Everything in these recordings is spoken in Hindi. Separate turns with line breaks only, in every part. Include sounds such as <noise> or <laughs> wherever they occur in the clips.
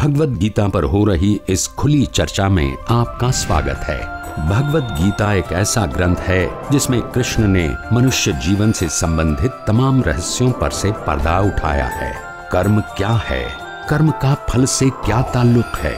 भगवत गीता पर हो रही इस खुली चर्चा में आपका स्वागत है भगवत गीता एक ऐसा ग्रंथ है जिसमें कृष्ण ने मनुष्य जीवन से संबंधित तमाम रहस्यों पर से पर्दा उठाया है कर्म क्या है कर्म का फल से क्या ताल्लुक है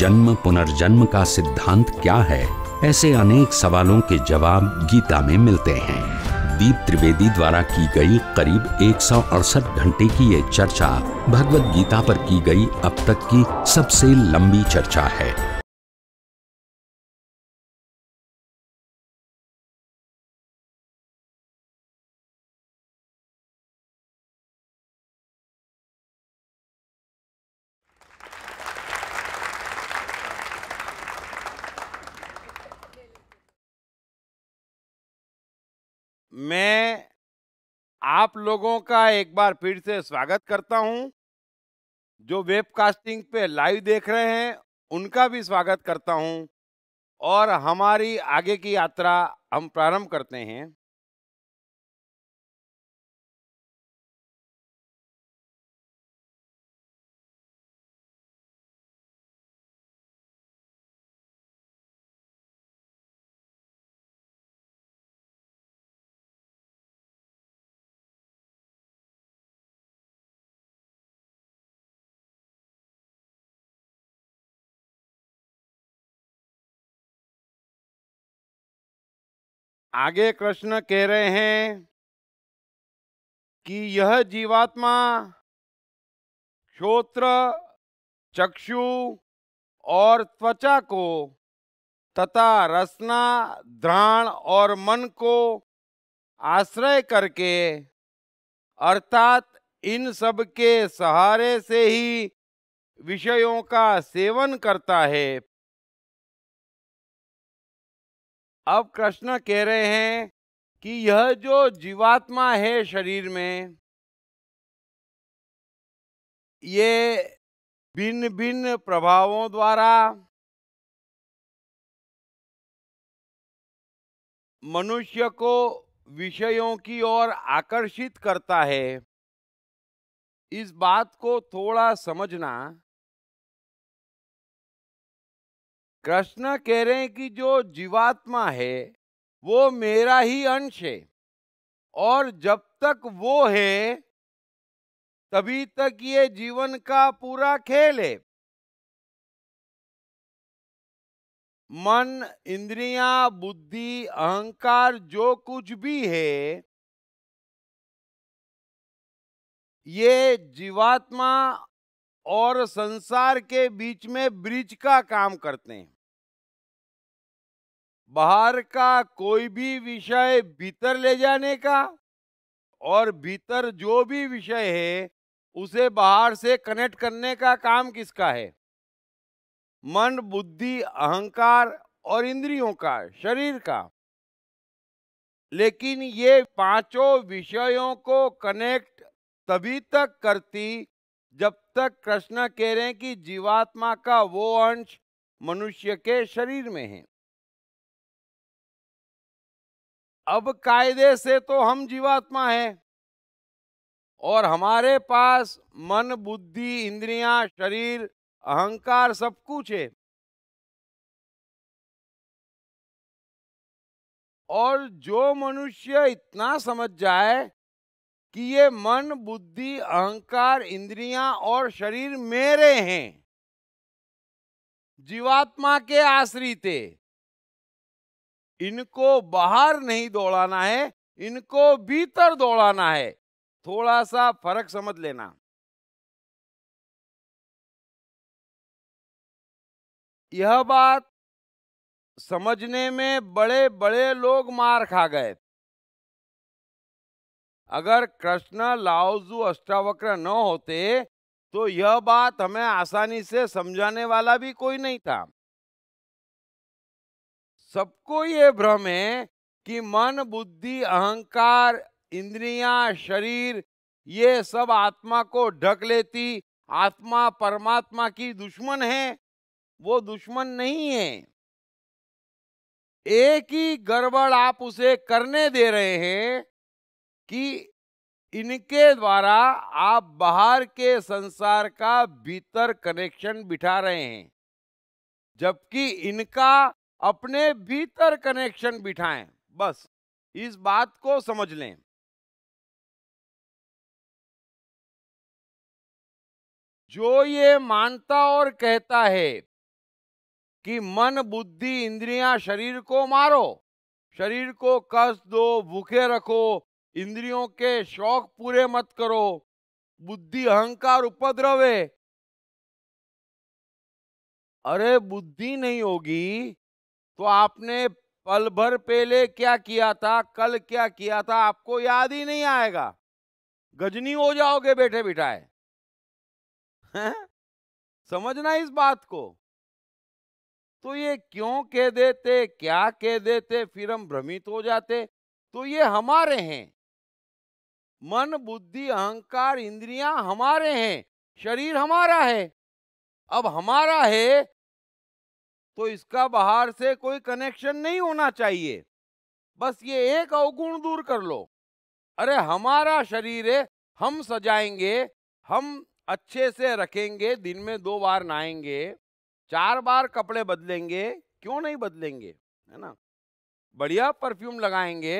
जन्म पुनर्जन्म का सिद्धांत क्या है ऐसे अनेक सवालों के जवाब गीता में मिलते हैं दीप त्रिवेदी द्वारा की गई
करीब एक घंटे की ये चर्चा भगवत गीता पर की गई अब तक की सबसे लंबी चर्चा है
मैं आप लोगों का एक बार फिर से स्वागत करता हूं जो वेबकास्टिंग
पे लाइव देख रहे हैं उनका भी स्वागत करता हूं और हमारी
आगे की यात्रा हम प्रारंभ करते हैं आगे कृष्ण कह रहे हैं कि यह जीवात्मा श्रोत्र
चक्षु और त्वचा को तथा रसना ध्राण और मन को आश्रय करके अर्थात इन सब के सहारे से ही विषयों का सेवन करता है
अब कृष्ण कह रहे हैं कि यह जो जीवात्मा है शरीर में ये भिन्न भिन्न प्रभावों द्वारा मनुष्य को विषयों की ओर आकर्षित करता है इस बात को थोड़ा समझना कृष्ण कह रहे हैं कि जो जीवात्मा है वो मेरा ही अंश है और जब तक वो है तभी तक ये जीवन का पूरा खेल है मन इंद्रिया बुद्धि अहंकार जो कुछ भी है ये जीवात्मा और संसार के बीच में ब्रिज का काम करते हैं
बाहर का कोई भी विषय भीतर ले जाने का और भीतर जो भी विषय है उसे बाहर से कनेक्ट करने का काम किसका है मन बुद्धि अहंकार और इंद्रियों का शरीर का लेकिन ये पांचों विषयों को कनेक्ट तभी तक करती जब तक कृष्ण कह रहे हैं कि जीवात्मा का वो अंश मनुष्य के शरीर में है अब कायदे से तो हम जीवात्मा हैं
और हमारे पास मन बुद्धि इंद्रियां, शरीर अहंकार सब कुछ है और जो मनुष्य इतना समझ जाए
कि ये मन बुद्धि अहंकार इंद्रियां और शरीर मेरे हैं जीवात्मा के आश्रित है इनको बाहर नहीं दौड़ाना है इनको भीतर दौड़ाना है
थोड़ा सा फर्क समझ लेना यह बात समझने में बड़े बड़े लोग मार खा गए अगर
कृष्ण लाओजू अष्टावक्र न होते तो यह बात हमें आसानी से समझाने वाला भी कोई नहीं था सबको ये भ्रम है कि मन बुद्धि अहंकार इंद्रिया शरीर ये सब आत्मा को ढक लेती आत्मा परमात्मा की दुश्मन है वो दुश्मन नहीं है एक ही गड़बड़ आप उसे करने दे रहे हैं कि इनके द्वारा आप बाहर के संसार का भीतर कनेक्शन बिठा रहे हैं जबकि इनका अपने भीतर
कनेक्शन बिठाएं बस इस बात को समझ लें जो ये मानता और कहता है कि मन बुद्धि इंद्रियां शरीर को
मारो शरीर को कस दो भूखे रखो इंद्रियों के शौक पूरे मत करो बुद्धि अहंकार उपद्रवे अरे बुद्धि नहीं होगी तो आपने पल भर पहले क्या किया था कल क्या किया था आपको याद ही नहीं आएगा
गजनी हो जाओगे बैठे बिठाए समझना इस बात को तो ये क्यों कह देते क्या कह
देते फिर हम भ्रमित हो जाते तो ये हमारे हैं मन बुद्धि अहंकार इंद्रियां हमारे हैं शरीर हमारा है अब हमारा है तो इसका बाहर से कोई कनेक्शन नहीं होना चाहिए बस ये एक अवगुण दूर कर लो अरे हमारा शरीर है हम सजाएंगे हम अच्छे से रखेंगे दिन में दो बार नहाएंगे चार बार कपड़े बदलेंगे क्यों नहीं बदलेंगे है ना बढ़िया परफ्यूम लगाएंगे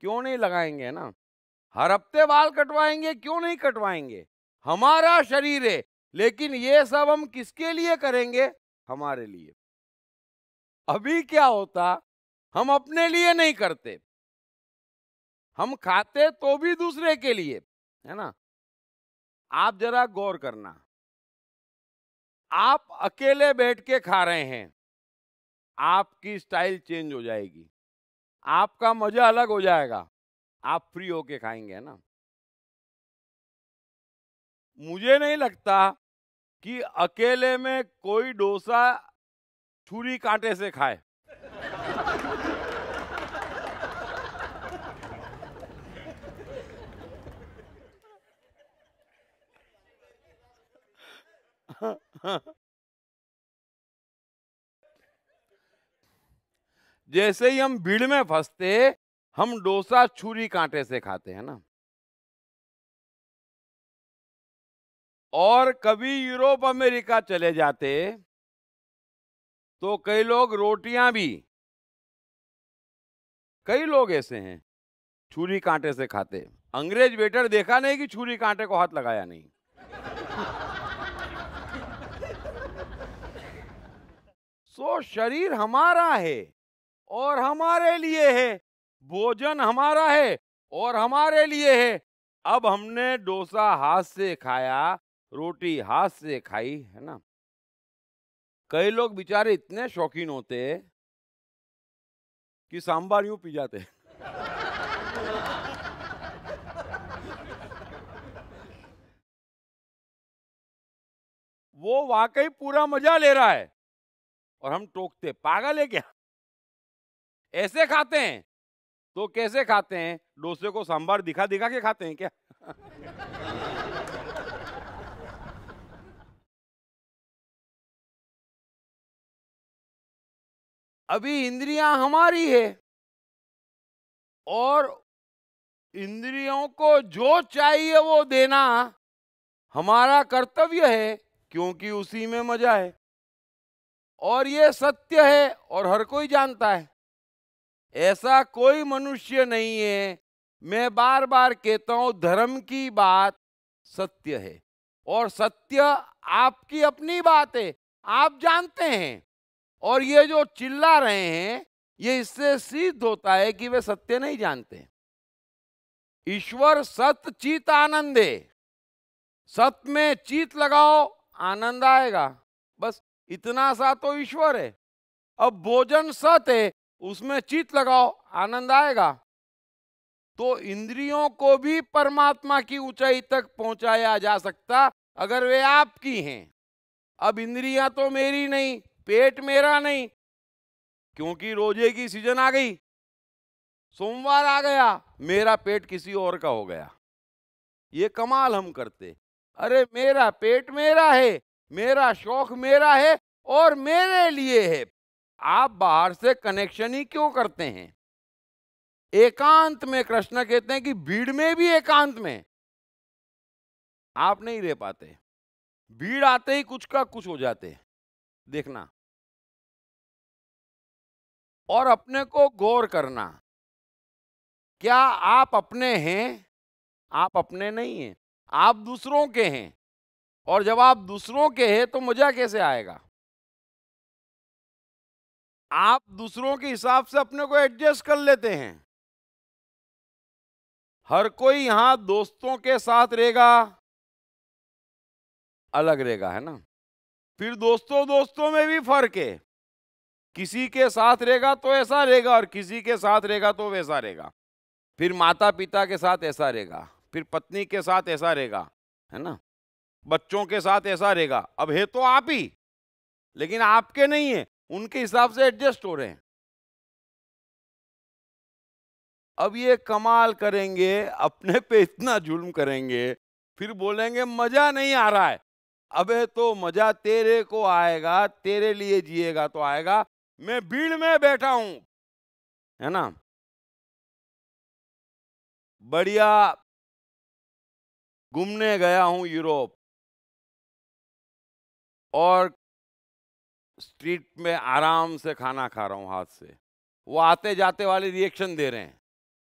क्यों नहीं लगाएंगे है ना हर हफ्ते बाल कटवाएंगे क्यों नहीं कटवाएंगे हमारा शरीर है लेकिन ये सब हम किसके लिए करेंगे हमारे लिए अभी क्या होता
हम अपने लिए नहीं करते हम खाते तो भी दूसरे के लिए है ना आप जरा गौर करना
आप अकेले बैठ के खा रहे हैं आपकी स्टाइल
चेंज हो जाएगी आपका मजा अलग हो जाएगा आप फ्री होके खाएंगे है ना मुझे नहीं लगता कि अकेले में कोई डोसा छुरी कांटे से खाए
जैसे ही हम भीड़ में फंसते हम डोसा छुरी कांटे से खाते हैं ना
और कभी यूरोप अमेरिका चले जाते तो कई लोग रोटियां भी कई लोग ऐसे हैं छुरी कांटे से खाते
अंग्रेज वेटर देखा नहीं कि छुरी कांटे को हाथ लगाया नहीं सो शरीर हमारा है और हमारे लिए है भोजन हमारा है और हमारे लिए है अब हमने डोसा हाथ से खाया रोटी हाथ से खाई है ना कई लोग बेचारे इतने शौकीन होते कि सांबार यूं पी जाते
वो वाकई पूरा मजा ले रहा है और हम टोकते पागल है क्या
ऐसे खाते हैं तो कैसे खाते हैं डोसे को सांबार दिखा दिखा के
खाते हैं क्या <laughs> अभी इंद्रियां हमारी है और इंद्रियों को
जो चाहिए वो देना हमारा कर्तव्य है क्योंकि उसी में मजा है और ये सत्य है और हर कोई जानता है ऐसा कोई मनुष्य नहीं है मैं बार बार कहता हूं धर्म की बात सत्य है और सत्य आपकी अपनी बात है आप जानते हैं और ये जो चिल्ला रहे हैं ये इससे सिद्ध होता है कि वे सत्य नहीं जानते ईश्वर सत चीत आनंद सत में चीत लगाओ आनंद आएगा बस इतना सा तो ईश्वर है अब भोजन सत है उसमें चीत लगाओ आनंद आएगा तो इंद्रियों को भी परमात्मा की ऊंचाई तक पहुंचाया जा सकता अगर वे आपकी हैं अब इंद्रियां तो मेरी नहीं पेट मेरा नहीं क्योंकि रोजे की सीजन आ गई सोमवार आ गया मेरा पेट किसी और का हो गया ये कमाल हम करते अरे मेरा पेट मेरा है मेरा शौक मेरा है और मेरे लिए है आप बाहर से कनेक्शन ही क्यों करते हैं एकांत में कृष्ण कहते हैं कि भीड़ में भी
एकांत में आप नहीं रह पाते भीड़ आते ही कुछ का कुछ हो जाते हैं देखना और अपने को गौर करना क्या आप अपने हैं
आप अपने नहीं हैं आप दूसरों के हैं और जब आप दूसरों के हैं
तो मजा कैसे आएगा आप दूसरों के हिसाब से अपने को एडजस्ट कर लेते हैं हर कोई यहां दोस्तों के साथ रहेगा अलग रहेगा है ना
फिर दोस्तों दोस्तों में भी फर्क है किसी के साथ रहेगा तो ऐसा रहेगा और किसी के साथ रहेगा तो वैसा रहेगा फिर माता पिता के साथ ऐसा रहेगा फिर पत्नी के साथ ऐसा रहेगा है ना बच्चों के साथ ऐसा रहेगा अब है तो आप ही लेकिन आपके नहीं है उनके हिसाब से एडजस्ट हो रहे हैं अब ये कमाल करेंगे अपने पे इतना जुल्म करेंगे फिर बोलेंगे मजा नहीं आ रहा है अबे तो मजा तेरे को आएगा तेरे लिए जिएगा तो आएगा मैं भीड़ में बैठा हूं
है ना बढ़िया घूमने गया हूं यूरोप और स्ट्रीट में आराम से खाना खा रहा हूं हाथ से
वो आते जाते वाले रिएक्शन दे रहे हैं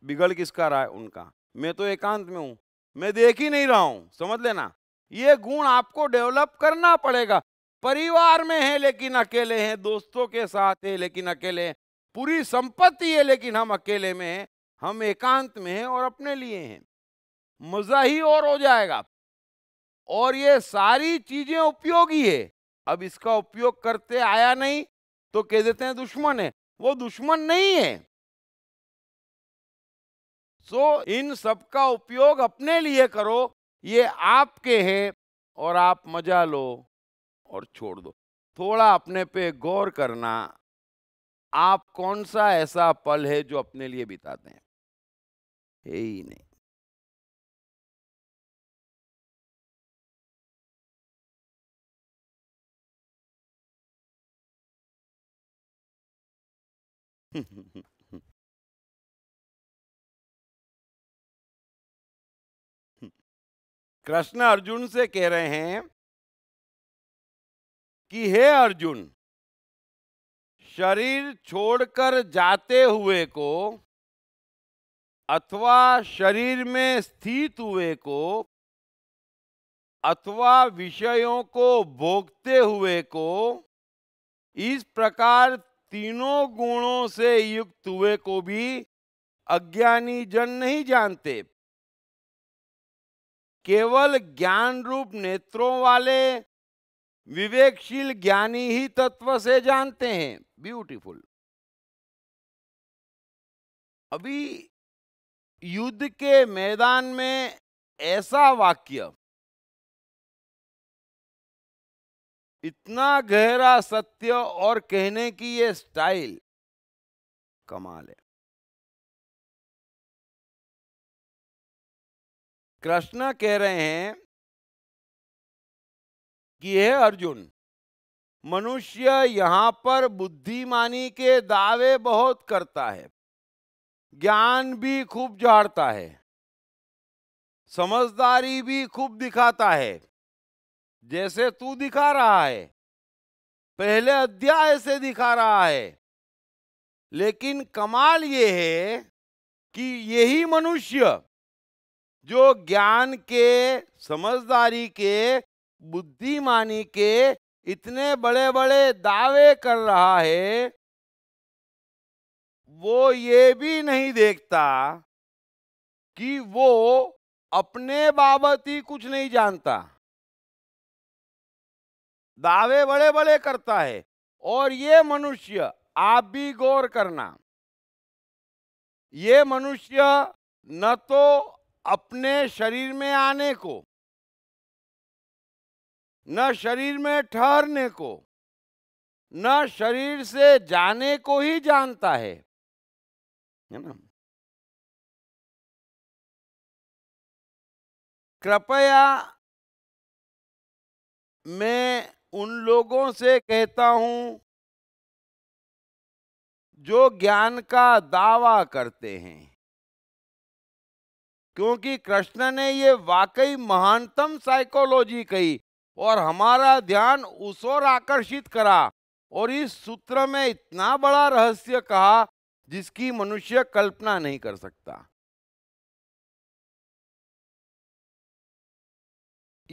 बिगड़ किसका रहा है उनका मैं तो एकांत में हूं मैं देख ही नहीं रहा हूं समझ लेना ये गुण आपको डेवलप करना पड़ेगा परिवार में है लेकिन अकेले हैं दोस्तों के साथ है लेकिन अकेले हैं पूरी संपत्ति है लेकिन हम अकेले में हैं हम एकांत में हैं और अपने लिए हैं मज़ा ही और हो जाएगा और ये सारी चीज़ें उपयोगी है अब इसका उपयोग करते आया नहीं तो कह देते हैं दुश्मन है वो दुश्मन नहीं है सो so, इन सब का उपयोग अपने लिए करो ये आपके हैं और आप मजा लो और छोड़ दो थोड़ा अपने पे गौर करना आप कौन
सा ऐसा पल है जो अपने लिए बिताते हैं है ही नहीं <laughs> कृष्ण अर्जुन से कह रहे हैं कि हे अर्जुन शरीर छोड़कर
जाते हुए को अथवा शरीर में स्थित हुए को अथवा विषयों को भोगते हुए को इस प्रकार तीनों गुणों से युक्त हुए को भी अज्ञानी जन नहीं जानते केवल ज्ञान रूप नेत्रों वाले विवेकशील ज्ञानी ही तत्व से जानते हैं ब्यूटीफुल
अभी युद्ध के मैदान में ऐसा वाक्य इतना गहरा सत्य और कहने की ये स्टाइल कमाल है कृष्ण कह रहे हैं कि हे अर्जुन
मनुष्य यहाँ पर बुद्धिमानी के दावे बहुत करता है ज्ञान भी खूब झाड़ता है समझदारी भी खूब दिखाता है जैसे तू दिखा रहा है पहले अध्याय से दिखा रहा है लेकिन कमाल ये है कि यही मनुष्य जो ज्ञान के समझदारी के बुद्धिमानी के इतने बड़े बड़े दावे कर रहा है
वो ये भी नहीं देखता कि वो अपने बाबत ही कुछ नहीं जानता
दावे बड़े बड़े करता है और ये मनुष्य आप भी गौर करना
ये मनुष्य न तो अपने शरीर में आने को न शरीर में ठहरने को न शरीर से जाने को ही जानता है है ना कृपया मैं उन लोगों से कहता हूं जो ज्ञान का दावा करते हैं क्योंकि कृष्ण
ने ये वाकई महानतम साइकोलॉजी कही और हमारा ध्यान उस ओर आकर्षित करा और इस सूत्र में इतना बड़ा रहस्य कहा
जिसकी मनुष्य कल्पना नहीं कर सकता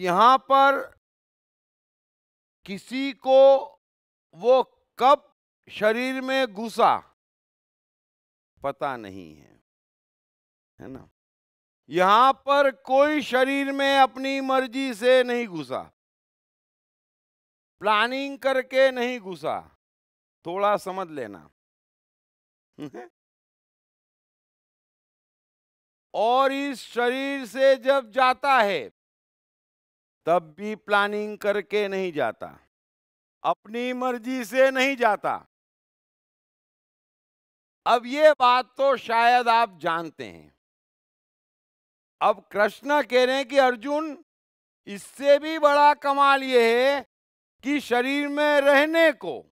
यहां पर किसी को वो कब शरीर में घुसा पता नहीं है है ना यहां पर कोई शरीर में अपनी मर्जी से नहीं घुसा प्लानिंग करके नहीं घुसा थोड़ा समझ लेना <laughs> और इस शरीर से
जब जाता है तब भी प्लानिंग करके नहीं जाता
अपनी मर्जी से नहीं जाता अब ये बात तो शायद आप जानते हैं अब
कृष्ण कह रहे हैं कि अर्जुन इससे भी बड़ा कमाल ये है कि शरीर में रहने को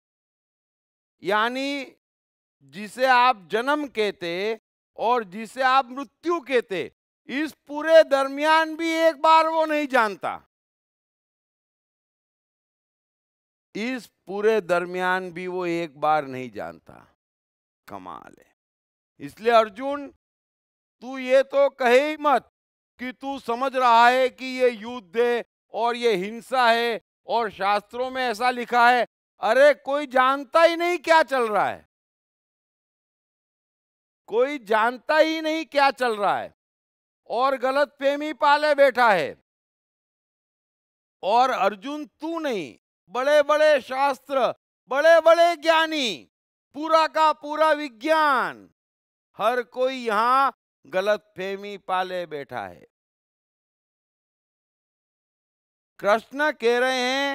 यानी जिसे आप जन्म कहते और जिसे आप मृत्यु कहते इस पूरे
दरमियान भी एक बार वो नहीं जानता
इस पूरे दरमियान भी वो एक बार नहीं जानता कमाल है इसलिए अर्जुन तू ये तो कहे ही मत कि तू समझ रहा है कि ये युद्ध है और ये हिंसा है और शास्त्रों में ऐसा लिखा है अरे कोई जानता ही नहीं क्या चल रहा है कोई जानता ही नहीं क्या चल रहा है और गलत प्रेमी पाले बैठा है और अर्जुन तू नहीं बड़े बड़े शास्त्र बड़े बड़े ज्ञानी पूरा का पूरा
विज्ञान हर कोई यहां गलत फेमी पाले बैठा है कृष्ण कह रहे हैं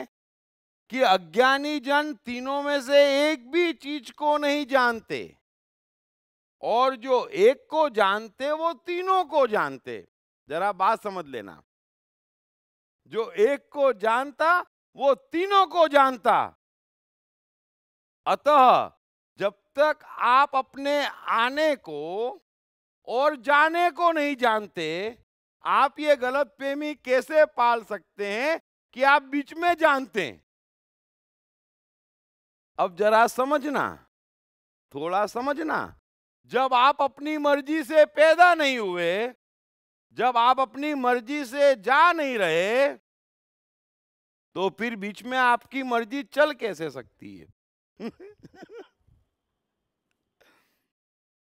कि अज्ञानी जन तीनों में से एक भी चीज को नहीं जानते और जो एक को जानते वो तीनों को जानते जरा बात समझ लेना जो एक को जानता वो तीनों को जानता अतः जब तक आप अपने आने को और जाने को नहीं जानते आप ये गलत प्रेमी कैसे पाल सकते हैं कि आप बीच में जानते हैं अब जरा समझना थोड़ा समझना जब आप अपनी मर्जी से पैदा नहीं हुए जब आप अपनी मर्जी से जा नहीं रहे तो फिर बीच में आपकी मर्जी चल कैसे सकती है <laughs>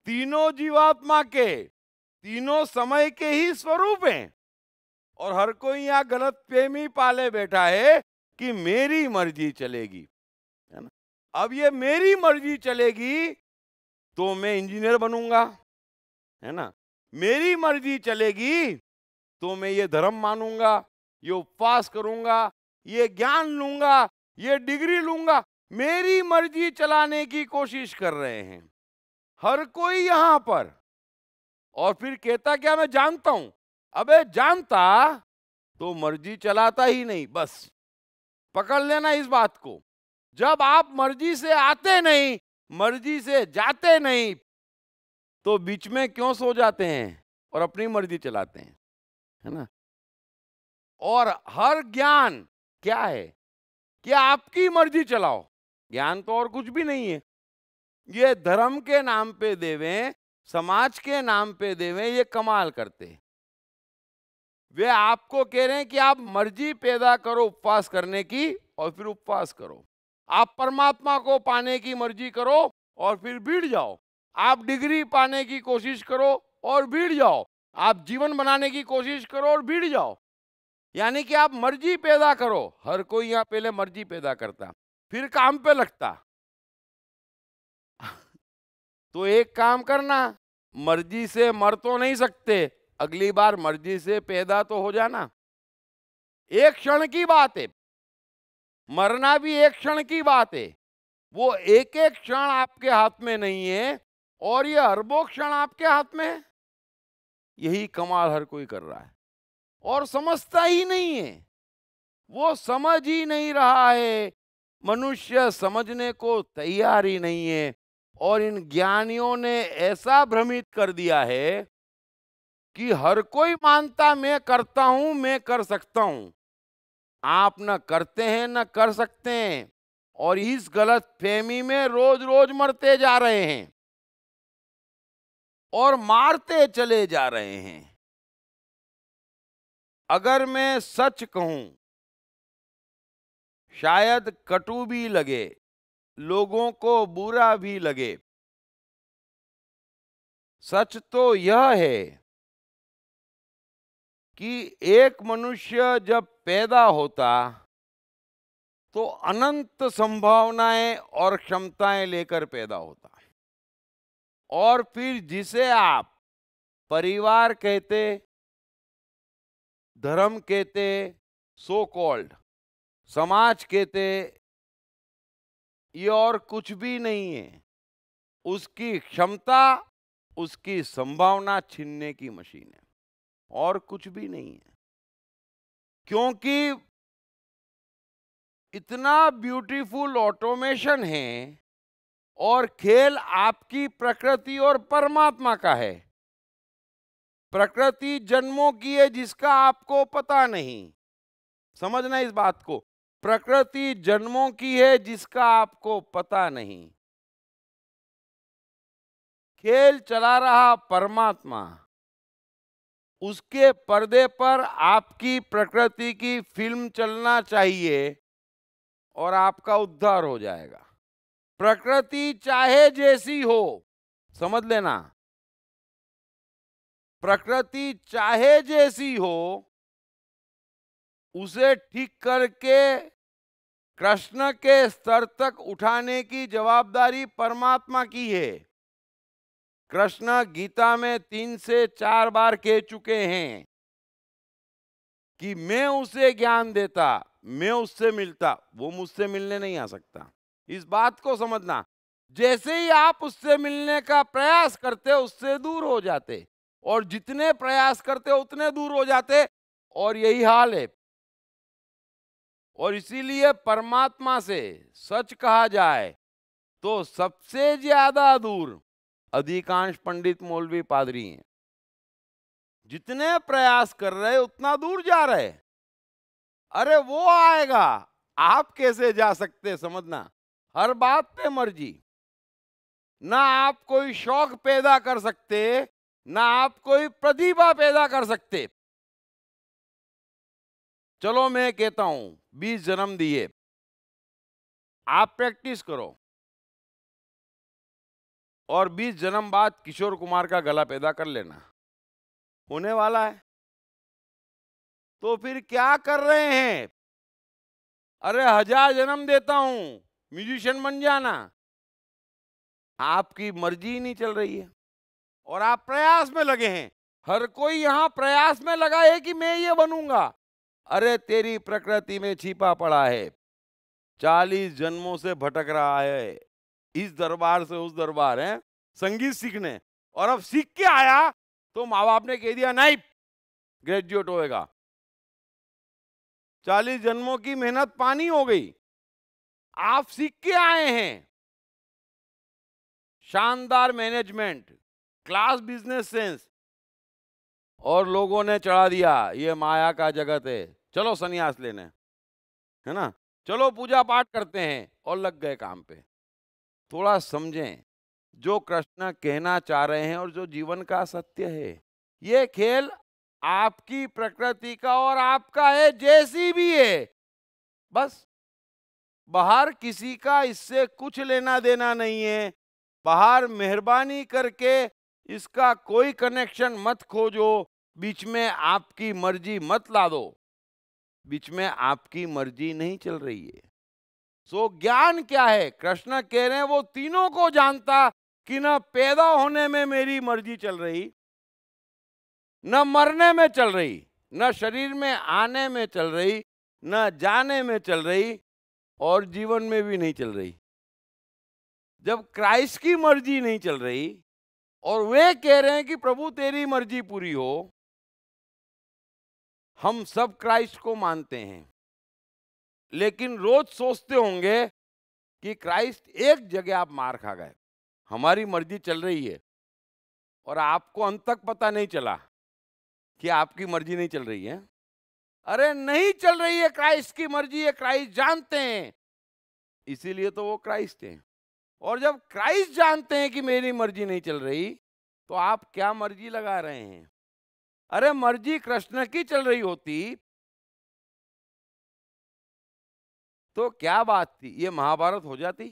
तीनों जीवात्मा के तीनों समय के ही स्वरूप हैं और हर कोई यहां गलत प्रेमी पाले बैठा है कि मेरी मर्जी चलेगी है ना अब ये मेरी मर्जी चलेगी तो मैं इंजीनियर बनूंगा है ना मेरी मर्जी चलेगी तो मैं ये धर्म मानूंगा ये उपवास करूंगा ये ज्ञान लूंगा ये डिग्री लूंगा मेरी मर्जी चलाने की कोशिश कर रहे हैं हर कोई यहां पर और फिर कहता क्या मैं जानता हूं अबे जानता तो मर्जी चलाता ही नहीं बस पकड़ लेना इस बात को जब आप मर्जी से आते नहीं मर्जी से जाते नहीं तो बीच में क्यों सो जाते हैं और अपनी मर्जी चलाते हैं है ना और हर ज्ञान क्या है कि आपकी मर्जी चलाओ ज्ञान तो और कुछ भी नहीं है ये धर्म के नाम पे देवे समाज के नाम पे देवे ये कमाल करते वे आपको कह रहे हैं कि आप मर्जी पैदा करो उपवास करने की और फिर उपवास करो आप परमात्मा को पाने की मर्जी करो और फिर भीड़ जाओ आप डिग्री पाने की कोशिश करो और भीड़ जाओ आप जीवन बनाने की कोशिश करो और भीड़ जाओ यानी कि आप मर्जी पैदा करो हर कोई यहाँ पहले मर्जी पैदा करता फिर काम पे लगता तो एक काम करना मर्जी से मर तो नहीं सकते अगली बार मर्जी से पैदा तो हो जाना एक क्षण की बात है मरना भी एक क्षण की बात है वो एक एक क्षण आपके हाथ में नहीं है और ये अरबों क्षण आपके हाथ में है यही कमाल हर कोई कर रहा है और समझता ही नहीं है वो समझ ही नहीं रहा है मनुष्य समझने को तैयार ही नहीं है और इन ज्ञानियों ने ऐसा भ्रमित कर दिया है कि हर कोई मानता मैं करता हूं मैं कर सकता हूं आप ना करते हैं ना कर सकते हैं और इस गलत फहमी में रोज रोज मरते जा रहे हैं
और मारते चले जा रहे हैं अगर मैं सच कहूं शायद कटु भी लगे लोगों को बुरा भी लगे सच तो यह है कि एक मनुष्य जब पैदा होता तो
अनंत संभावनाएं और क्षमताएं लेकर पैदा होता और फिर जिसे आप परिवार कहते धर्म कहते सो कॉल्ड समाज कहते ये और कुछ भी नहीं है उसकी क्षमता उसकी संभावना छीनने की मशीन है और कुछ भी नहीं है क्योंकि इतना ब्यूटीफुल ऑटोमेशन है और खेल आपकी प्रकृति और परमात्मा का है प्रकृति जन्मों की है जिसका आपको पता नहीं समझना इस बात को प्रकृति जन्मों की है जिसका आपको पता नहीं खेल चला रहा परमात्मा उसके पर्दे पर आपकी प्रकृति की फिल्म चलना चाहिए और आपका उद्धार हो जाएगा प्रकृति चाहे जैसी हो
समझ लेना प्रकृति चाहे जैसी हो उसे ठीक करके
कृष्ण के स्तर तक उठाने की जवाबदारी परमात्मा की है कृष्ण गीता में तीन से चार बार कह चुके हैं कि मैं उसे ज्ञान देता मैं उससे मिलता वो मुझसे मिलने नहीं आ सकता इस बात को समझना जैसे ही आप उससे मिलने का प्रयास करते उससे दूर हो जाते और जितने प्रयास करते उतने दूर हो जाते और यही हाल है और इसीलिए परमात्मा से सच कहा जाए तो सबसे ज्यादा दूर अधिकांश पंडित मौलवी पादरी हैं जितने प्रयास कर रहे उतना दूर जा रहे अरे वो आएगा आप कैसे जा सकते समझना हर बात पे मर्जी ना आप कोई शौक पैदा कर सकते ना आप कोई प्रतिभा पैदा कर सकते
चलो मैं कहता हूं बीस जन्म दिए आप प्रैक्टिस करो और बीस जन्म बाद किशोर कुमार का गला पैदा कर लेना होने वाला है
तो फिर क्या कर रहे हैं अरे हजार जन्म देता हूं म्यूजिशियन बन जाना आपकी मर्जी ही नहीं चल रही है और आप प्रयास में लगे हैं हर कोई यहां प्रयास में लगा है कि मैं ये बनूंगा अरे तेरी प्रकृति में छिपा पड़ा है चालीस जन्मों से भटक रहा है इस दरबार से उस दरबार है संगीत सीखने और अब सीख के आया तो माँ बाप ने कह दिया नहीं ग्रेजुएट
होएगा चालीस जन्मों की मेहनत पानी हो गई आप सीख के आए हैं शानदार मैनेजमेंट क्लास बिजनेस सेंस और लोगों ने चढ़ा दिया
ये माया का जगत है चलो सन्यास लेने है ना चलो पूजा पाठ करते हैं और लग गए काम पे थोड़ा समझें जो कृष्ण कहना चाह रहे हैं और जो जीवन का सत्य है ये खेल आपकी प्रकृति का और आपका है जैसी भी है बस बाहर किसी का इससे कुछ लेना देना नहीं है बाहर मेहरबानी करके इसका कोई कनेक्शन मत खोजो बीच में आपकी मर्जी मत ला दो बीच में आपकी मर्जी नहीं चल रही है सो so, ज्ञान क्या है कृष्ण कह रहे हैं वो तीनों को जानता कि न पैदा होने में मेरी मर्जी चल रही न मरने में चल रही न शरीर में आने में चल रही न जाने में चल रही और जीवन में भी नहीं चल रही जब क्राइस्ट की मर्जी नहीं चल रही और वे कह रहे हैं कि प्रभु तेरी मर्जी पूरी हो हम सब क्राइस्ट को मानते हैं लेकिन रोज सोचते होंगे कि क्राइस्ट एक जगह आप मार खा गए हमारी मर्जी चल रही है और आपको अंत तक पता नहीं चला कि आपकी मर्जी नहीं चल रही है अरे नहीं चल रही है क्राइस्ट की मर्जी है क्राइस्ट जानते हैं इसीलिए तो वो क्राइस्ट हैं और जब क्राइस्ट जानते हैं कि मेरी मर्जी नहीं
चल रही तो आप क्या मर्जी लगा रहे हैं अरे मर्जी कृष्ण की चल रही होती तो क्या बात थी ये महाभारत हो जाती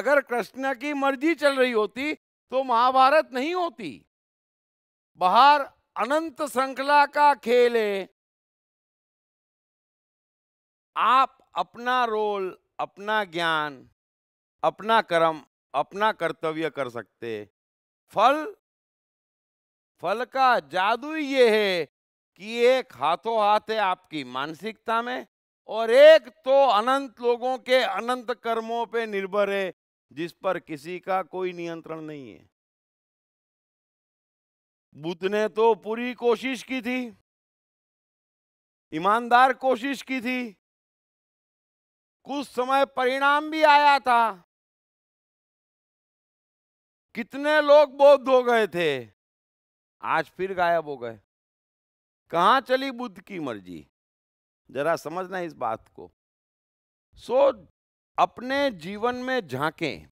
अगर कृष्ण की मर्जी चल रही होती तो महाभारत नहीं होती बाहर अनंत श्रृंखला का खेल है आप
अपना रोल अपना ज्ञान अपना कर्म अपना कर्तव्य कर सकते फल फल का जादू ये है कि एक हाथों हाथ है आपकी मानसिकता में और एक तो अनंत लोगों के अनंत कर्मों पे निर्भर है जिस पर किसी का कोई नियंत्रण
नहीं है बुद्ध ने तो पूरी कोशिश की थी ईमानदार कोशिश की थी कुछ समय परिणाम भी आया था कितने लोग बौद्ध हो गए थे आज फिर गायब हो गए
कहाँ चली बुद्ध की मर्जी जरा समझना इस बात को सो अपने जीवन में झांकें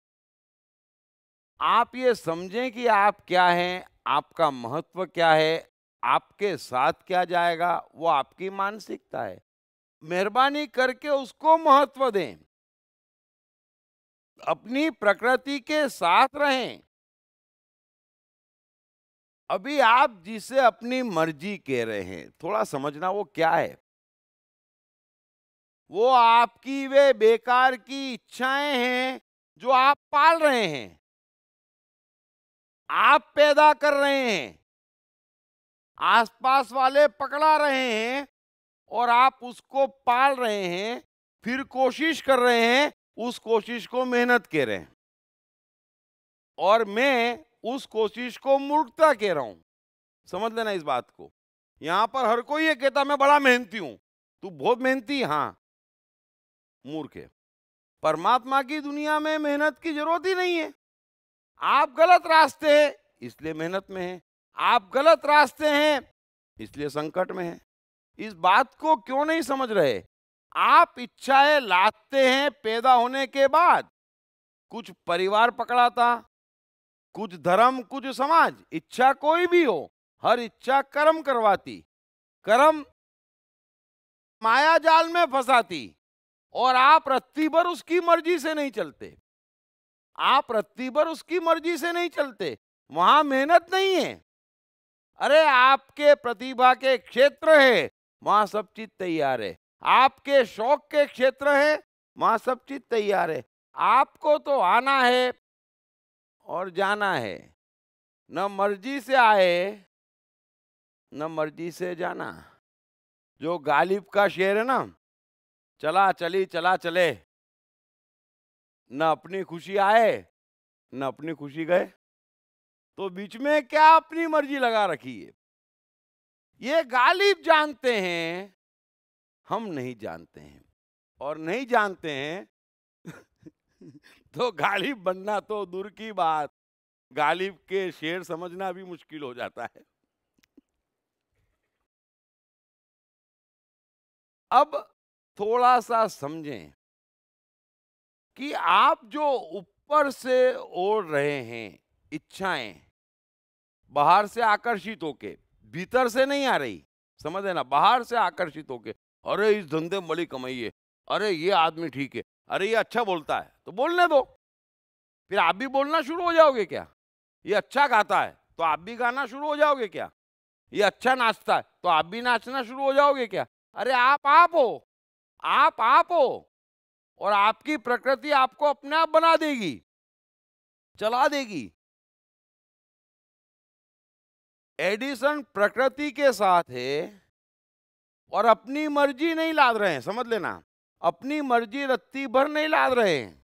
आप ये समझें कि आप क्या हैं आपका महत्व क्या है आपके साथ क्या जाएगा वो आपकी मानसिकता है मेहरबानी करके उसको
महत्व दें अपनी प्रकृति के साथ रहें अभी आप जिसे अपनी मर्जी कह रहे हैं थोड़ा समझना वो क्या है वो आपकी
वे बेकार की इच्छाएं हैं जो आप पाल रहे हैं
आप पैदा कर रहे हैं आसपास वाले पकड़ा रहे हैं और आप उसको पाल रहे हैं फिर
कोशिश कर रहे हैं उस कोशिश को मेहनत कह रहे हैं और मैं उस कोशिश को मूर्खता कह रहा हूं समझ लेना इस बात को यहां पर हर कोई ये कहता मैं बड़ा मेहनती हूं तू बहुत मेहनती हां मूर्ख है परमात्मा की दुनिया में मेहनत की जरूरत ही नहीं है आप गलत रास्ते हैं इसलिए मेहनत में है आप गलत रास्ते हैं इसलिए संकट में है इस बात को क्यों नहीं समझ रहे आप इच्छाएं लादते हैं पैदा होने के बाद कुछ परिवार पकड़ाता कुछ धर्म कुछ समाज इच्छा कोई भी हो हर इच्छा कर्म करवाती कर्म माया जाल में फंसाती और आप रत्ती भर उसकी मर्जी से नहीं चलते आप रत्ती भर उसकी मर्जी से नहीं चलते वहां मेहनत नहीं है अरे आपके प्रतिभा के क्षेत्र है वहां सब चीज तैयार है आपके शौक के क्षेत्र है वहां सब चीज तैयार है आपको तो आना है और जाना है न मर्जी से आए न मर्जी से जाना जो गालिब का शेर है ना चला चली चला चले न अपनी खुशी आए न अपनी खुशी गए तो बीच में क्या अपनी मर्जी लगा रखी है ये गालिब जानते हैं हम नहीं जानते हैं और नहीं जानते हैं तो गालिब बनना तो दूर की बात गालिब के शेर समझना भी मुश्किल हो जाता है
अब थोड़ा सा समझें कि आप जो ऊपर से ओढ़ रहे हैं
इच्छाएं बाहर से आकर्षित होके भीतर से नहीं आ रही समझ है ना बाहर से आकर्षित होके अरे इस धंधे में बड़ी कमाई है अरे ये आदमी ठीक है अरे ये अच्छा बोलता है तो बोलने दो फिर आप भी बोलना शुरू हो जाओगे क्या ये अच्छा गाता है तो आप भी गाना शुरू हो जाओगे क्या ये अच्छा नाचता है तो आप भी नाचना शुरू हो जाओगे क्या अरे आप आप हो आप आप हो
और आपकी प्रकृति आपको अपने आप बना देगी चला देगी एडिसन प्रकृति के साथ है और अपनी मर्जी नहीं लाद रहे हैं समझ लेना अपनी
मर्जी रत्ती भर नहीं लाद रहे हैं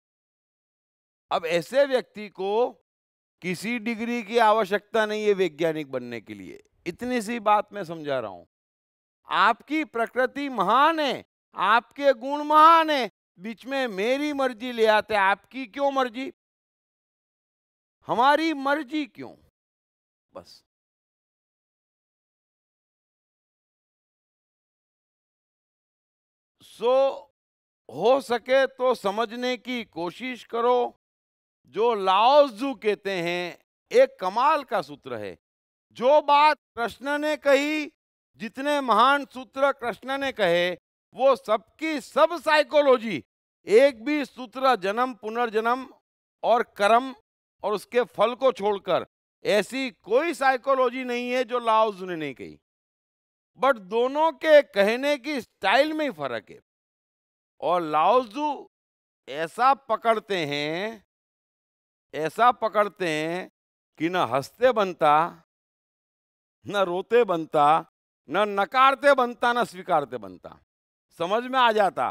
अब ऐसे व्यक्ति को किसी डिग्री की आवश्यकता नहीं है वैज्ञानिक बनने के लिए इतनी सी बात मैं समझा रहा हूं आपकी प्रकृति महान है आपके गुण महान है
बीच में मेरी मर्जी ले आते आपकी क्यों मर्जी हमारी मर्जी क्यों बस सो so, हो सके तो समझने की कोशिश करो जो लाओजू कहते
हैं एक कमाल का सूत्र है जो बात कृष्ण ने कही जितने महान सूत्र कृष्ण ने कहे वो सबकी सब साइकोलॉजी एक भी सूत्र जन्म पुनर्जन्म और कर्म और उसके फल को छोड़कर ऐसी कोई साइकोलॉजी नहीं है जो लाओजू ने नहीं कही बट दोनों के कहने की स्टाइल में ही फर्क है और लाओजू ऐसा पकड़ते हैं ऐसा पकड़ते हैं कि न हंसते बनता न रोते बनता न नकारते बनता न स्वीकारते बनता समझ में आ जाता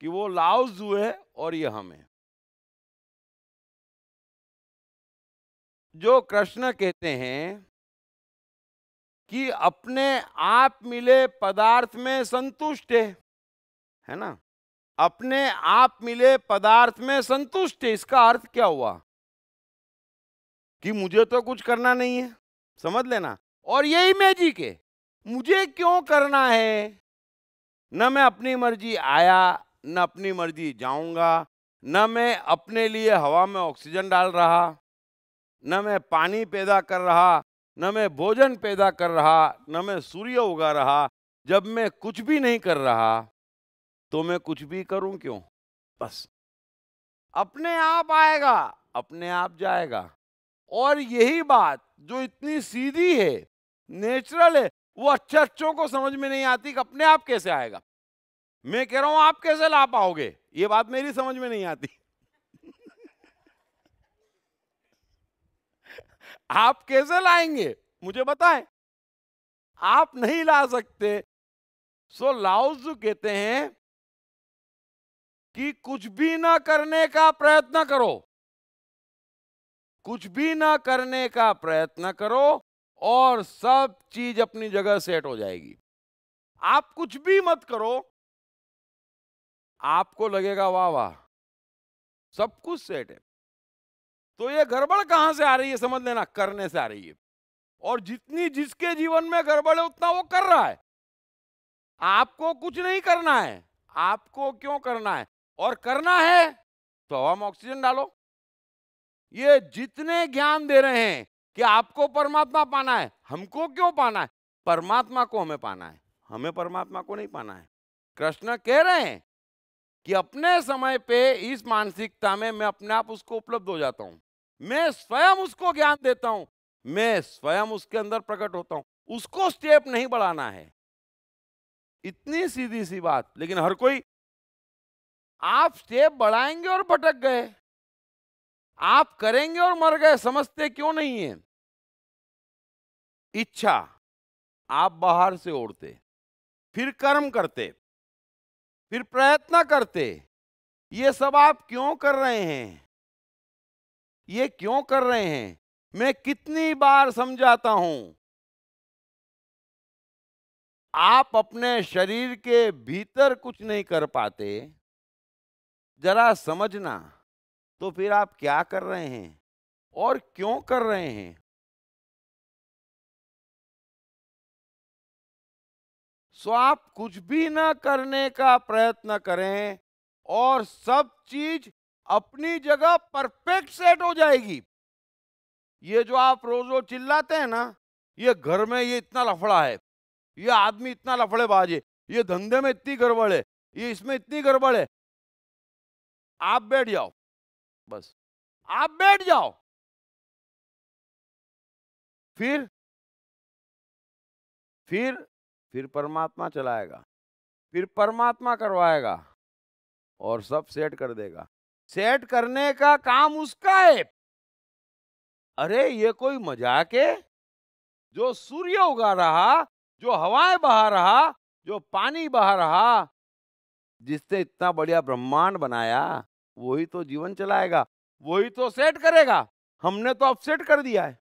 कि वो
लाउस जू है और ये हम है जो कृष्ण कहते हैं कि अपने
आप मिले पदार्थ में संतुष्ट है है ना अपने आप मिले पदार्थ में संतुष्ट है इसका अर्थ क्या हुआ कि मुझे तो कुछ करना नहीं है समझ लेना और यही मैजिक है मुझे क्यों करना है न मैं अपनी मर्जी आया न अपनी मर्जी जाऊंगा न मैं अपने लिए हवा में ऑक्सीजन डाल रहा न मैं पानी पैदा कर रहा न मैं भोजन पैदा कर रहा न मैं सूर्य उगा रहा जब मैं कुछ भी नहीं कर रहा तो मैं कुछ भी करूं क्यों बस अपने आप आएगा अपने आप जाएगा और यही बात जो इतनी सीधी है नेचुरल है वो अच्छे अच्छों को समझ में नहीं आती कि अपने आप कैसे आएगा मैं कह रहा हूं आप कैसे ला पाओगे ये बात मेरी समझ में नहीं आती <laughs> आप कैसे लाएंगे मुझे बताएं आप
नहीं ला सकते सो लाउज कहते हैं कि कुछ भी ना करने का प्रयत्न करो
कुछ भी ना करने का प्रयत्न करो और सब चीज अपनी जगह सेट
हो जाएगी आप कुछ भी मत करो आपको लगेगा वाह वाह सब कुछ सेट है तो ये गड़बड़
कहां से आ रही है समझ लेना करने से आ रही है और जितनी जिसके जीवन में गड़बड़ है उतना वो कर रहा है आपको कुछ नहीं करना है आपको क्यों करना है और करना है तो हवा में ऑक्सीजन डालो ये जितने ज्ञान दे रहे हैं कि आपको परमात्मा पाना है हमको क्यों पाना है परमात्मा को हमें पाना है हमें परमात्मा को नहीं पाना है कृष्ण कह रहे हैं कि अपने समय पे इस मानसिकता में मैं अपने आप उसको उपलब्ध हो जाता हूं मैं स्वयं उसको ज्ञान देता हूं मैं स्वयं उसके अंदर प्रकट होता हूं उसको स्टेप नहीं बढ़ाना है इतनी सीधी सी बात लेकिन हर कोई
आप स्टेप बढ़ाएंगे और भटक गए आप करेंगे और मर गए समझते क्यों नहीं है इच्छा आप बाहर से ओढ़ते फिर कर्म करते फिर प्रयत्न करते ये सब आप क्यों कर रहे हैं ये क्यों कर रहे हैं मैं कितनी बार समझाता हूं
आप अपने शरीर के भीतर कुछ नहीं कर पाते
जरा समझना तो फिर आप क्या कर रहे हैं और क्यों कर रहे हैं सो आप कुछ भी ना करने का प्रयत्न करें
और सब चीज अपनी जगह परफेक्ट सेट हो जाएगी ये जो आप रोज रोज चिल्लाते हैं ना ये घर में ये इतना लफड़ा है ये आदमी इतना लफड़े बाजे ये धंधे में इतनी गड़बड़ है ये इसमें इतनी गड़बड़ है
आप बैठ जाओ बस आप बैठ जाओ फिर फिर फिर परमात्मा चलाएगा फिर परमात्मा करवाएगा
और सब सेट कर देगा सेट करने का काम उसका है अरे ये कोई मजाक है जो सूर्य उगा रहा जो हवाएं बहा रहा जो पानी बहा रहा जिसने इतना बढ़िया ब्रह्मांड बनाया वही तो जीवन चलाएगा वही तो सेट करेगा हमने तो अपसेट कर दिया है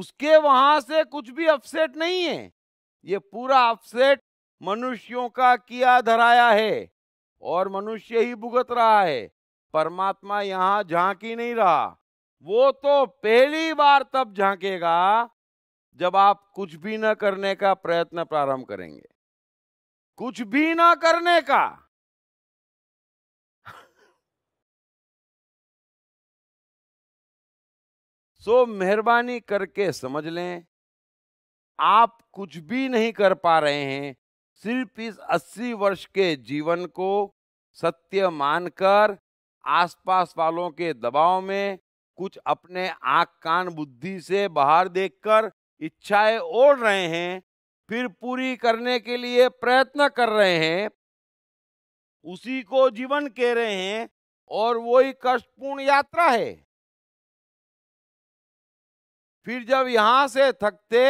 उसके वहां से कुछ भी अपसेट नहीं है ये पूरा अपसेट मनुष्यों का किया धराया है और मनुष्य ही भुगत रहा है परमात्मा यहां झांक ही नहीं रहा वो तो पहली बार तब झांकेगा जब आप कुछ भी न करने
का प्रयत्न प्रारंभ करेंगे कुछ भी ना करने का <laughs> सो मेहरबानी करके समझ लें आप
कुछ भी नहीं कर पा रहे हैं सिर्फ इस 80 वर्ष के जीवन को सत्य मानकर आसपास वालों के दबाव में कुछ अपने आंख कान बुद्धि से बाहर देखकर इच्छाएं ओढ़ रहे हैं फिर पूरी करने के लिए प्रयत्न कर रहे हैं उसी को जीवन कह रहे हैं और वो ही कष्टपूर्ण यात्रा है फिर जब यहां से थकते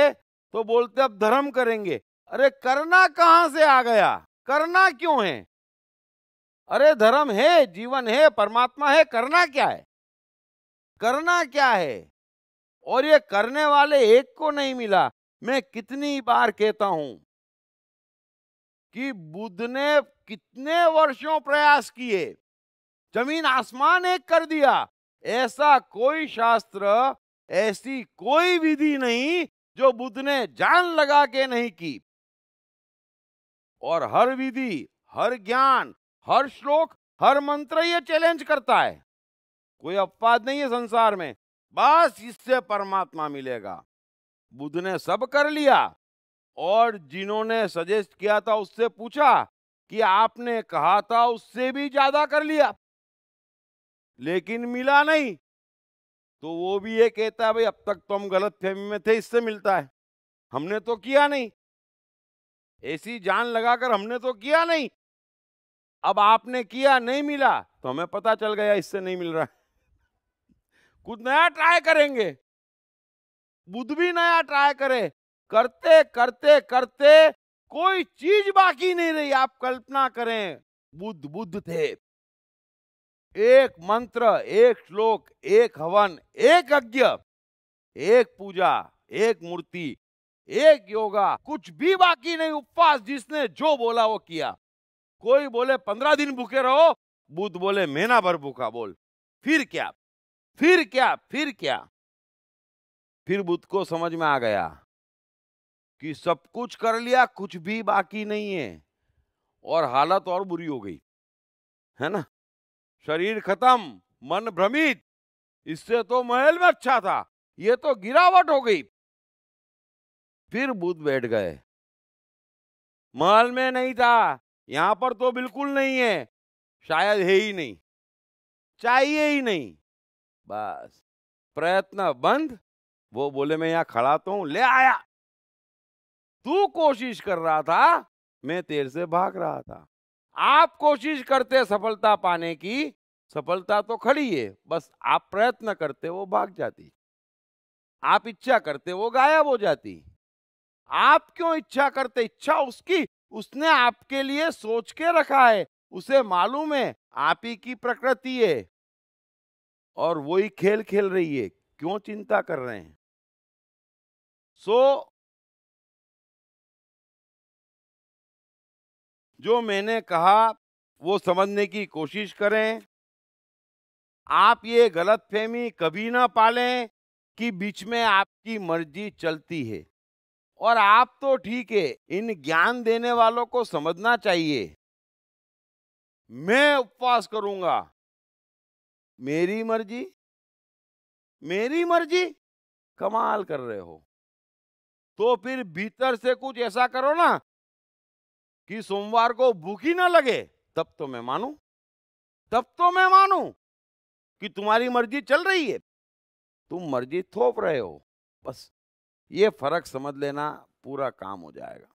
तो बोलते अब धर्म करेंगे अरे करना कहां से आ गया करना क्यों है अरे धर्म है जीवन है परमात्मा है करना क्या है करना क्या है और ये करने वाले एक को नहीं मिला मैं कितनी बार कहता हूं कि बुद्ध ने कितने वर्षों प्रयास किए जमीन आसमान एक कर दिया ऐसा कोई शास्त्र ऐसी कोई विधि नहीं जो बुद्ध ने जान लगा के नहीं की और हर विधि हर ज्ञान हर श्लोक हर मंत्र ये चैलेंज करता है कोई अपवाद नहीं है संसार में बस इससे परमात्मा मिलेगा बुद्ध ने सब कर लिया और जिन्होंने सजेस्ट किया था उससे पूछा कि आपने कहा था उससे भी ज्यादा कर लिया लेकिन मिला नहीं तो वो भी ये कहता है भाई अब तक तो हम गलत फहमी में थे इससे मिलता है हमने तो किया नहीं ऐसी जान लगाकर हमने तो किया नहीं अब आपने किया नहीं मिला तो हमें पता चल गया इससे नहीं मिल रहा <laughs> कुछ नया ट्राई करेंगे बुद्ध भी नया ट्राई करे करते करते करते कोई चीज बाकी नहीं रही आप कल्पना करें बुद्ध बुद्ध थे एक मंत्र एक श्लोक एक हवन एक यज्ञ एक पूजा एक मूर्ति एक योगा कुछ भी बाकी नहीं उपवास जिसने जो बोला वो किया कोई बोले पंद्रह दिन भूखे रहो बुद्ध बोले महीना भर भूखा बोल फिर क्या फिर क्या फिर क्या फिर बुद्ध को समझ में आ गया कि सब कुछ कर लिया कुछ भी बाकी नहीं है और हालत और बुरी हो गई है ना शरीर खत्म मन भ्रमित इससे तो महल में अच्छा था ये तो गिरावट हो गई फिर बुद्ध बैठ
गए महल में नहीं था यहां पर तो बिल्कुल नहीं है शायद है ही नहीं चाहिए ही नहीं बस प्रयत्न बंद वो बोले मैं यहां खड़ा तो हूं ले आया
तू कोशिश कर रहा था मैं तेर से भाग रहा था आप कोशिश करते सफलता पाने की सफलता तो खड़ी है बस आप प्रयत्न करते वो भाग जाती आप इच्छा करते वो गायब हो जाती आप क्यों इच्छा करते इच्छा उसकी उसने आपके लिए सोच के रखा है उसे मालूम है आप ही की प्रकृति है और वही खेल खेल रही
है क्यों चिंता कर रहे हैं सो जो मैंने कहा वो समझने की कोशिश करें आप ये गलत फहमी कभी ना
पालें कि बीच में आपकी मर्जी चलती है और आप तो ठीक है इन ज्ञान देने वालों को समझना चाहिए
मैं उपवास करूंगा मेरी मर्जी मेरी मर्जी कमाल कर रहे हो तो फिर भीतर से
कुछ ऐसा करो ना कि सोमवार को भूख ही ना लगे तब तो मैं मानू तब तो मैं मानू कि तुम्हारी मर्जी चल रही है तुम मर्जी थोप रहे हो बस ये फर्क समझ लेना पूरा काम हो जाएगा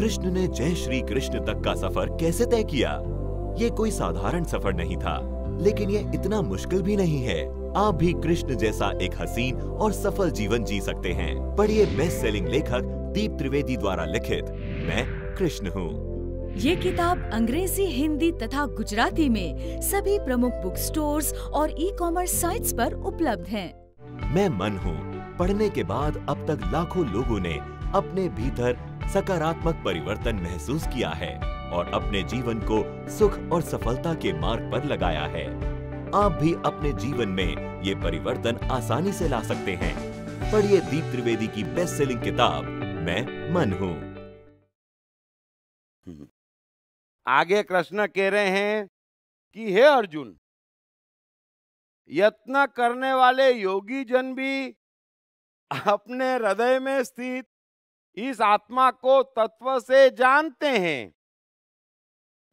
कृष्ण ने जय श्री कृष्ण तक का सफर कैसे तय किया ये कोई साधारण सफर नहीं था लेकिन ये इतना मुश्किल भी नहीं है आप भी कृष्ण जैसा एक हसीन और सफल जीवन जी सकते हैं पढ़िए बेस्ट सेलिंग लेखक दीप त्रिवेदी द्वारा लिखित मैं कृष्ण हूँ
ये किताब अंग्रेजी हिंदी तथा गुजराती में सभी प्रमुख बुक स्टोर और ई कॉमर्स साइट्स पर उपलब्ध है
मैं मन हूँ पढ़ने के बाद अब तक लाखों लोगों ने अपने भीतर सकारात्मक परिवर्तन महसूस किया है और अपने जीवन को सुख और सफलता के मार्ग पर लगाया है आप भी अपने जीवन में ये परिवर्तन आसानी से ला सकते हैं पढ़िए दीप त्रिवेदी की बेस्ट सेलिंग किताब मैं मन हूँ
आगे कृष्ण कह रहे हैं कि हे अर्जुन यत्न करने वाले योगी
जन भी अपने हृदय में स्थित इस आत्मा को तत्व से जानते हैं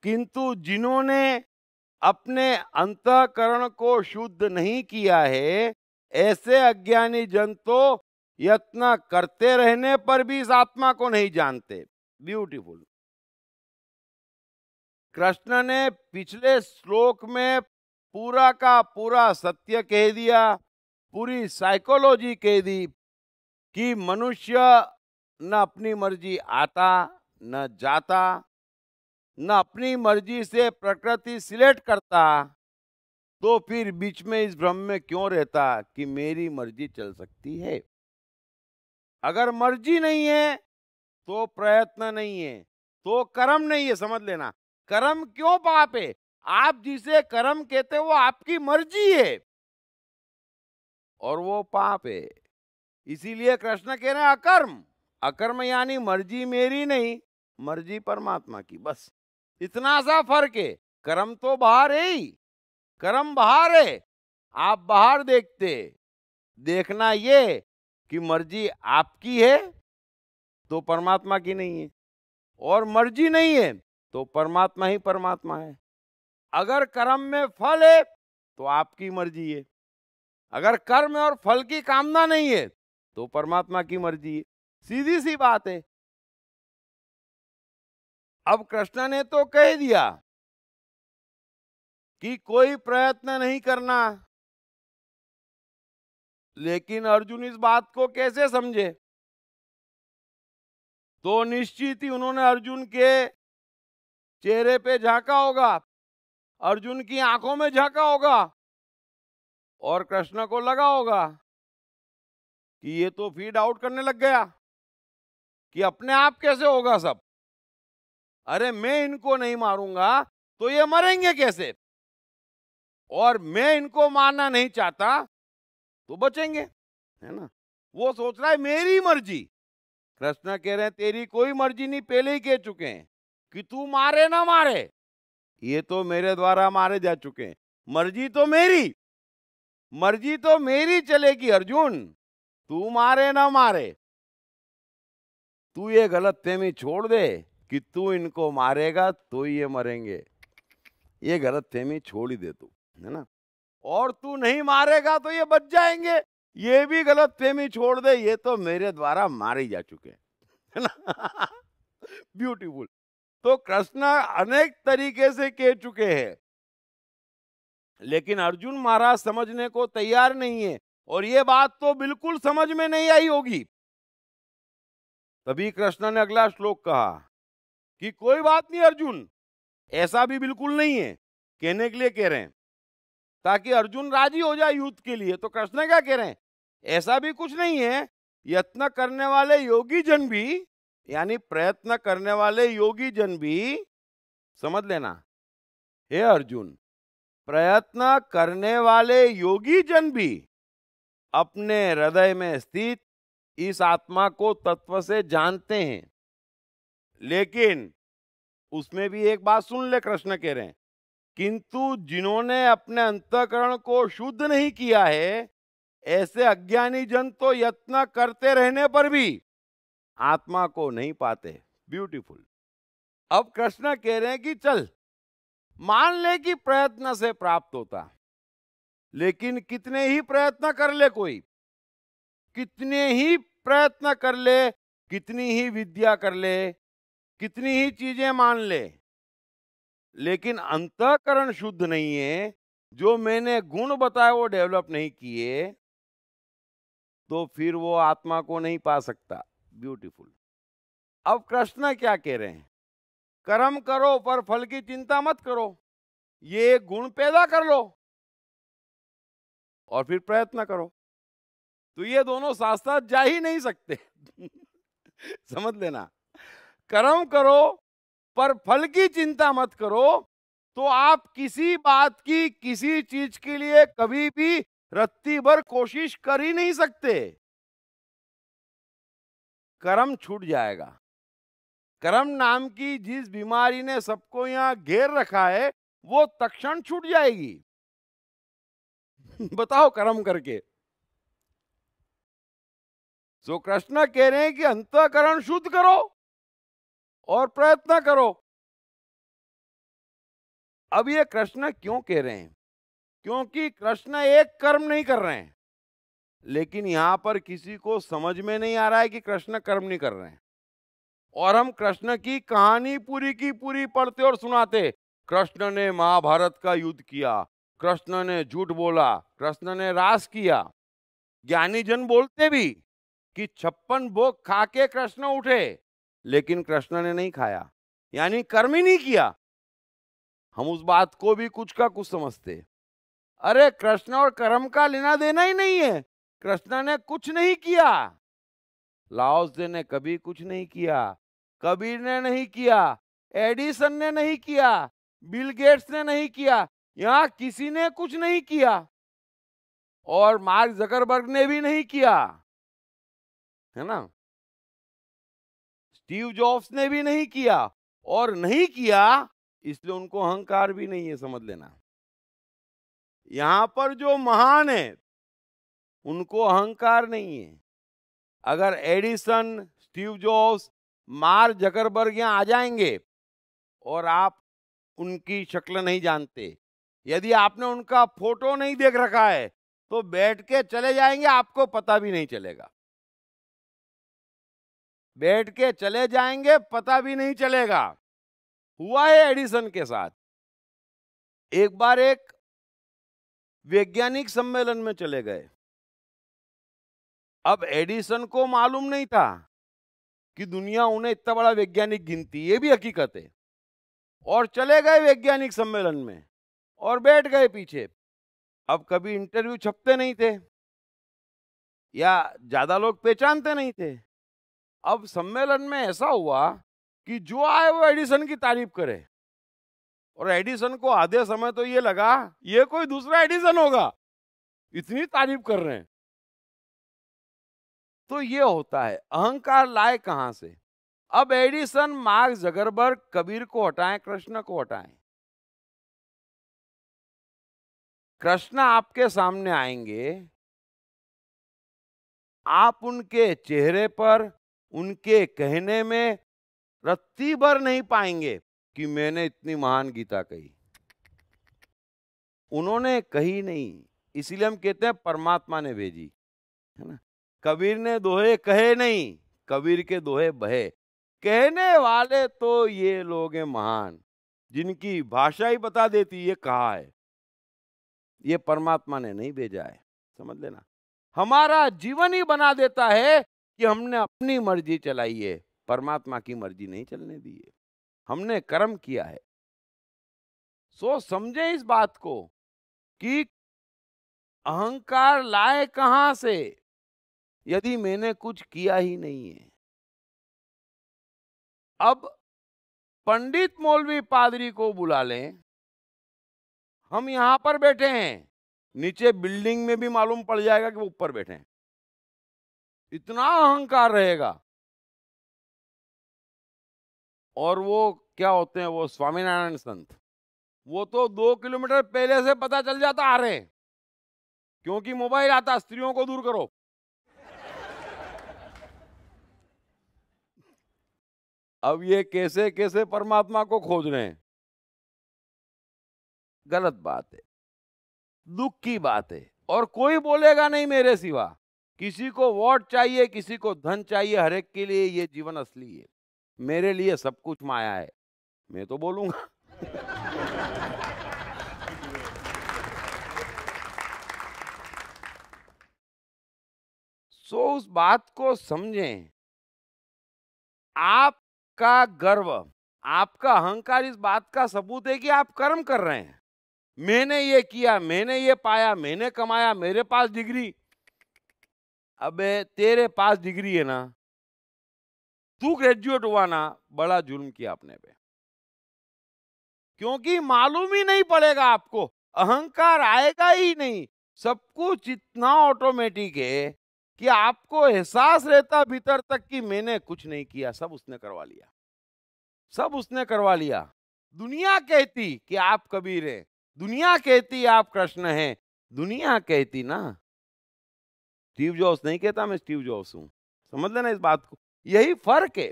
किंतु जिन्होंने अपने अंतकरण को शुद्ध नहीं किया है ऐसे अज्ञानी जन तो यत्न करते रहने पर भी इस आत्मा को नहीं जानते ब्यूटीफुल कृष्ण ने पिछले श्लोक में पूरा का पूरा सत्य कह दिया पूरी साइकोलॉजी कह दी कि मनुष्य न अपनी मर्जी आता न जाता न अपनी मर्जी से प्रकृति सिलेक्ट करता तो फिर बीच में इस भ्रम में क्यों रहता कि मेरी मर्जी चल सकती है अगर मर्जी नहीं है तो प्रयत्न नहीं है तो कर्म नहीं है समझ लेना कर्म क्यों पाप है आप जिसे कर्म कहते वो आपकी मर्जी है और वो पाप है इसीलिए कृष्ण कह रहे हैं अकर्म अकर्म यानी मर्जी मेरी नहीं मर्जी परमात्मा की बस इतना सा फर्क है कर्म तो बाहर है ही कर्म बाहर है आप बाहर देखते देखना ये कि मर्जी आपकी है तो परमात्मा की नहीं है और मर्जी नहीं है तो परमात्मा ही परमात्मा है अगर कर्म में फल है तो आपकी मर्जी है अगर कर्म और फल
की कामना नहीं है तो परमात्मा की मर्जी है सीधी सी बात है अब कृष्ण ने तो कह दिया कि कोई प्रयत्न नहीं करना लेकिन अर्जुन इस बात को कैसे समझे तो
निश्चित ही उन्होंने अर्जुन के चेहरे पे झांका होगा अर्जुन की आंखों में झांका होगा और कृष्ण को लगा होगा कि ये तो फीड आउट करने लग गया कि अपने आप कैसे होगा सब अरे मैं इनको नहीं मारूंगा तो ये मरेंगे कैसे और मैं इनको मारना नहीं चाहता तो बचेंगे है ना वो सोच रहा है मेरी मर्जी कृष्ण कह रहे हैं तेरी कोई मर्जी नहीं पहले ही कह चुके हैं कि तू मारे ना मारे ये तो मेरे द्वारा मारे जा चुके हैं मर्जी तो मेरी मर्जी तो मेरी चलेगी अर्जुन तू मारे ना मारे तू ये गलत फहमी छोड़ दे कि तू इनको मारेगा तो ये मरेंगे ये गलत फहमी छोड़ ही दे तू है ना और तू नहीं मारेगा तो ये बच जाएंगे ये भी गलत फहमी छोड़ दे ये तो मेरे द्वारा मारे जा चुके हैं ना ब्यूटीफुल <laughs> तो कृष्ण अनेक तरीके से कह चुके हैं लेकिन अर्जुन महाराज समझने को तैयार नहीं है और ये बात तो बिल्कुल समझ में नहीं आई होगी तभी कृष्ण ने अगला श्लोक कहा कि कोई बात नहीं अर्जुन ऐसा भी बिल्कुल नहीं है कहने के लिए कह रहे हैं ताकि अर्जुन राजी हो जाए युद्ध के लिए तो कृष्ण क्या कह रहे हैं ऐसा भी कुछ नहीं है यत्न करने वाले योगी जन भी यानी प्रयत्न करने वाले योगी जन भी समझ लेना हे अर्जुन प्रयत्न करने वाले योगी जन भी अपने हृदय में स्थित इस आत्मा को तत्व से जानते हैं लेकिन उसमें भी एक बात सुन ले कृष्ण कह रहे हैं किंतु जिन्होंने अपने अंतकरण को शुद्ध नहीं किया है ऐसे अज्ञानी जन तो यत्न करते रहने पर भी आत्मा को नहीं पाते ब्यूटीफुल अब कृष्ण कह रहे हैं कि चल मान ले कि प्रयत्न से प्राप्त होता लेकिन कितने ही प्रयत्न कर ले कोई कितने ही प्रयत्न कर ले कितनी ही विद्या कर ले कितनी ही चीजें मान ले लेकिन अंतकरण शुद्ध नहीं है जो मैंने गुण बताए वो डेवलप नहीं किए तो फिर वो आत्मा को नहीं पा सकता ब्यूटीफुल अब कृष्ण क्या कह रहे हैं कर्म करो पर फल की चिंता मत करो ये गुण पैदा कर लो और फिर प्रयत्न करो तो ये दोनों साथ साथ जा ही नहीं सकते <laughs> समझ लेना कर्म करो पर फल की चिंता मत करो तो आप किसी बात की किसी चीज के लिए कभी भी रत्ती भर कोशिश कर ही नहीं सकते कर्म छूट जाएगा कर्म नाम की जिस बीमारी ने सबको यहां घेर रखा है वो तक्षण छूट जाएगी <laughs> बताओ कर्म करके
जो कृष्ण कह रहे हैं कि अंतकरण शुद्ध करो और प्रयत्न करो अब ये कृष्ण क्यों कह रहे हैं क्योंकि कृष्ण एक कर्म नहीं कर रहे हैं
लेकिन यहां पर किसी को समझ में नहीं आ रहा है कि कृष्ण कर्म नहीं कर रहे हैं और हम कृष्ण की कहानी पूरी की पूरी पढ़ते और सुनाते कृष्ण ने महाभारत का युद्ध किया कृष्ण ने झूठ बोला कृष्ण ने रास किया ज्ञानी जन बोलते भी कि छप्पन भोग खा के कृष्ण उठे लेकिन कृष्ण ने नहीं खाया यानी कर्म ही नहीं किया हम उस बात को भी कुछ का कुछ समझते अरे कृष्ण और कर्म का लेना देना ही नहीं है कृष्ण ने कुछ नहीं किया लाओस ने कभी कुछ नहीं किया कबीर ने नहीं किया एडिसन ने नहीं किया बिल गेट्स ने नहीं किया
यहां किसी ने कुछ नहीं किया और मार्क जकरबर्ग ने भी नहीं किया है ना स्टीव
जॉब्स ने भी नहीं किया और नहीं किया इसलिए उनको अहंकार भी नहीं है समझ लेना यहां पर जो महान है उनको अहंकार नहीं है अगर Edison Steve Jobs Mark Zuckerberg यहां आ जाएंगे और आप उनकी शक्ल नहीं जानते यदि आपने उनका फोटो नहीं देख रखा है तो बैठ के चले जाएंगे आपको
पता भी नहीं चलेगा बैठ के चले जाएंगे पता भी नहीं चलेगा हुआ है एडिसन के साथ
एक बार एक वैज्ञानिक सम्मेलन में चले गए अब एडिसन को मालूम नहीं था कि दुनिया उन्हें इतना बड़ा वैज्ञानिक गिनती ये भी हकीकत है और चले गए वैज्ञानिक सम्मेलन में और बैठ गए पीछे अब कभी इंटरव्यू छपते नहीं थे या ज्यादा लोग पहचानते नहीं थे अब सम्मेलन में ऐसा हुआ कि जो आए वो एडिसन की तारीफ करे और एडिसन को आधे समय तो ये लगा ये कोई दूसरा एडिसन होगा इतनी तारीफ कर रहे हैं तो ये होता है अहंकार लाए कहां से अब एडिसन मार्ग जगरबर्ग कबीर को हटाएं कृष्ण को हटाएं कृष्ण आपके सामने आएंगे आप उनके चेहरे पर उनके कहने में रत्ती भर नहीं पाएंगे कि मैंने इतनी महान गीता कही उन्होंने कही नहीं इसलिए हम कहते हैं परमात्मा ने भेजी है ना कबीर ने दोहे कहे नहीं कबीर के दोहे बहे कहने वाले तो ये लोग हैं महान जिनकी भाषा ही बता देती ये कहा है ये परमात्मा ने नहीं भेजा है समझ लेना हमारा जीवन ही बना देता है कि हमने अपनी मर्जी चलाई है परमात्मा की मर्जी नहीं चलने दी है हमने कर्म किया है सो समझे इस
बात को कि अहंकार लाए कहां से यदि मैंने कुछ किया ही नहीं है अब पंडित मौलवी पादरी को बुला लें
हम यहां पर बैठे हैं नीचे बिल्डिंग में भी मालूम पड़ जाएगा कि वो ऊपर बैठे हैं
इतना अहंकार रहेगा और वो क्या होते हैं वो स्वामीनारायण संत वो तो दो
किलोमीटर पहले से पता चल जाता आ रहे क्योंकि मोबाइल आता स्त्रियों को दूर करो अब ये कैसे कैसे परमात्मा को खोज रहे हैं गलत बात है दुख की बात है और कोई बोलेगा नहीं मेरे सिवा किसी को वोट चाहिए किसी को धन चाहिए हर एक के लिए ये जीवन असली है मेरे लिए सब कुछ माया है मैं तो बोलूंगा सो उस बात को समझें आपका गर्व आपका अहंकार इस बात का सबूत है कि आप कर्म कर रहे हैं मैंने ये किया मैंने ये पाया मैंने कमाया मेरे पास डिग्री अबे तेरे पास डिग्री है ना तू ग्रेजुएट हुआ ना बड़ा जुल्म किया आपने पे क्योंकि मालूम ही नहीं पड़ेगा आपको अहंकार आएगा ही नहीं सब कुछ इतना ऑटोमेटिक है कि आपको एहसास रहता भीतर तक कि मैंने कुछ नहीं किया सब उसने करवा लिया सब उसने करवा लिया दुनिया कहती कि आप कबीर हैं दुनिया कहती आप कृष्ण हैं दुनिया कहती ना स्टीव जॉब्स नहीं कहता मैं स्टीव जॉब्स हूं समझ लेना इस बात को यही फर्क है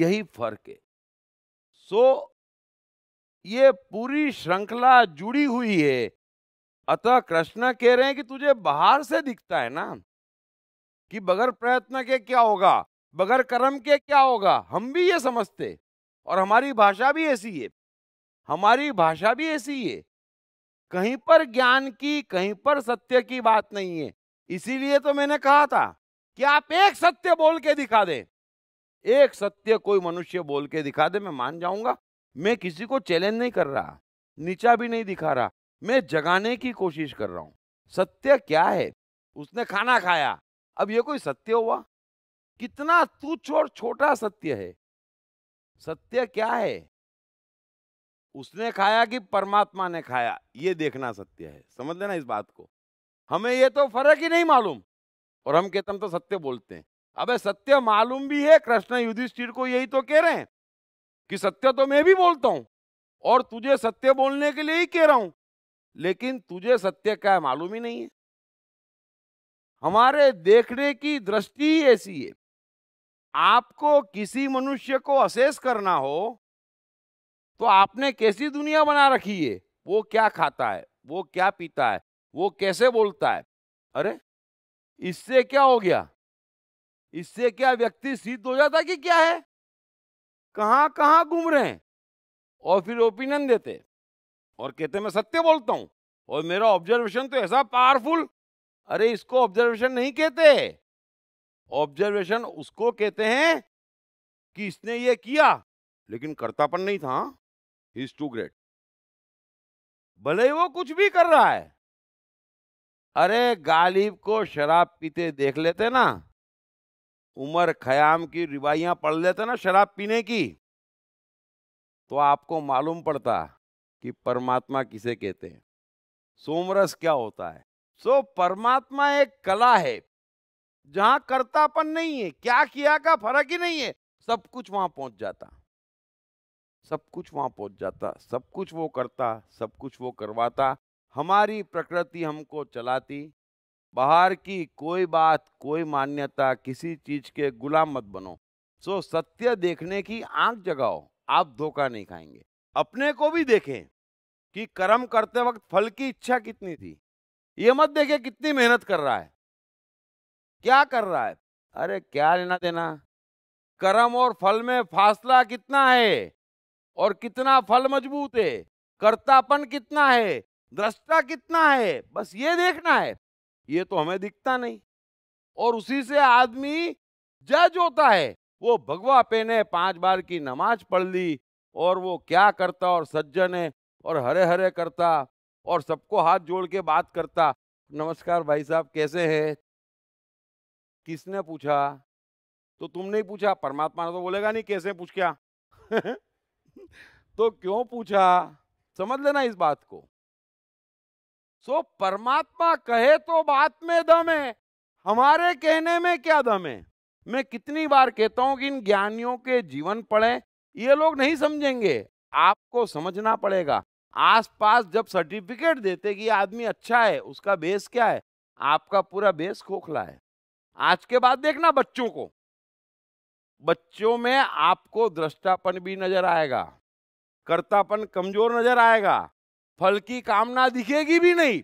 यही फर्क है सो ये पूरी श्रृंखला जुड़ी हुई है अतः कृष्ण कह रहे हैं कि तुझे बाहर से दिखता है ना कि बगैर प्रयत्न के क्या होगा बगैर कर्म के क्या होगा हम भी ये समझते और हमारी भाषा भी ऐसी है हमारी भाषा भी ऐसी है कहीं पर ज्ञान की कहीं पर सत्य की बात नहीं है इसीलिए तो मैंने कहा था कि आप एक सत्य बोल के दिखा दे एक सत्य कोई मनुष्य बोल के दिखा दे मैं मान जाऊंगा मैं किसी को चैलेंज नहीं कर रहा नीचा भी नहीं दिखा रहा मैं जगाने की कोशिश कर रहा हूं सत्य क्या है उसने खाना खाया अब ये कोई सत्य हुआ कितना तुच्छ और छोटा सत्य है सत्य क्या है उसने खाया कि परमात्मा ने खाया ये देखना सत्य है समझ लेना इस बात को हमें ये तो फर्क ही नहीं मालूम और हम कहते हम तो सत्य बोलते हैं अबे सत्य मालूम भी है कृष्ण युधिष्ठिर को यही तो कह रहे हैं कि सत्य तो मैं भी बोलता हूं और तुझे सत्य बोलने के लिए ही कह रहा हूं लेकिन तुझे सत्य क्या है मालूम ही नहीं है हमारे देखने की दृष्टि ऐसी है आपको किसी मनुष्य को असेस करना हो तो आपने कैसी दुनिया बना रखी है वो क्या खाता है वो क्या पीता है वो कैसे बोलता है अरे इससे क्या हो गया इससे क्या व्यक्ति सिद्ध हो जाता कि क्या है कहाँ कहाँ घूम रहे हैं और फिर ओपिनियन देते और कहते मैं सत्य बोलता हूं और मेरा ऑब्जर्वेशन तो ऐसा पावरफुल अरे इसको ऑब्जर्वेशन नहीं कहते ऑब्जर्वेशन उसको कहते हैं कि इसने ये किया लेकिन करतापन नहीं था हाँ? ही इज टू ग्रेट भले ही वो कुछ भी कर रहा है अरे गालिब को शराब पीते देख लेते ना उमर खयाम की रिवाइयां पढ़ लेते ना शराब पीने की तो आपको मालूम पड़ता कि परमात्मा किसे कहते हैं सोमरस क्या होता है सो परमात्मा एक कला है जहां करतापन नहीं है क्या किया का फर्क ही नहीं है सब कुछ वहां पहुंच जाता सब कुछ वहाँ पहुँच जाता सब कुछ वो करता सब कुछ वो करवाता हमारी प्रकृति हमको चलाती बाहर की कोई बात कोई मान्यता किसी चीज़ के गुलाम मत बनो सो सत्य देखने की आंख जगाओ आप धोखा नहीं खाएंगे अपने को भी देखें कि कर्म करते वक्त फल की इच्छा कितनी थी ये मत देखे कितनी मेहनत कर रहा है क्या कर रहा है अरे क्या लेना देना कर्म और फल में फासला कितना है और कितना फल मजबूत है कर्तापन कितना है दृष्टा कितना है बस ये देखना है ये तो हमें दिखता नहीं और उसी से आदमी जज होता है वो भगवा पे ने पांच बार की नमाज पढ़ ली और वो क्या करता और सज्जन है और हरे हरे करता और सबको हाथ जोड़ के बात करता नमस्कार भाई साहब कैसे हैं किसने पूछा तो तुमने ही पूछा परमात्मा ने तो बोलेगा नहीं कैसे पूछ क्या <laughs> <laughs> तो क्यों पूछा समझ लेना इस बात को सो so, परमात्मा कहे तो बात में दम है हमारे कहने में क्या दम है मैं कितनी बार कहता हूं कि इन ज्ञानियों के जीवन पढ़े ये लोग नहीं समझेंगे आपको समझना पड़ेगा आसपास जब सर्टिफिकेट देते कि आदमी अच्छा है उसका बेस क्या है आपका पूरा बेस खोखला है आज के बाद देखना बच्चों को बच्चों में आपको दृष्टापन भी नजर आएगा कर्तापन कमजोर नजर आएगा फल की कामना दिखेगी भी नहीं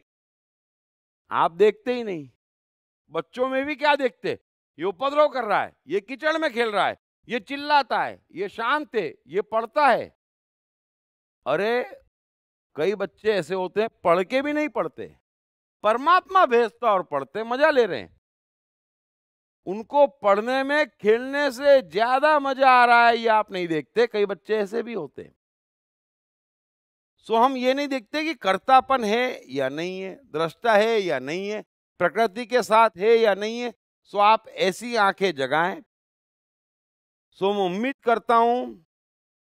आप देखते ही नहीं बच्चों में भी क्या देखते ये उपद्रव कर रहा है ये किचड़ में खेल रहा है ये चिल्लाता है ये शांत है ये पढ़ता है अरे कई बच्चे ऐसे होते हैं पढ़ के भी नहीं पढ़ते परमात्मा भेजता और पढ़ते मजा ले रहे हैं उनको पढ़ने में खेलने से ज्यादा मजा आ रहा है ये आप नहीं देखते कई बच्चे ऐसे भी होते हैं सो हम ये नहीं देखते कि कर्तापन है या नहीं है दृष्टा है या नहीं है प्रकृति के साथ है या नहीं है सो आप ऐसी आंखें जगाएं सो मैं उम्मीद करता हूं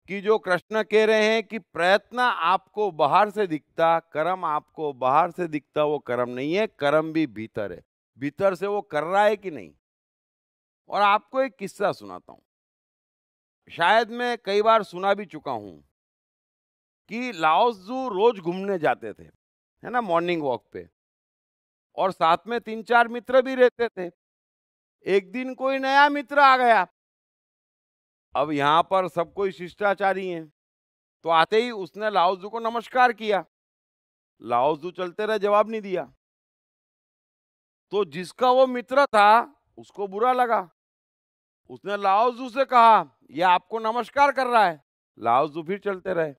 कि जो कृष्ण कह रहे हैं कि प्रयत्न आपको बाहर से दिखता कर्म आपको बाहर से दिखता वो कर्म नहीं है कर्म भी भीतर है भीतर से वो कर रहा है कि नहीं और आपको एक किस्सा सुनाता हूं शायद मैं कई बार सुना भी चुका हूं कि जू रोज घूमने जाते थे है ना मॉर्निंग वॉक पे और साथ में तीन चार मित्र भी रहते थे एक दिन कोई नया मित्र आ गया अब यहां पर सब कोई शिष्टाचारी है तो आते ही उसने लाओजू को नमस्कार किया लाओजू चलते रहे जवाब नहीं दिया तो जिसका वो मित्र था उसको बुरा लगा उसने लाओजू से कहा यह आपको नमस्कार कर रहा है लाओजू फिर चलते रहे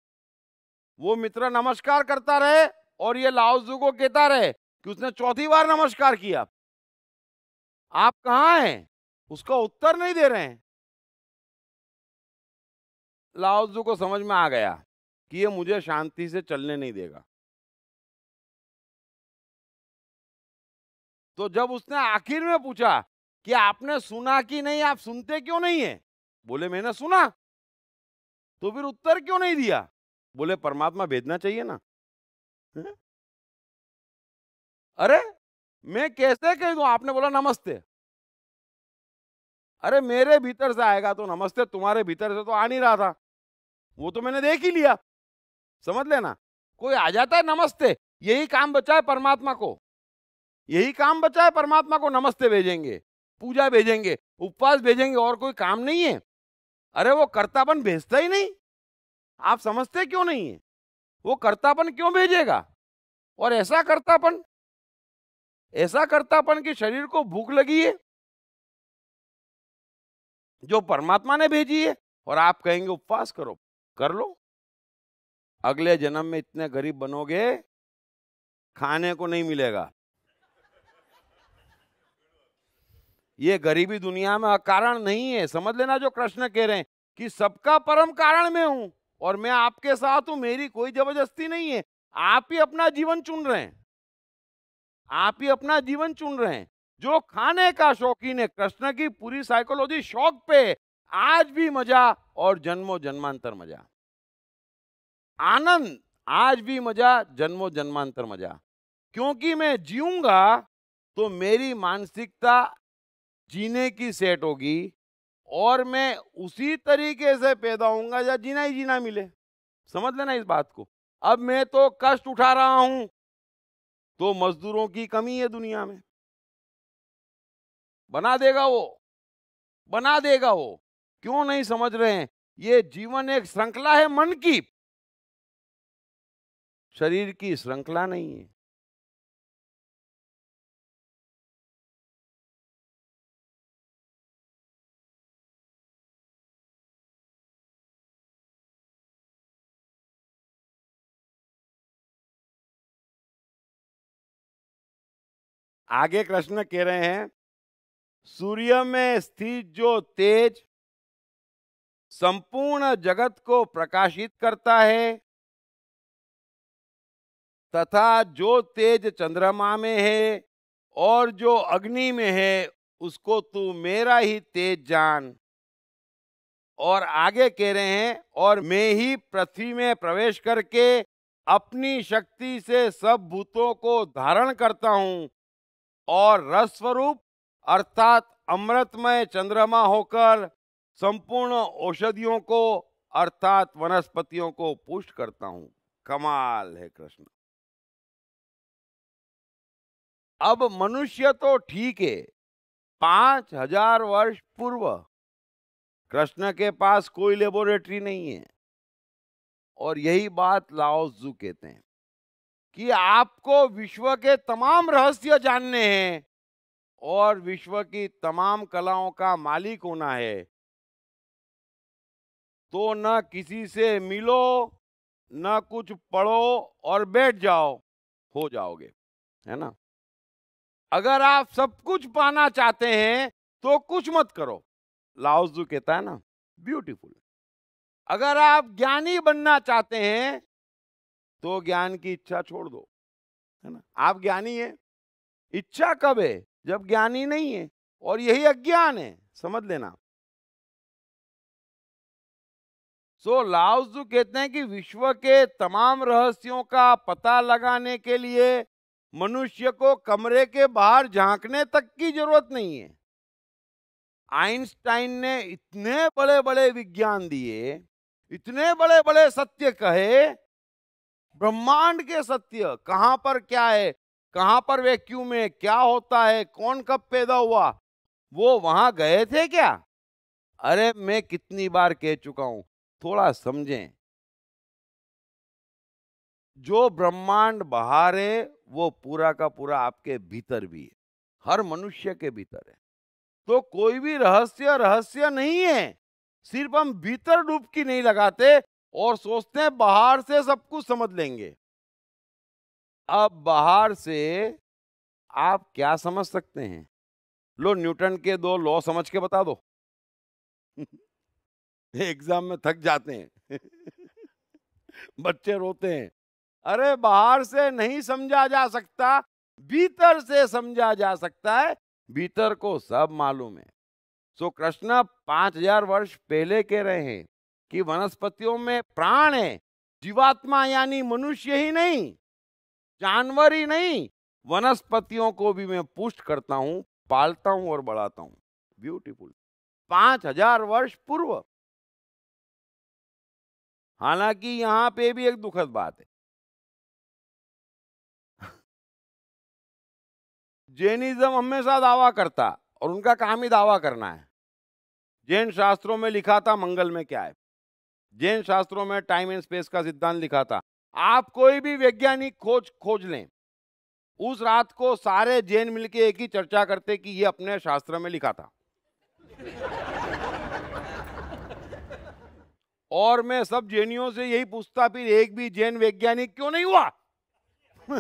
वो मित्र नमस्कार करता रहे और ये लाओजू को कहता रहे कि उसने चौथी बार नमस्कार किया
आप कहा हैं उसका उत्तर नहीं दे रहे हैं लाओजू को समझ में आ गया कि ये मुझे शांति से चलने नहीं देगा तो जब उसने आखिर में पूछा कि आपने सुना कि नहीं आप सुनते क्यों नहीं है बोले मैंने सुना तो फिर उत्तर क्यों नहीं दिया बोले परमात्मा भेजना चाहिए ना अरे मैं कैसे कह दू आपने बोला नमस्ते अरे मेरे भीतर से आएगा तो नमस्ते
तुम्हारे भीतर से तो आ नहीं रहा था वो तो मैंने देख ही लिया समझ लेना कोई आ जाता है नमस्ते यही काम बचा है परमात्मा को यही काम बचा है परमात्मा को नमस्ते भेजेंगे पूजा भेजेंगे उपवास भेजेंगे और कोई काम नहीं है अरे वो कर्तापन भेजता ही नहीं आप समझते क्यों नहीं है वो कर्तापन
क्यों भेजेगा और ऐसा कर्तापन ऐसा कर्तापन कि शरीर को भूख लगी है जो परमात्मा ने भेजी
है और आप कहेंगे उपवास करो कर लो अगले जन्म में इतने गरीब बनोगे खाने को नहीं मिलेगा ये गरीबी दुनिया में कारण नहीं है समझ लेना जो कृष्ण कह रहे हैं कि सबका परम कारण मैं हूं और मैं आपके साथ हूं मेरी कोई जबरदस्ती नहीं है आप ही अपना जीवन चुन रहे हैं आप ही अपना जीवन चुन रहे हैं जो खाने का शौकीन है कृष्ण की पूरी साइकोलॉजी शौक पे आज भी मजा और जन्मो जन्मांतर मजा आनंद आज भी मजा जन्मो जन्मांतर मजा क्योंकि मैं जीऊंगा तो मेरी मानसिकता जीने की सेट होगी और मैं उसी तरीके से पैदा होऊंगा या जीना ही जीना मिले समझ लेना इस बात को अब मैं तो
कष्ट उठा रहा हूं तो मजदूरों की कमी है दुनिया में बना देगा वो बना देगा वो क्यों नहीं समझ रहे हैं ये जीवन एक श्रृंखला है मन की शरीर की श्रृंखला नहीं है आगे कृष्ण कह रहे हैं सूर्य में स्थित जो तेज
संपूर्ण जगत को प्रकाशित करता है तथा जो तेज चंद्रमा में है और जो अग्नि में है उसको तू मेरा ही तेज जान और आगे कह रहे हैं और मैं ही पृथ्वी में प्रवेश करके अपनी शक्ति से सब भूतों को धारण करता हूं और रस स्वरूप अर्थात अमृतमय चंद्रमा होकर संपूर्ण औषधियों को अर्थात वनस्पतियों को पुष्ट करता हूं कमाल
है कृष्ण अब मनुष्य तो ठीक है पांच हजार वर्ष पूर्व कृष्ण के
पास कोई लेबोरेटरी नहीं है और यही बात लाओजू कहते हैं कि आपको विश्व के तमाम रहस्य जानने हैं और विश्व की तमाम कलाओं का मालिक होना है तो न किसी से मिलो न कुछ पढ़ो और बैठ जाओ हो जाओगे है ना अगर आप सब कुछ पाना चाहते हैं तो कुछ मत करो लाउजू कहता है ना ब्यूटीफुल अगर आप ज्ञानी बनना चाहते हैं तो ज्ञान की इच्छा छोड़ दो है ना आप ज्ञानी है इच्छा कब है जब ज्ञानी नहीं है और यही अज्ञान है समझ लेना सो so, लाउजू कहते हैं कि विश्व के तमाम रहस्यों का पता लगाने के लिए मनुष्य को कमरे के बाहर झांकने तक की जरूरत नहीं है आइंस्टाइन ने इतने बड़े बड़े विज्ञान दिए इतने बड़े बड़े सत्य कहे ब्रह्मांड के सत्य कहां पर क्या है कहां पर वैक्यूम है क्या होता है कौन कब पैदा हुआ वो वहां गए थे क्या अरे मैं कितनी बार कह चुका हूं थोड़ा समझें जो ब्रह्मांड बाहर है वो पूरा का पूरा आपके भीतर भी है हर मनुष्य के भीतर है तो कोई भी रहस्य रहस्य नहीं है सिर्फ हम भीतर डूबकी नहीं लगाते और सोचते हैं बाहर से सब कुछ समझ लेंगे अब बाहर से आप क्या समझ सकते हैं लो न्यूटन के दो लॉ समझ के बता दो <laughs> एग्जाम में थक जाते हैं <laughs> बच्चे रोते हैं अरे बाहर से नहीं समझा जा सकता भीतर से समझा जा सकता है भीतर को सब मालूम है सो कृष्णा पांच हजार वर्ष पहले के रहे हैं कि वनस्पतियों में प्राण है जीवात्मा यानी मनुष्य ही नहीं जानवर ही नहीं वनस्पतियों को भी मैं पुष्ट करता हूं पालता हूं और बढ़ाता हूं ब्यूटीफुल पांच हजार वर्ष पूर्व
हालांकि यहां पे भी एक दुखद बात है जैनिज्म हमेशा दावा करता और उनका काम ही दावा करना है जैन शास्त्रों में लिखा था
मंगल में क्या है जैन शास्त्रों में टाइम एंड स्पेस का सिद्धांत लिखा था आप कोई भी वैज्ञानिक खोज खोज लें उस रात को सारे जैन मिलके एक ही चर्चा करते कि ये अपने शास्त्र में लिखा था और मैं सब जैनियों से यही पूछता फिर एक भी जैन वैज्ञानिक क्यों नहीं हुआ <laughs>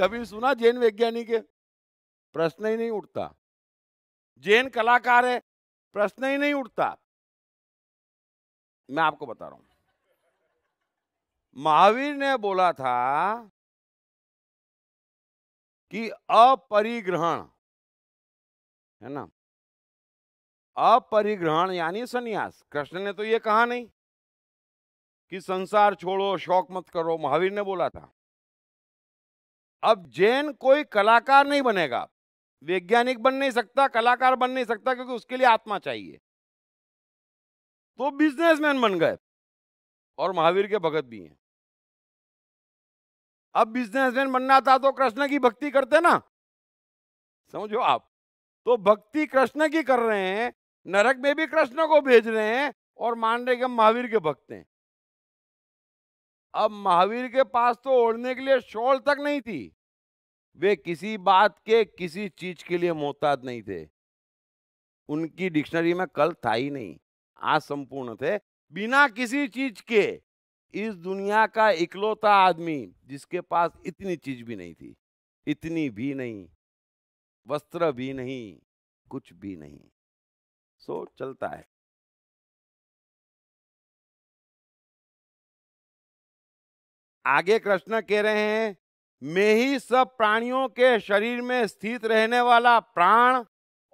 कभी सुना जैन
वैज्ञानिक है प्रश्न ही नहीं उठता जैन कलाकार है प्रश्न ही नहीं उठता मैं आपको बता रहा हूं महावीर ने बोला था कि अपरिग्रहण है ना अपरिग्रहण यानी सन्यास कृष्ण ने तो ये कहा नहीं कि संसार
छोड़ो शौक मत करो महावीर ने बोला था अब जैन कोई कलाकार नहीं बनेगा वैज्ञानिक बन नहीं सकता कलाकार बन नहीं सकता क्योंकि उसके लिए आत्मा
चाहिए तो बिजनेसमैन बन गए और महावीर के भगत भी हैं अब बिजनेसमैन बनना था तो कृष्ण की भक्ति
करते ना समझो आप तो भक्ति कृष्ण की कर रहे हैं नरक में भी कृष्ण को भेज रहे हैं और मान रहे कि हम महावीर के भक्त हैं अब महावीर के पास तो ओढ़ने के लिए शॉल तक नहीं थी वे किसी बात के किसी चीज के लिए मोहताज नहीं थे उनकी डिक्शनरी में कल था ही नहीं असंपूर्ण थे बिना किसी चीज के इस दुनिया का इकलौता आदमी जिसके पास इतनी चीज भी नहीं थी इतनी
भी नहीं वस्त्र भी नहीं कुछ भी नहीं सो चलता है आगे कृष्ण कह रहे हैं मैं ही सब प्राणियों
के शरीर में स्थित रहने वाला प्राण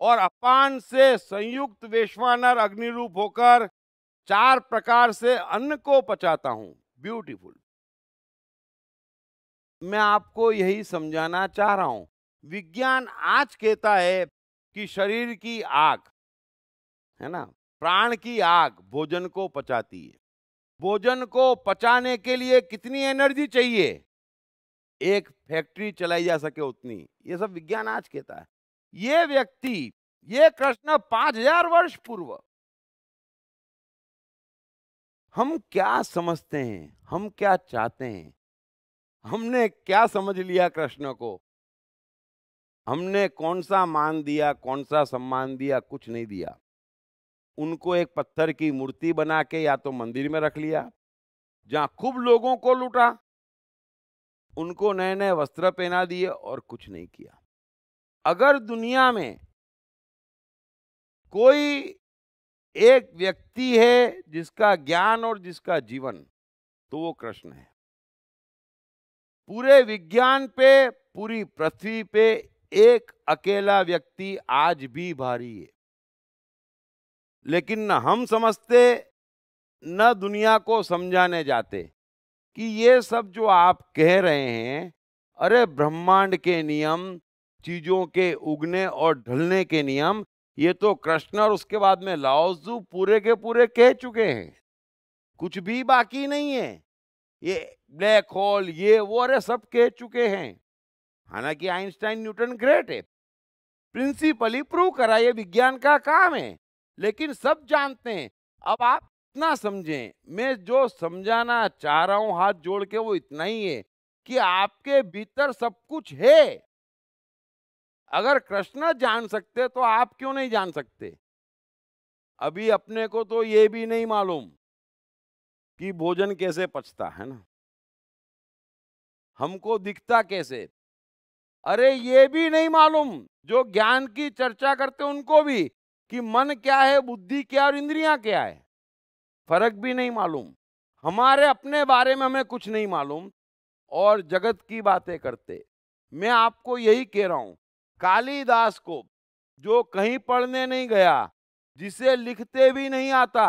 और अपान से संयुक्त वेश्वानर रूप होकर चार प्रकार से अन्न को पचाता हूं ब्यूटीफुल मैं आपको यही समझाना चाह रहा हूं विज्ञान आज कहता है कि शरीर की आग है ना प्राण की आग भोजन को पचाती है भोजन को पचाने के लिए कितनी एनर्जी चाहिए एक फैक्ट्री चलाई जा सके उतनी ये सब विज्ञान आज कहता है ये व्यक्ति ये कृष्ण पांच हजार वर्ष पूर्व हम क्या समझते हैं हम क्या चाहते हैं हमने क्या समझ लिया कृष्ण को हमने कौन सा मान दिया कौन सा सम्मान दिया कुछ नहीं दिया उनको एक पत्थर की मूर्ति बना के या तो मंदिर में रख लिया जहां खूब लोगों को लूटा उनको नए नए वस्त्र पहना दिए और कुछ नहीं किया अगर दुनिया में कोई एक व्यक्ति है जिसका ज्ञान और जिसका जीवन तो वो कृष्ण है पूरे विज्ञान पे पूरी पृथ्वी पे एक अकेला व्यक्ति आज भी भारी है लेकिन न हम समझते न दुनिया को समझाने जाते कि ये सब जो आप कह रहे हैं अरे ब्रह्मांड के नियम चीजों के उगने और ढलने के नियम ये तो कृष्ण और उसके बाद में लाओजू पूरे के पूरे कह चुके हैं कुछ भी बाकी नहीं है ये ब्लैक होल ये वो अरे सब कह चुके हैं हालांकि आइंस्टाइन न्यूटन ग्रेट है प्रिंसिपली प्रूव करा ये विज्ञान का काम है लेकिन सब जानते हैं अब आप इतना समझें मैं जो समझाना चाह रहा हूं हाथ जोड़ के वो इतना ही है कि आपके भीतर सब कुछ है अगर कृष्ण जान सकते तो आप क्यों नहीं जान सकते अभी अपने को तो ये भी नहीं मालूम कि भोजन कैसे पचता है ना हमको दिखता कैसे अरे ये भी नहीं मालूम जो ज्ञान की चर्चा करते उनको भी कि मन क्या है बुद्धि क्या और इंद्रियां क्या है फर्क भी नहीं मालूम हमारे अपने बारे में हमें कुछ नहीं मालूम और जगत की बातें करते मैं आपको यही कह रहा हूं कालीदास को जो कहीं पढ़ने नहीं गया जिसे लिखते भी नहीं आता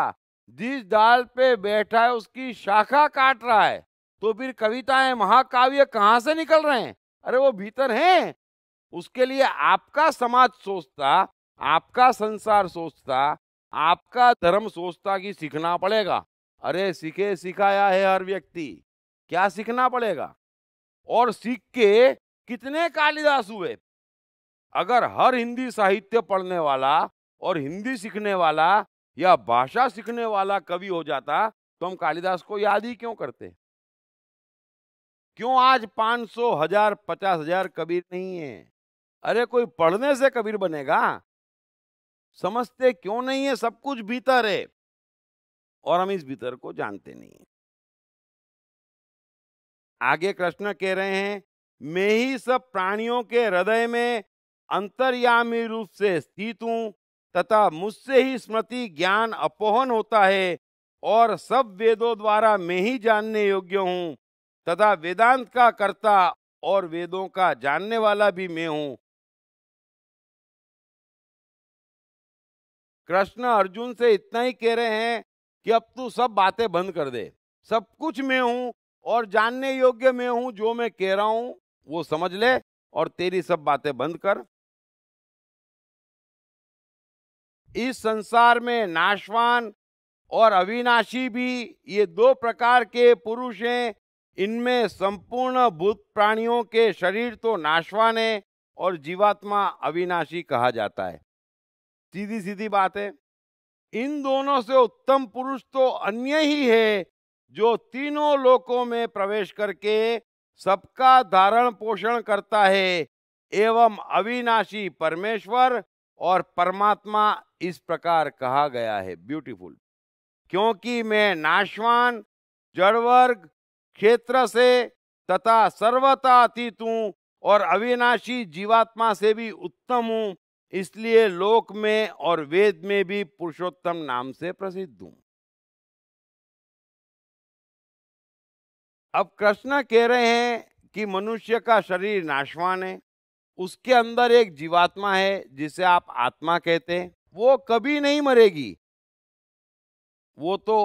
जिस डाल पे बैठा है उसकी शाखा काट रहा है तो फिर कविताएं महाकाव्य कहाँ से निकल रहे हैं अरे वो भीतर हैं उसके लिए आपका समाज सोचता आपका संसार सोचता आपका धर्म सोचता कि सीखना पड़ेगा अरे सीखे सिखाया है हर व्यक्ति क्या सीखना पड़ेगा और सीख के कितने कालिदास हुए अगर हर हिंदी साहित्य पढ़ने वाला और हिंदी सीखने वाला या भाषा सीखने वाला कवि हो जाता तो हम कालिदास को याद ही क्यों करते क्यों आज पांच सौ हजार पचास हजार कबीर नहीं है अरे कोई पढ़ने से कबीर बनेगा समझते क्यों नहीं है सब कुछ भीतर है और हम इस भीतर को जानते नहीं है आगे कृष्ण कह रहे हैं मैं ही सब प्राणियों के हृदय में अंतर्यामी रूप से स्थित हूँ तथा मुझसे ही स्मृति ज्ञान अपोहन होता है और सब वेदों द्वारा मैं ही जानने
योग्य हूँ तथा वेदांत का कर्ता और वेदों का जानने वाला भी मैं हूँ कृष्ण अर्जुन से इतना ही कह रहे हैं कि अब तू सब बातें बंद कर दे सब कुछ
मैं हूं और जानने योग्य मैं हूँ जो मैं कह रहा हूं वो समझ ले और तेरी सब बातें बंद कर इस संसार में नाशवान और अविनाशी भी ये दो प्रकार के पुरुष हैं इनमें संपूर्ण भूत प्राणियों के शरीर तो नाशवान है और जीवात्मा अविनाशी कहा जाता है सीधी सीधी बात है इन दोनों से उत्तम पुरुष तो अन्य ही है जो तीनों लोकों में प्रवेश करके सबका धारण पोषण करता है एवं अविनाशी परमेश्वर और परमात्मा इस प्रकार कहा गया है ब्यूटीफुल क्योंकि मैं नाशवान जड़वर्ग क्षेत्र से तथा सर्वता अतीत हूँ और अविनाशी जीवात्मा से भी उत्तम हूँ इसलिए लोक में और वेद में भी पुरुषोत्तम नाम से प्रसिद्ध हूँ अब कृष्ण कह रहे हैं कि मनुष्य का शरीर नाशवान है उसके अंदर एक जीवात्मा है जिसे आप आत्मा कहते हैं वो कभी नहीं मरेगी वो तो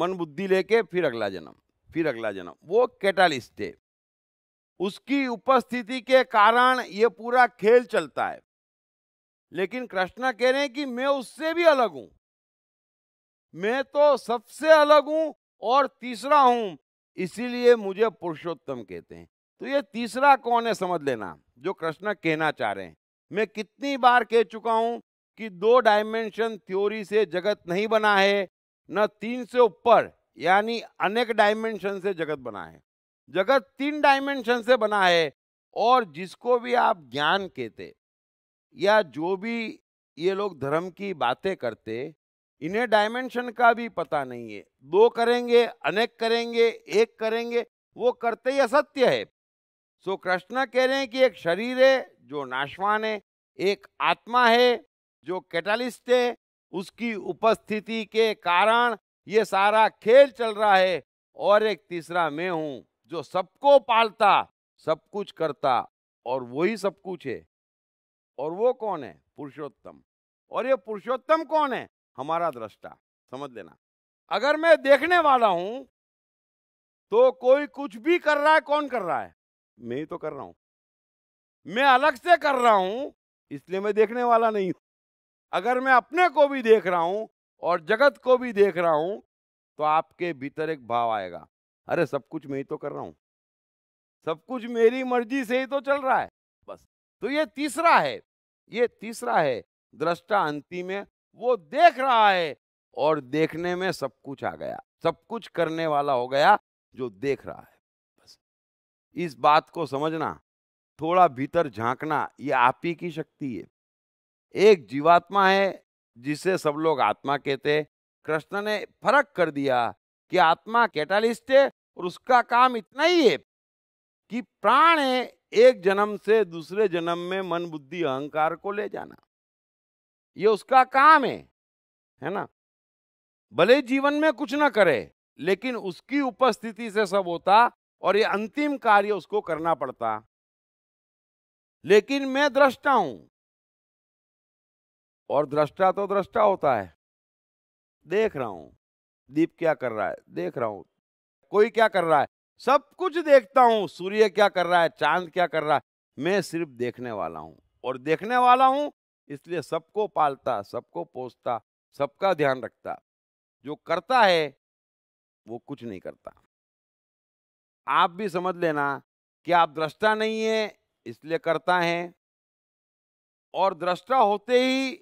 मन बुद्धि लेके फिर अगला जन्म फिर अगला जन्म वो कैटालिस्ट है उसकी उपस्थिति के कारण ये पूरा खेल चलता है लेकिन कृष्णा कह रहे हैं कि मैं उससे भी अलग हूं मैं तो सबसे अलग हूं और तीसरा हूं इसीलिए मुझे पुरुषोत्तम कहते हैं तो ये तीसरा कौन है समझ लेना जो कृष्ण कहना चाह रहे हैं मैं कितनी बार कह चुका हूं कि दो डायमेंशन थ्योरी से जगत नहीं बना है न तीन से ऊपर यानी अनेक डायमेंशन से जगत बना है जगत तीन डायमेंशन से बना है और जिसको भी आप ज्ञान कहते या जो भी ये लोग धर्म की बातें करते इन्हें डायमेंशन का भी पता नहीं है दो करेंगे अनेक करेंगे एक करेंगे वो करते ही असत्य है सो कृष्ण कह रहे हैं कि एक शरीर है जो नाशवान है एक आत्मा है जो कैटालिस्ट है उसकी उपस्थिति के कारण ये सारा खेल चल रहा है और एक तीसरा मैं हूं जो सबको पालता सब कुछ करता और वही सब कुछ है और वो कौन है पुरुषोत्तम और ये पुरुषोत्तम कौन है हमारा दृष्टा समझ लेना अगर मैं देखने वाला हूं तो कोई कुछ भी कर रहा है कौन कर रहा है मैं ही तो कर रहा हूं मैं अलग से कर रहा हूं इसलिए मैं देखने वाला नहीं हूं अगर मैं अपने को भी देख रहा हूं और जगत को भी देख रहा हूं तो आपके भीतर एक भाव आएगा अरे सब कुछ मैं ही तो कर रहा हूं सब कुछ मेरी मर्जी से ही तो चल रहा है बस तो ये तीसरा है ये तीसरा है दृष्टा अंतिम में वो देख रहा है और देखने में सब कुछ आ गया सब कुछ करने वाला हो गया जो देख रहा है इस बात को समझना थोड़ा भीतर झांकना ये आप ही की शक्ति है एक जीवात्मा है जिसे सब लोग आत्मा कहते कृष्ण ने फर्क कर दिया कि आत्मा कैटालिस्ट है और उसका काम इतना ही है कि प्राण है एक जन्म से दूसरे जन्म में मन बुद्धि अहंकार को ले जाना ये उसका काम है है ना भले जीवन में कुछ ना करे लेकिन उसकी उपस्थिति से सब होता और ये अंतिम कार्य उसको करना पड़ता
लेकिन मैं दृष्टा हूं और दृष्टा तो दृष्टा होता है देख रहा हूं दीप क्या कर रहा है देख रहा
हूं कोई क्या कर रहा है सब कुछ देखता हूं सूर्य क्या कर रहा है चांद क्या कर रहा है मैं सिर्फ देखने वाला हूं और देखने वाला हूं इसलिए सबको पालता सबको पोसता सबका ध्यान रखता जो करता है वो कुछ नहीं करता आप भी समझ लेना कि आप दृष्टा नहीं है इसलिए करता है और दृष्टा होते ही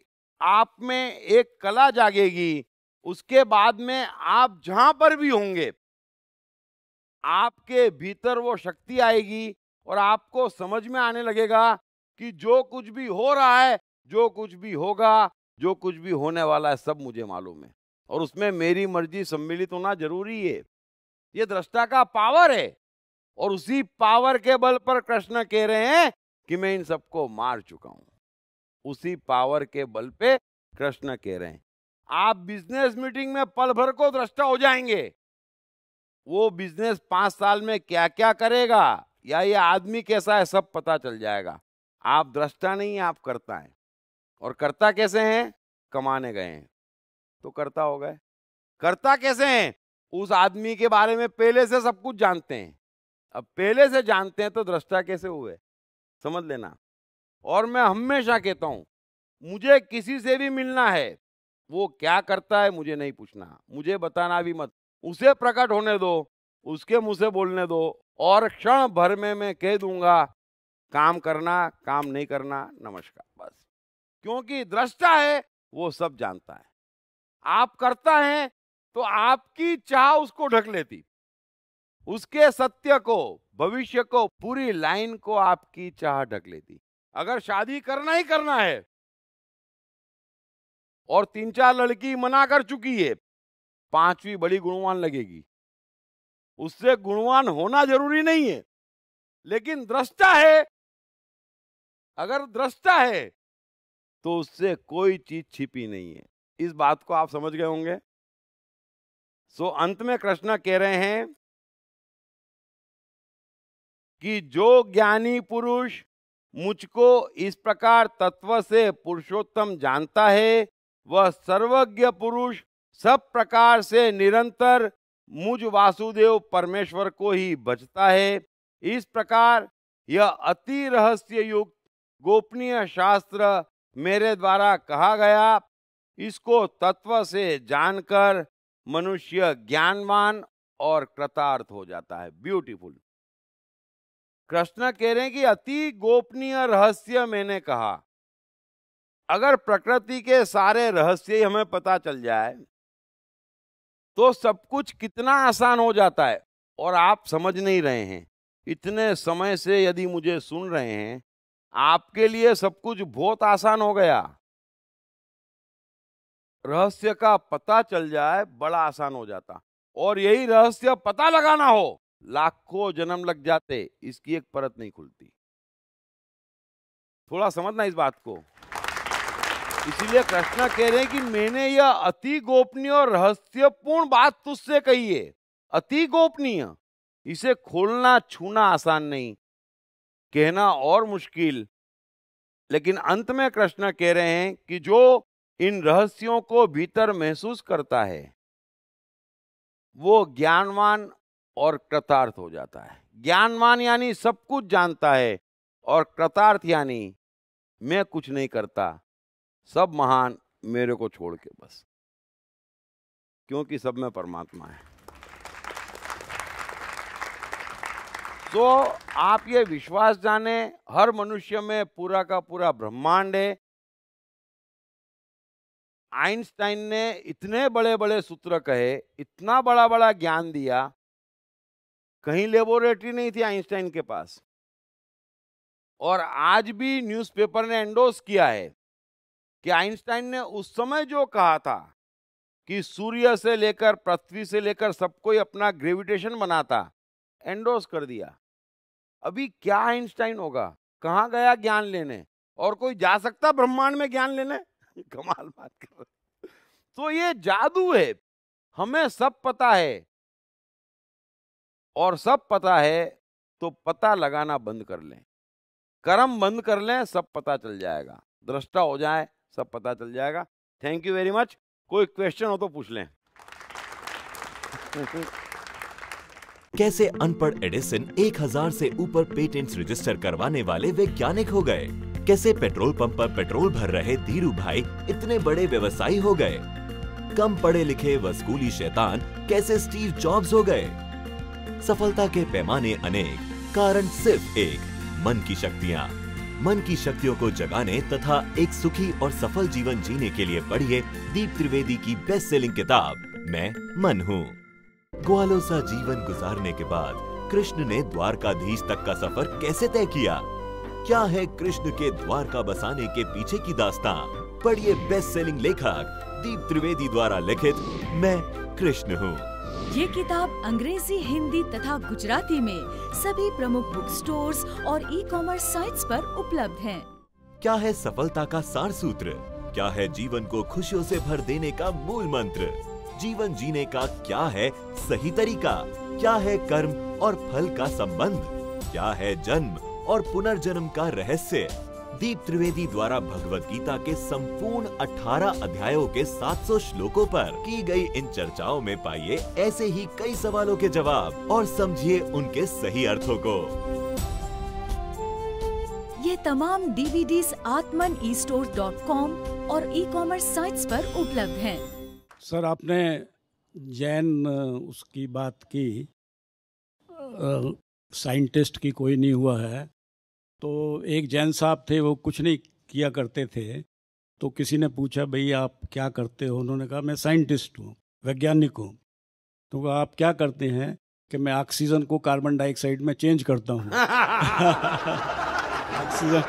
आप में एक कला जागेगी उसके बाद में आप जहां पर भी होंगे आपके भीतर वो शक्ति आएगी और आपको समझ में आने लगेगा कि जो कुछ भी हो रहा है जो कुछ भी होगा जो कुछ भी होने वाला है सब मुझे मालूम है और उसमें मेरी मर्जी सम्मिलित होना जरूरी है ये दृष्टा का पावर है और उसी पावर के बल पर कृष्ण कह रहे हैं कि मैं इन सबको मार चुका हूं उसी पावर के बल पे कृष्ण कह रहे हैं आप बिजनेस मीटिंग में पल भर को दृष्टा हो जाएंगे वो बिजनेस पांच साल में क्या क्या करेगा या ये आदमी कैसा है सब पता चल जाएगा आप दृष्टा नहीं आप करता है और करता कैसे हैं कमाने गए हैं तो करता हो गए करता कैसे हैं उस आदमी के बारे में पहले से सब कुछ जानते हैं अब पहले से जानते हैं तो दृष्टा कैसे हुए समझ लेना और मैं हमेशा कहता हूं मुझे किसी से भी मिलना है वो क्या करता है मुझे नहीं पूछना मुझे बताना भी मत उसे प्रकट होने दो उसके मुंह से बोलने दो और क्षण भर में मैं कह दूंगा काम करना काम नहीं करना नमस्कार बस क्योंकि दृष्टा है वो सब जानता है आप करता है तो आपकी चाह उसको ढक लेती उसके सत्य को भविष्य को पूरी लाइन को आपकी चाह ढक लेती अगर शादी करना ही करना है और तीन चार लड़की मना कर चुकी है पांचवी बड़ी गुणवान लगेगी उससे गुणवान होना जरूरी नहीं है लेकिन दृष्टा है अगर दृष्टा है तो उससे कोई चीज छिपी
नहीं है इस बात को आप समझ गए होंगे सो so, अंत में कृष्ण कह रहे हैं कि जो ज्ञानी
पुरुष मुझको इस प्रकार तत्व से पुरुषोत्तम जानता है वह सर्वज्ञ पुरुष सब प्रकार से निरंतर मुझ वासुदेव परमेश्वर को ही बचता है इस प्रकार यह अति रहस्य युक्त गोपनीय शास्त्र मेरे द्वारा कहा गया इसको तत्व से जानकर मनुष्य ज्ञानवान और कृतार्थ हो जाता है ब्यूटीफुल कृष्ण कह रहे हैं कि अति गोपनीय रहस्य मैंने कहा अगर प्रकृति के सारे रहस्य ही हमें पता चल जाए तो सब कुछ कितना आसान हो जाता है और आप समझ नहीं रहे हैं इतने समय से यदि मुझे सुन रहे हैं आपके लिए सब कुछ बहुत आसान हो गया रहस्य का पता चल जाए बड़ा आसान हो जाता और यही रहस्य पता लगाना हो लाखों जन्म लग जाते इसकी एक परत नहीं खुलती थोड़ा समझना इस बात को इसीलिए कृष्ण कह रहे हैं कि मैंने यह अति गोपनीय और रहस्यपूर्ण बात तुझसे कही है अति गोपनीय इसे खोलना छूना आसान नहीं कहना और मुश्किल लेकिन अंत में कृष्ण कह रहे हैं कि जो इन रहस्यों को भीतर महसूस करता है वो ज्ञानवान और कृतार्थ हो जाता है ज्ञानवान यानी सब कुछ जानता है और कृतार्थ यानी मैं कुछ नहीं करता सब महान मेरे को छोड़ के बस क्योंकि सब में परमात्मा है तो आप ये विश्वास जाने हर मनुष्य में पूरा का पूरा ब्रह्मांड है आइंस्टाइन ने इतने बड़े बड़े सूत्र कहे इतना बड़ा बड़ा ज्ञान दिया कहीं लेबोरेटरी नहीं थी आइंस्टाइन के पास और आज भी न्यूज़पेपर ने एंडोस किया है कि आइंस्टाइन ने उस समय जो कहा था कि सूर्य से लेकर पृथ्वी से लेकर सबको अपना ग्रेविटेशन बनाता एंडोस कर दिया अभी क्या आइंस्टाइन होगा कहाँ गया ज्ञान लेने और कोई जा सकता ब्रह्मांड में ज्ञान लेने <laughs> कमाल बात कर रहे तो ये जादू है हमें सब पता है और सब पता है तो पता लगाना बंद कर लें कर्म बंद कर लें सब पता चल जाएगा दृष्टा हो जाए सब पता चल जाएगा
थैंक यू वेरी मच कोई क्वेश्चन हो तो पूछ लें
<laughs>
कैसे अनपढ़ एडिसन 1000 से ऊपर पेटेंट्स रजिस्टर करवाने वाले वैज्ञानिक हो गए कैसे पेट्रोल पंप पर पेट्रोल भर रहे धीरू भाई इतने बड़े व्यवसायी हो गए कम पढ़े लिखे व स्कूली शैतान कैसे स्टीव जॉब्स हो गए सफलता के पैमाने अनेक कारण सिर्फ एक मन की शक्तियाँ मन की शक्तियों को जगाने तथा एक सुखी और सफल जीवन जीने के लिए पढ़िए दीप त्रिवेदी की बेस्ट सेलिंग किताब मैं मन हूँ ग्वालोसा जीवन गुजारने के बाद कृष्ण ने द्वारकाधीश तक का सफर कैसे तय किया क्या है कृष्ण के द्वारका बसाने के पीछे की दास्तां पढ़िए बेस्ट सेलिंग लेखक दीप त्रिवेदी द्वारा लिखित मैं कृष्ण हूँ
ये किताब अंग्रेजी हिंदी तथा गुजराती में सभी प्रमुख बुक स्टोर और ई कॉमर्स साइट्स पर उपलब्ध है
क्या है सफलता का सार सूत्र क्या है जीवन को खुशियों से भर देने का मूल मंत्र जीवन जीने का क्या है सही तरीका क्या है कर्म और फल का संबंध क्या है जन्म और पुनर्जन्म का रहस्य दीप त्रिवेदी द्वारा भगवत गीता के संपूर्ण 18 अध्यायों के 700 श्लोकों पर की गई इन चर्चाओं में पाइए ऐसे ही कई सवालों के जवाब और समझिए उनके सही अर्थों को
ये तमाम डीवीडीज आत्मन ई स्टोर डॉट कॉम और ई कॉमर्स साइट्स पर उपलब्ध
हैं। सर आपने जैन उसकी बात की साइंटिस्ट की कोई नहीं हुआ है तो एक जैन साहब थे वो कुछ नहीं किया करते थे तो किसी ने पूछा भई आप क्या करते हो उन्होंने कहा मैं साइंटिस्ट हूँ वैज्ञानिक हूँ तो आप क्या करते हैं कि मैं ऑक्सीजन को कार्बन डाइऑक्साइड में चेंज करता हूँ <laughs> ऑक्सीजन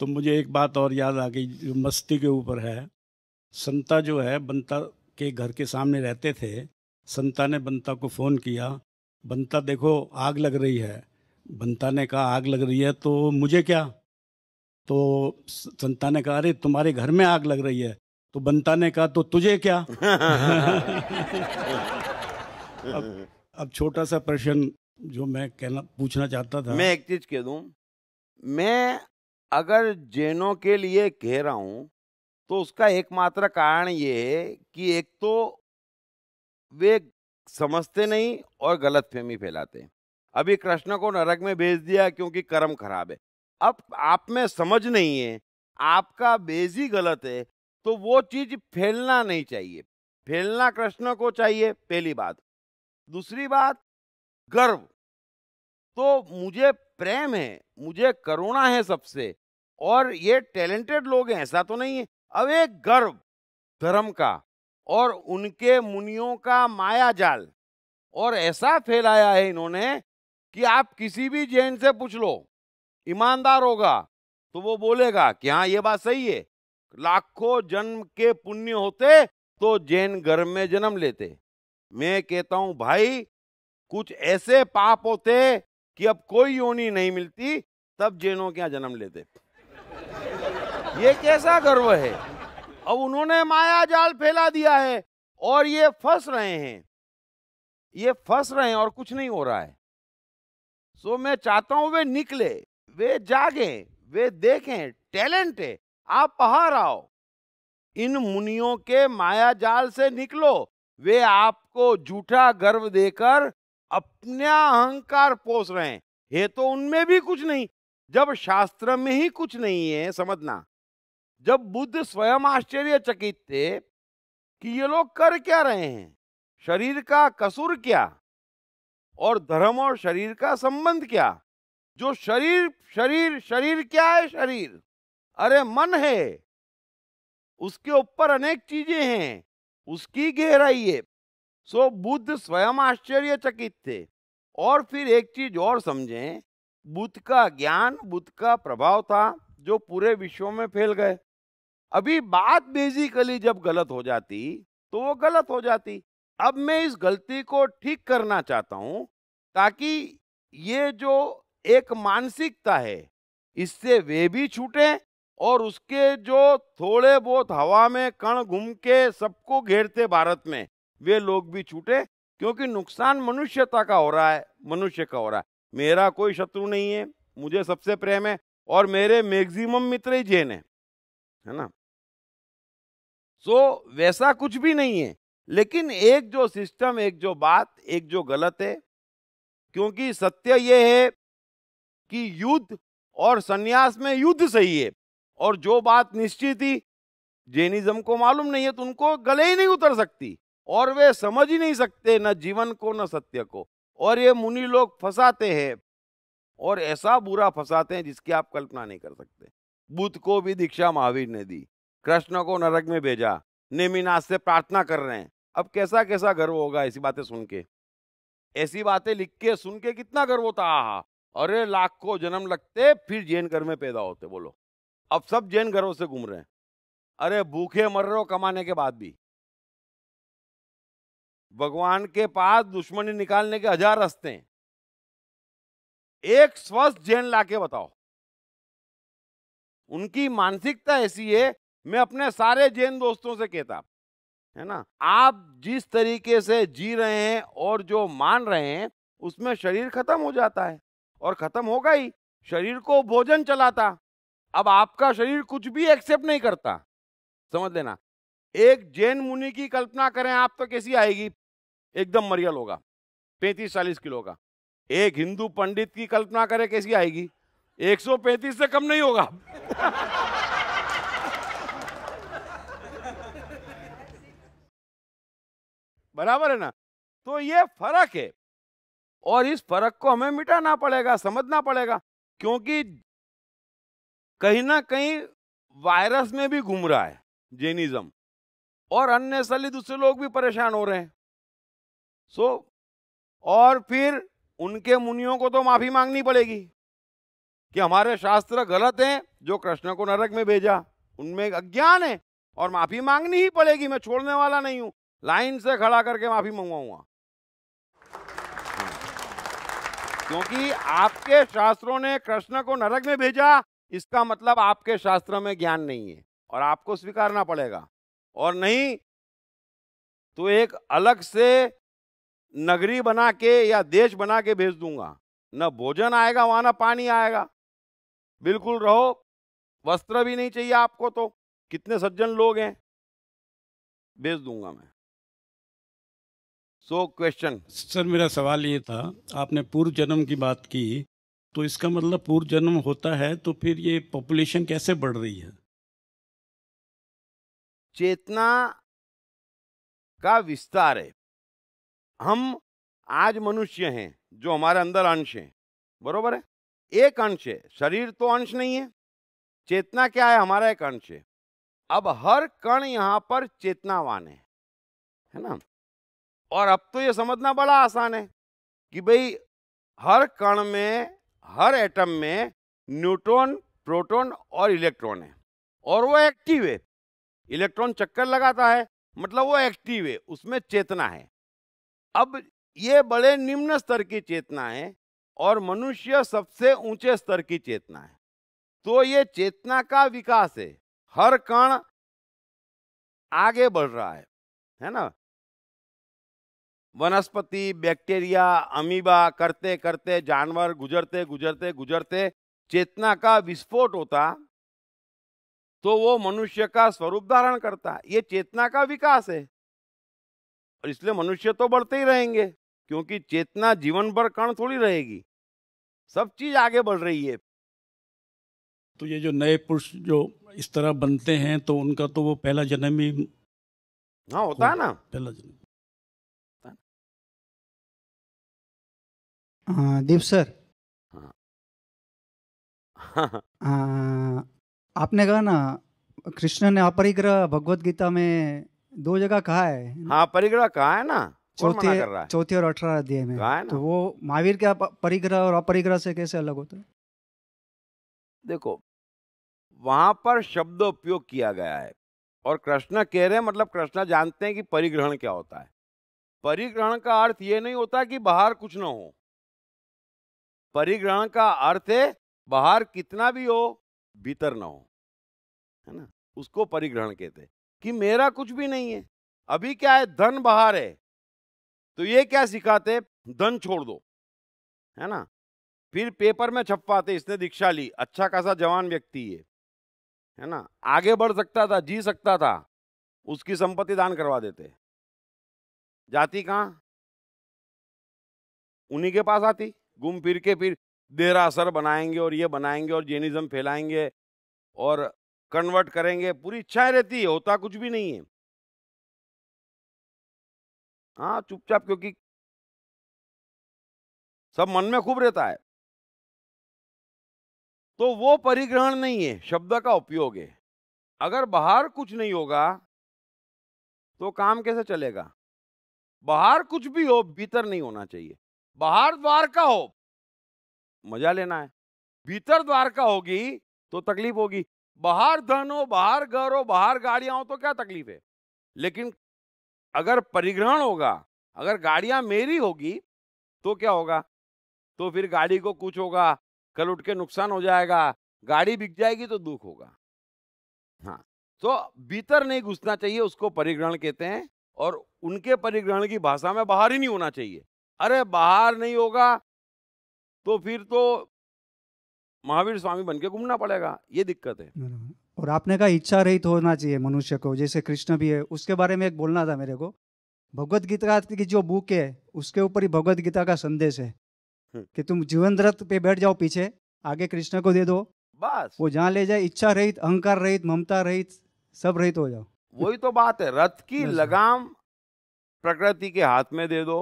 तो मुझे एक बात और याद आ गई जो मस्ती के ऊपर है संता जो है बंता के घर के सामने रहते थे संता ने बंता को फ़ोन किया बंता देखो आग लग रही है बंता ने कहा आग लग रही है तो मुझे क्या तो संता ने कहा अरे तुम्हारे घर में आग लग रही है तो बंता ने कहा तो तुझे क्या <laughs> अब, अब छोटा सा प्रश्न जो मैं कहना पूछना चाहता था मैं
एक चीज कह दू मैं अगर जैनों के लिए कह रहा हूं तो उसका एकमात्र कारण ये है कि एक तो वे समझते नहीं और गलत फहमी फैलाते हैं अभी कृष्ण को नरक में भेज दिया क्योंकि कर्म खराब है अब आप में समझ नहीं है आपका बेज ही गलत है तो वो चीज फैलना नहीं चाहिए फैलना कृष्ण को चाहिए पहली बात दूसरी बात गर्व तो मुझे प्रेम है मुझे करुणा है सबसे और ये टैलेंटेड लोग हैं ऐसा तो नहीं है अब एक गर्व धर्म का और उनके मुनियों का माया जाल और ऐसा फैलाया है इन्होंने कि आप किसी भी जैन से पूछ लो ईमानदार होगा तो वो बोलेगा कि हाँ ये बात सही है लाखों जन्म के पुण्य होते तो जैन घर में जन्म लेते मैं कहता हूं भाई कुछ ऐसे पाप होते कि अब कोई योनी नहीं मिलती तब जैनों के यहां जन्म लेते ये कैसा गर्व है अब उन्होंने माया जाल फैला दिया है और ये फंस रहे हैं ये फंस रहे हैं और कुछ नहीं हो रहा है सो मैं चाहता हूं वे निकले वे जागे वे देखें टैलेंट है आप बाहर आओ इन मुनियों के माया जाल से निकलो वे आपको झूठा गर्व देकर अपना अहंकार पोस रहे हैं ये तो उनमें भी कुछ नहीं जब शास्त्र में ही कुछ नहीं है समझना जब बुद्ध स्वयं आश्चर्यचकित थे कि ये लोग कर क्या रहे हैं शरीर का कसूर क्या और धर्म और शरीर का संबंध क्या जो शरीर शरीर शरीर क्या है शरीर अरे मन है उसके ऊपर अनेक चीजें हैं उसकी गहराई है सो बुद्ध स्वयं आश्चर्यचकित थे और फिर एक चीज और समझें बुद्ध का ज्ञान बुद्ध का प्रभाव था जो पूरे विश्व में फैल गए अभी बात बेसिकली जब गलत हो जाती तो वो गलत हो जाती अब मैं इस गलती को ठीक करना चाहता हूं ताकि ये जो एक मानसिकता है इससे वे भी छूटे और उसके जो थोड़े बहुत हवा में कण घूम के सबको घेरते भारत में वे लोग भी छूटे क्योंकि नुकसान मनुष्यता का हो रहा है मनुष्य का हो रहा है मेरा कोई शत्रु नहीं है मुझे सबसे प्रेम है और मेरे मैक्सिमम मित्र ही जैन है है ना सो so, वैसा कुछ भी नहीं है लेकिन एक जो सिस्टम एक जो बात एक जो गलत है क्योंकि सत्य यह है कि युद्ध और सन्यास में युद्ध सही है और जो बात निश्चित ही जेनिज्म को मालूम नहीं है तो उनको गले ही नहीं उतर सकती और वे समझ ही नहीं सकते न जीवन को न सत्य को और ये मुनि लोग फंसाते हैं और ऐसा बुरा फंसाते हैं जिसकी आप कल्पना नहीं कर सकते बुद्ध को भी दीक्षा महावीर ने दी कृष्ण को नरक में भेजा नेमिनाथ से प्रार्थना कर रहे हैं अब कैसा कैसा गर्व होगा ऐसी बातें सुन के ऐसी बातें लिख के सुन के कितना गर्व होता आहा अरे लाख को जन्म लगते फिर जैन घर में पैदा होते बोलो अब सब जैन घरों से घूम रहे हैं अरे भूखे मर रहे हो कमाने के बाद भी
भगवान के पास दुश्मनी निकालने के हजार रास्ते हैं एक स्वस्थ जैन लाके बताओ उनकी मानसिकता ऐसी है मैं अपने सारे जैन दोस्तों से कहता
है ना आप जिस तरीके से जी रहे हैं और जो मान रहे हैं उसमें शरीर खत्म हो जाता है और खत्म होगा ही शरीर को भोजन चलाता अब आपका शरीर कुछ भी एक्सेप्ट नहीं करता समझ लेना एक जैन मुनि की कल्पना करें आप तो कैसी आएगी एकदम मरियल होगा पैंतीस चालीस किलो का एक हिंदू पंडित की कल्पना करें कैसी आएगी 135 से कम नहीं होगा <laughs> बराबर है ना तो ये फर्क है और इस फर्क को हमें मिटाना पड़ेगा समझना पड़ेगा क्योंकि कहीं ना कहीं वायरस में भी घूम रहा है जेनिज्म और अन्य सली दूसरे लोग भी परेशान हो रहे हैं सो और फिर उनके मुनियों को तो माफी मांगनी पड़ेगी कि हमारे शास्त्र गलत हैं जो कृष्ण को नरक में भेजा उनमें अज्ञान है और माफी मांगनी ही पड़ेगी मैं छोड़ने वाला नहीं हूं लाइन से खड़ा करके माफी मंगवाऊंगा हाँ। क्योंकि आपके शास्त्रों ने कृष्ण को नरक में भेजा इसका मतलब आपके शास्त्र में ज्ञान नहीं है और आपको स्वीकारना पड़ेगा और नहीं तो एक अलग से नगरी बना के या देश बना के भेज दूंगा न भोजन आएगा वहां ना पानी आएगा बिल्कुल रहो वस्त्र भी नहीं चाहिए आपको तो कितने सज्जन लोग हैं भेज
दूंगा मैं सो क्वेश्चन सर मेरा सवाल ये था आपने पूर्व जन्म की बात की तो इसका मतलब पूर्व जन्म होता है तो फिर ये पॉपुलेशन कैसे बढ़ रही है
चेतना का विस्तार है हम आज मनुष्य हैं
जो हमारे अंदर अंश है बरोबर है एक अंश है शरीर तो अंश नहीं है चेतना क्या है हमारा एक अंश है अब हर कण यहाँ पर चेतनावान है है ना और अब तो ये समझना बड़ा आसान है कि भाई हर कण में हर एटम में न्यूट्रॉन प्रोटॉन और इलेक्ट्रॉन है और वो एक्टिव है इलेक्ट्रॉन चक्कर लगाता है मतलब वो एक्टिव है उसमें चेतना है अब ये बड़े निम्न स्तर की चेतना है और मनुष्य सबसे ऊंचे स्तर की चेतना है तो ये चेतना का विकास है हर कण आगे बढ़ रहा है है ना वनस्पति बैक्टीरिया अमीबा करते करते जानवर गुजरते गुजरते गुजरते चेतना का विस्फोट होता तो वो मनुष्य का स्वरूप धारण करता ये चेतना का विकास है और इसलिए मनुष्य तो बढ़ते ही रहेंगे क्योंकि चेतना जीवन भर कण थोड़ी रहेगी सब चीज आगे बढ़ रही है
तो ये जो नए पुरुष जो इस तरह बनते हैं तो उनका तो वो पहला जन्म ही
हाँ होता है ना पहला जन्म
दीप uh, सर हाँ uh, आपने कहा ना कृष्ण ने अपरिग्रह भगवत गीता में दो जगह कहा है
हाँ परिग्रह कहा है ना चौथी
चौथी और अठारह अध्याय में कहा है ना तो वो महावीर के परिग्रह और अपरिग्रह से कैसे अलग होता है
देखो वहां पर शब्द उपयोग किया गया है और कृष्ण कह रहे हैं मतलब कृष्ण जानते हैं कि परिग्रहण क्या होता है परिग्रहण का अर्थ ये नहीं होता कि बाहर कुछ ना हो परिग्रहण का अर्थ है बाहर कितना भी हो भीतर ना हो है ना उसको परिग्रहण कहते कि मेरा कुछ भी नहीं है अभी क्या है धन बाहर है तो ये क्या सिखाते धन छोड़ दो है ना फिर पेपर में छपवाते इसने दीक्षा ली अच्छा खासा जवान व्यक्ति है
है ना आगे बढ़ सकता था जी सकता था उसकी संपत्ति दान करवा देते जाती कहां उन्हीं के पास
आती घूम फिर के फिर देहरा असर बनाएंगे और ये बनाएंगे और जेनिज्म फैलाएंगे
और कन्वर्ट करेंगे पूरी इच्छाएं रहती है होता कुछ भी नहीं है हाँ चुपचाप क्योंकि सब मन में खूब रहता है तो वो परिग्रहण नहीं है
शब्द का उपयोग है अगर बाहर कुछ नहीं होगा तो काम कैसे चलेगा बाहर कुछ भी हो भीतर नहीं होना चाहिए बाहर द्वारका हो मजा लेना है भीतर द्वारका होगी तो तकलीफ होगी बाहर धन हो बाहर घर हो बाहर गाड़ियां हो तो क्या तकलीफ है लेकिन अगर परिग्रहण होगा अगर गाड़ियां मेरी होगी तो क्या होगा तो फिर गाड़ी को कुछ होगा कल उठ के नुकसान हो जाएगा गाड़ी बिक जाएगी तो दुख होगा हाँ तो भीतर नहीं घुसना चाहिए उसको परिग्रहण कहते हैं और उनके परिग्रहण की भाषा में बाहर ही नहीं होना चाहिए अरे बाहर नहीं होगा तो फिर तो महावीर स्वामी बन के घूमना पड़ेगा ये दिक्कत
है और आपने कहा इच्छा रहित होना चाहिए मनुष्य को जैसे कृष्ण भी है उसके बारे में एक बोलना था मेरे को भगवत गीता की जो बुक है उसके ऊपर ही भगवत गीता का संदेश है हम्म। कि तुम जीवन रथ पे बैठ जाओ पीछे आगे कृष्ण को दे दो बस वो जहाँ ले जाए इच्छा रहित अहंकार रहित ममता रहित सब रहित हो जाओ
वही तो बात है रथ की लगाम प्रकृति के हाथ में दे दो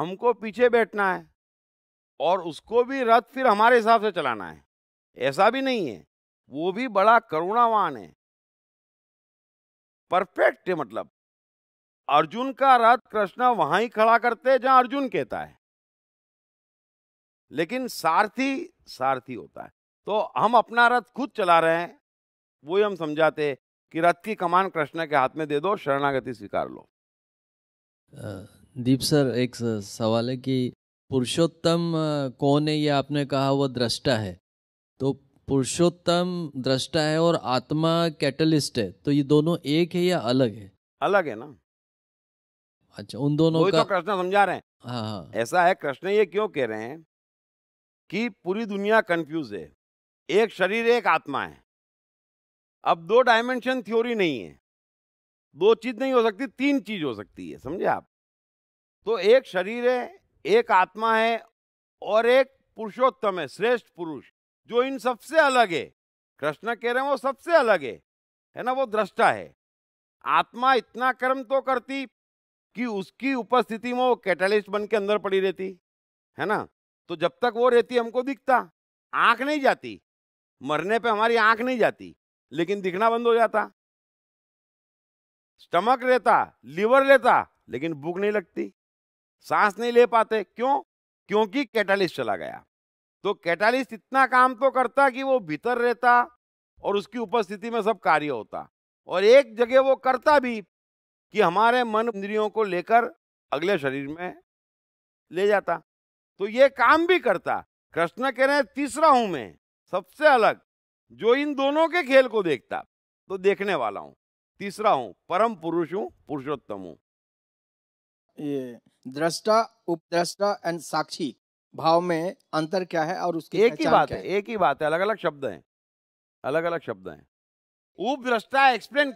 हमको पीछे बैठना है और उसको भी रथ फिर हमारे हिसाब से चलाना है ऐसा भी नहीं है वो भी बड़ा करुणावान है परफेक्ट है मतलब अर्जुन का रथ कृष्ण वहां ही खड़ा करते जहां अर्जुन कहता है लेकिन सारथी सारथी होता है तो हम अपना रथ खुद चला रहे हैं वो ही हम समझाते कि रथ की कमान कृष्ण के हाथ में दे दो शरणागति
स्वीकार लो दीप सर एक सवाल है कि पुरुषोत्तम कौन है ये आपने कहा वो दृष्टा है तो पुरुषोत्तम दृष्टा है और आत्मा कैटलिस्ट है तो ये दोनों एक है या अलग है अलग है ना अच्छा उन दोनों का तो
कृष्ण समझा रहे हैं हाँ हाँ ऐसा है कृष्ण ये क्यों कह रहे हैं कि पूरी दुनिया कंफ्यूज है एक शरीर एक आत्मा है अब दो डायमेंशन थ्योरी नहीं है दो चीज नहीं हो सकती तीन चीज हो सकती है समझे आप तो एक शरीर है एक आत्मा है और एक पुरुषोत्तम है श्रेष्ठ पुरुष जो इन सबसे अलग है कृष्ण कह रहे हैं वो सबसे अलग है है ना वो दृष्टा है आत्मा इतना कर्म तो करती कि उसकी उपस्थिति में वो कैटलिस्ट बन के अंदर पड़ी रहती है ना तो जब तक वो रहती हमको दिखता आंख नहीं जाती मरने पे हमारी आंख नहीं जाती लेकिन दिखना बंद हो जाता स्टमक रहता लीवर रहता लेकिन भूख नहीं लगती सांस नहीं ले पाते क्यों क्योंकि कैटालिस्ट चला गया तो कैटालिस्ट इतना काम तो करता कि वो भीतर रहता और उसकी उपस्थिति में सब कार्य होता और एक जगह वो करता भी कि हमारे मन इंद्रियों को लेकर अगले शरीर में ले जाता तो ये काम भी करता कृष्ण कह रहे हैं तीसरा हूं मैं सबसे अलग जो इन दोनों के खेल को देखता तो देखने वाला हूं तीसरा हूं परम पुरुष हूं
पुरुषोत्तम हूं ये दृष्टा उपद्रष्टा एंड साक्षी भाव में अंतर क्या है और उसके एक ही बात है
एक ही बात है अलग अलग शब्द हैं अलग अलग शब्द हैं उपद्रष्टा एक्सप्लेन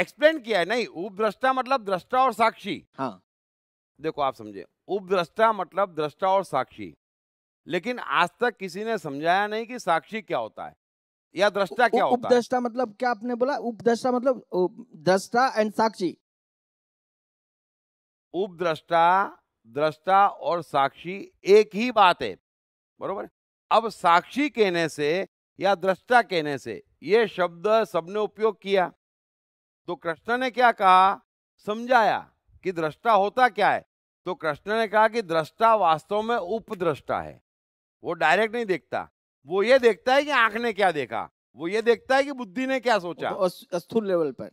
एक्सप्लेन किया है नहीं उपद्रष्टा मतलब दृष्टा और साक्षी हाँ देखो आप समझे उपद्रष्टा मतलब दृष्टा और साक्षी लेकिन आज तक किसी ने समझाया नहीं कि साक्षी क्या होता है या दृष्टा क्या होता है उपद्रष्टा
मतलब क्या आपने बोला उपद्रष्टा मतलब दृष्टा एंड साक्षी
उपद्रष्टा दृष्टा और साक्षी एक ही बात है बरोबर अब साक्षी कहने से या दृष्टा कहने से ये शब्द सबने उपयोग किया तो कृष्ण ने क्या कहा समझाया कि दृष्टा होता क्या है तो कृष्ण ने कहा कि दृष्टा वास्तव में उपद्रष्टा है वो डायरेक्ट नहीं देखता वो ये देखता है कि आंख ने क्या देखा वो ये देखता है कि बुद्धि ने क्या सोचा तो
स्थूल लेवल पर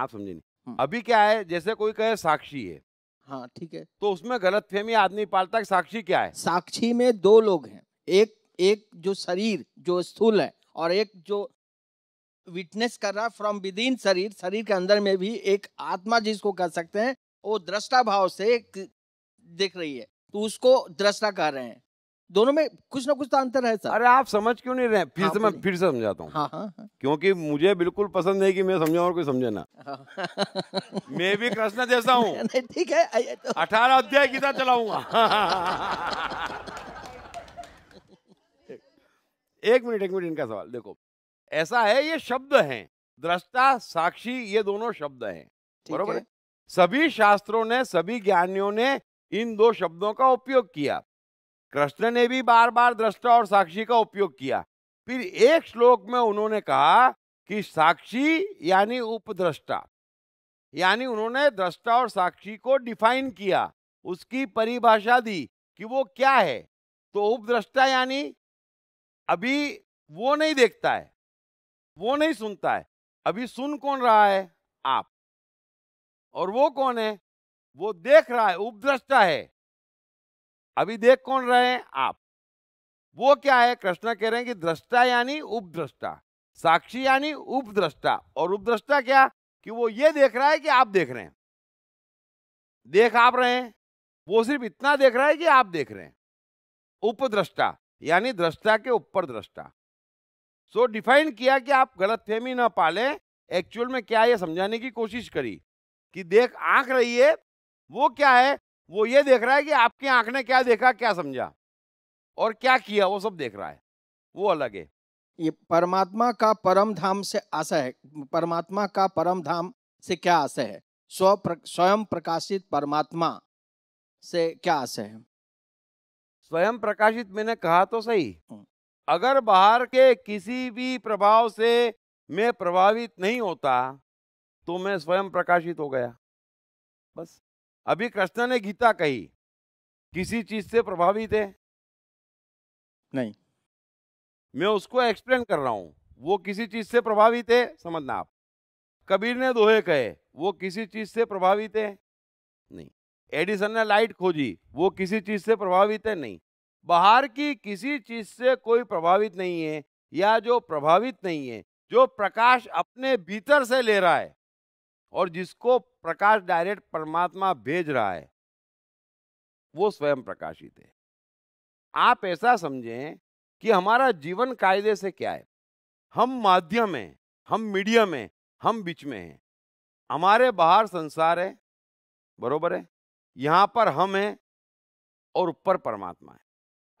आप समझे नहीं हम्म। अभी क्या है जैसे कोई कहे साक्षी है हाँ ठीक है तो उसमें गलत
फहमी आदमी पालता है साक्षी क्या है साक्षी में दो लोग हैं एक एक जो शरीर जो स्थूल है और एक जो विटनेस कर रहा फ्रॉम विद इन शरीर शरीर के अंदर में भी एक आत्मा जिसको कह सकते हैं वो दृष्टा भाव से देख रही है तो उसको दृष्टा कह रहे हैं दोनों में कुछ ना कुछ तो अंतर है सर अरे आप समझ
क्यों नहीं रहे फिर हाँ, से मैं फिर से समझाता हूँ हाँ, हाँ, हाँ। क्योंकि मुझे बिल्कुल पसंद है कि मैं समझा और कोई समझे ना हाँ. <laughs> मैं भी कृष्ण जैसा हूँ
<laughs> ठीक है तो-
अठारह अध्याय गीता चलाऊंगा
<laughs>
एक मिनट एक मिनट इनका सवाल देखो ऐसा है ये शब्द है दृष्टा साक्षी ये दोनों शब्द हैं बरोबर है? सभी शास्त्रों ने सभी ज्ञानियों ने इन दो शब्दों का उपयोग किया कृष्ण ने भी बार बार दृष्टा और साक्षी का उपयोग किया फिर एक श्लोक में उन्होंने कहा कि साक्षी यानी उपद्रष्टा यानी उन्होंने दृष्टा और साक्षी को डिफाइन किया उसकी परिभाषा दी कि वो क्या है तो उपद्रष्टा यानी अभी वो नहीं देखता है वो नहीं सुनता है अभी सुन कौन रहा है
आप और वो कौन है वो देख रहा है उपद्रष्टा है अभी देख कौन रहे हैं आप वो क्या है कृष्ण कह रहे हैं कि
दृष्टा यानी उपद्रष्टा साक्षी यानी उपद्रष्टा और उपद्रष्टा क्या कि वो ये देख रहा है कि आप देख रहे हैं देख आप रहे हैं वो सिर्फ इतना देख रहा है कि आप देख रहे हैं उपद्रष्टा यानी दृष्टा के ऊपर दृष्टा सो so, डिफाइन किया कि आप गलत फहमी ना पाले एक्चुअल में क्या ये समझाने की कोशिश करी कि देख आंख रही है वो क्या है वो ये देख रहा है कि आपकी आंख ने क्या देखा क्या समझा और क्या किया वो सब देख रहा है वो अलग
है ये परमात्मा का परम धाम से आशा है परमात्मा का परम धाम से क्या आशा है स्व स्वयं प्रकाशित परमात्मा से क्या आशा है
स्वयं प्रकाशित मैंने कहा तो सही हम्म। अगर बाहर के किसी भी प्रभाव से मैं प्रभावित नहीं होता तो मैं स्वयं प्रकाशित हो गया बस अभी कृष्ण ने गीता कही किसी चीज से प्रभावित है नहीं मैं उसको एक्सप्लेन कर रहा हूं वो किसी चीज से प्रभावित है समझना आप कबीर ने दोहे कहे वो किसी चीज से प्रभावित है नहीं एडिसन ने लाइट खोजी वो किसी चीज से प्रभावित है नहीं बाहर की किसी चीज से कोई प्रभावित नहीं है या जो प्रभावित नहीं है जो प्रकाश अपने भीतर से ले रहा है और जिसको प्रकाश डायरेक्ट परमात्मा भेज रहा है वो स्वयं प्रकाशित है आप ऐसा समझें कि हमारा जीवन कायदे से क्या है हम माध्यम हैं हम मीडियम हैं हम बीच में हैं हमारे बाहर संसार है बरोबर है यहाँ पर हम हैं और ऊपर परमात्मा है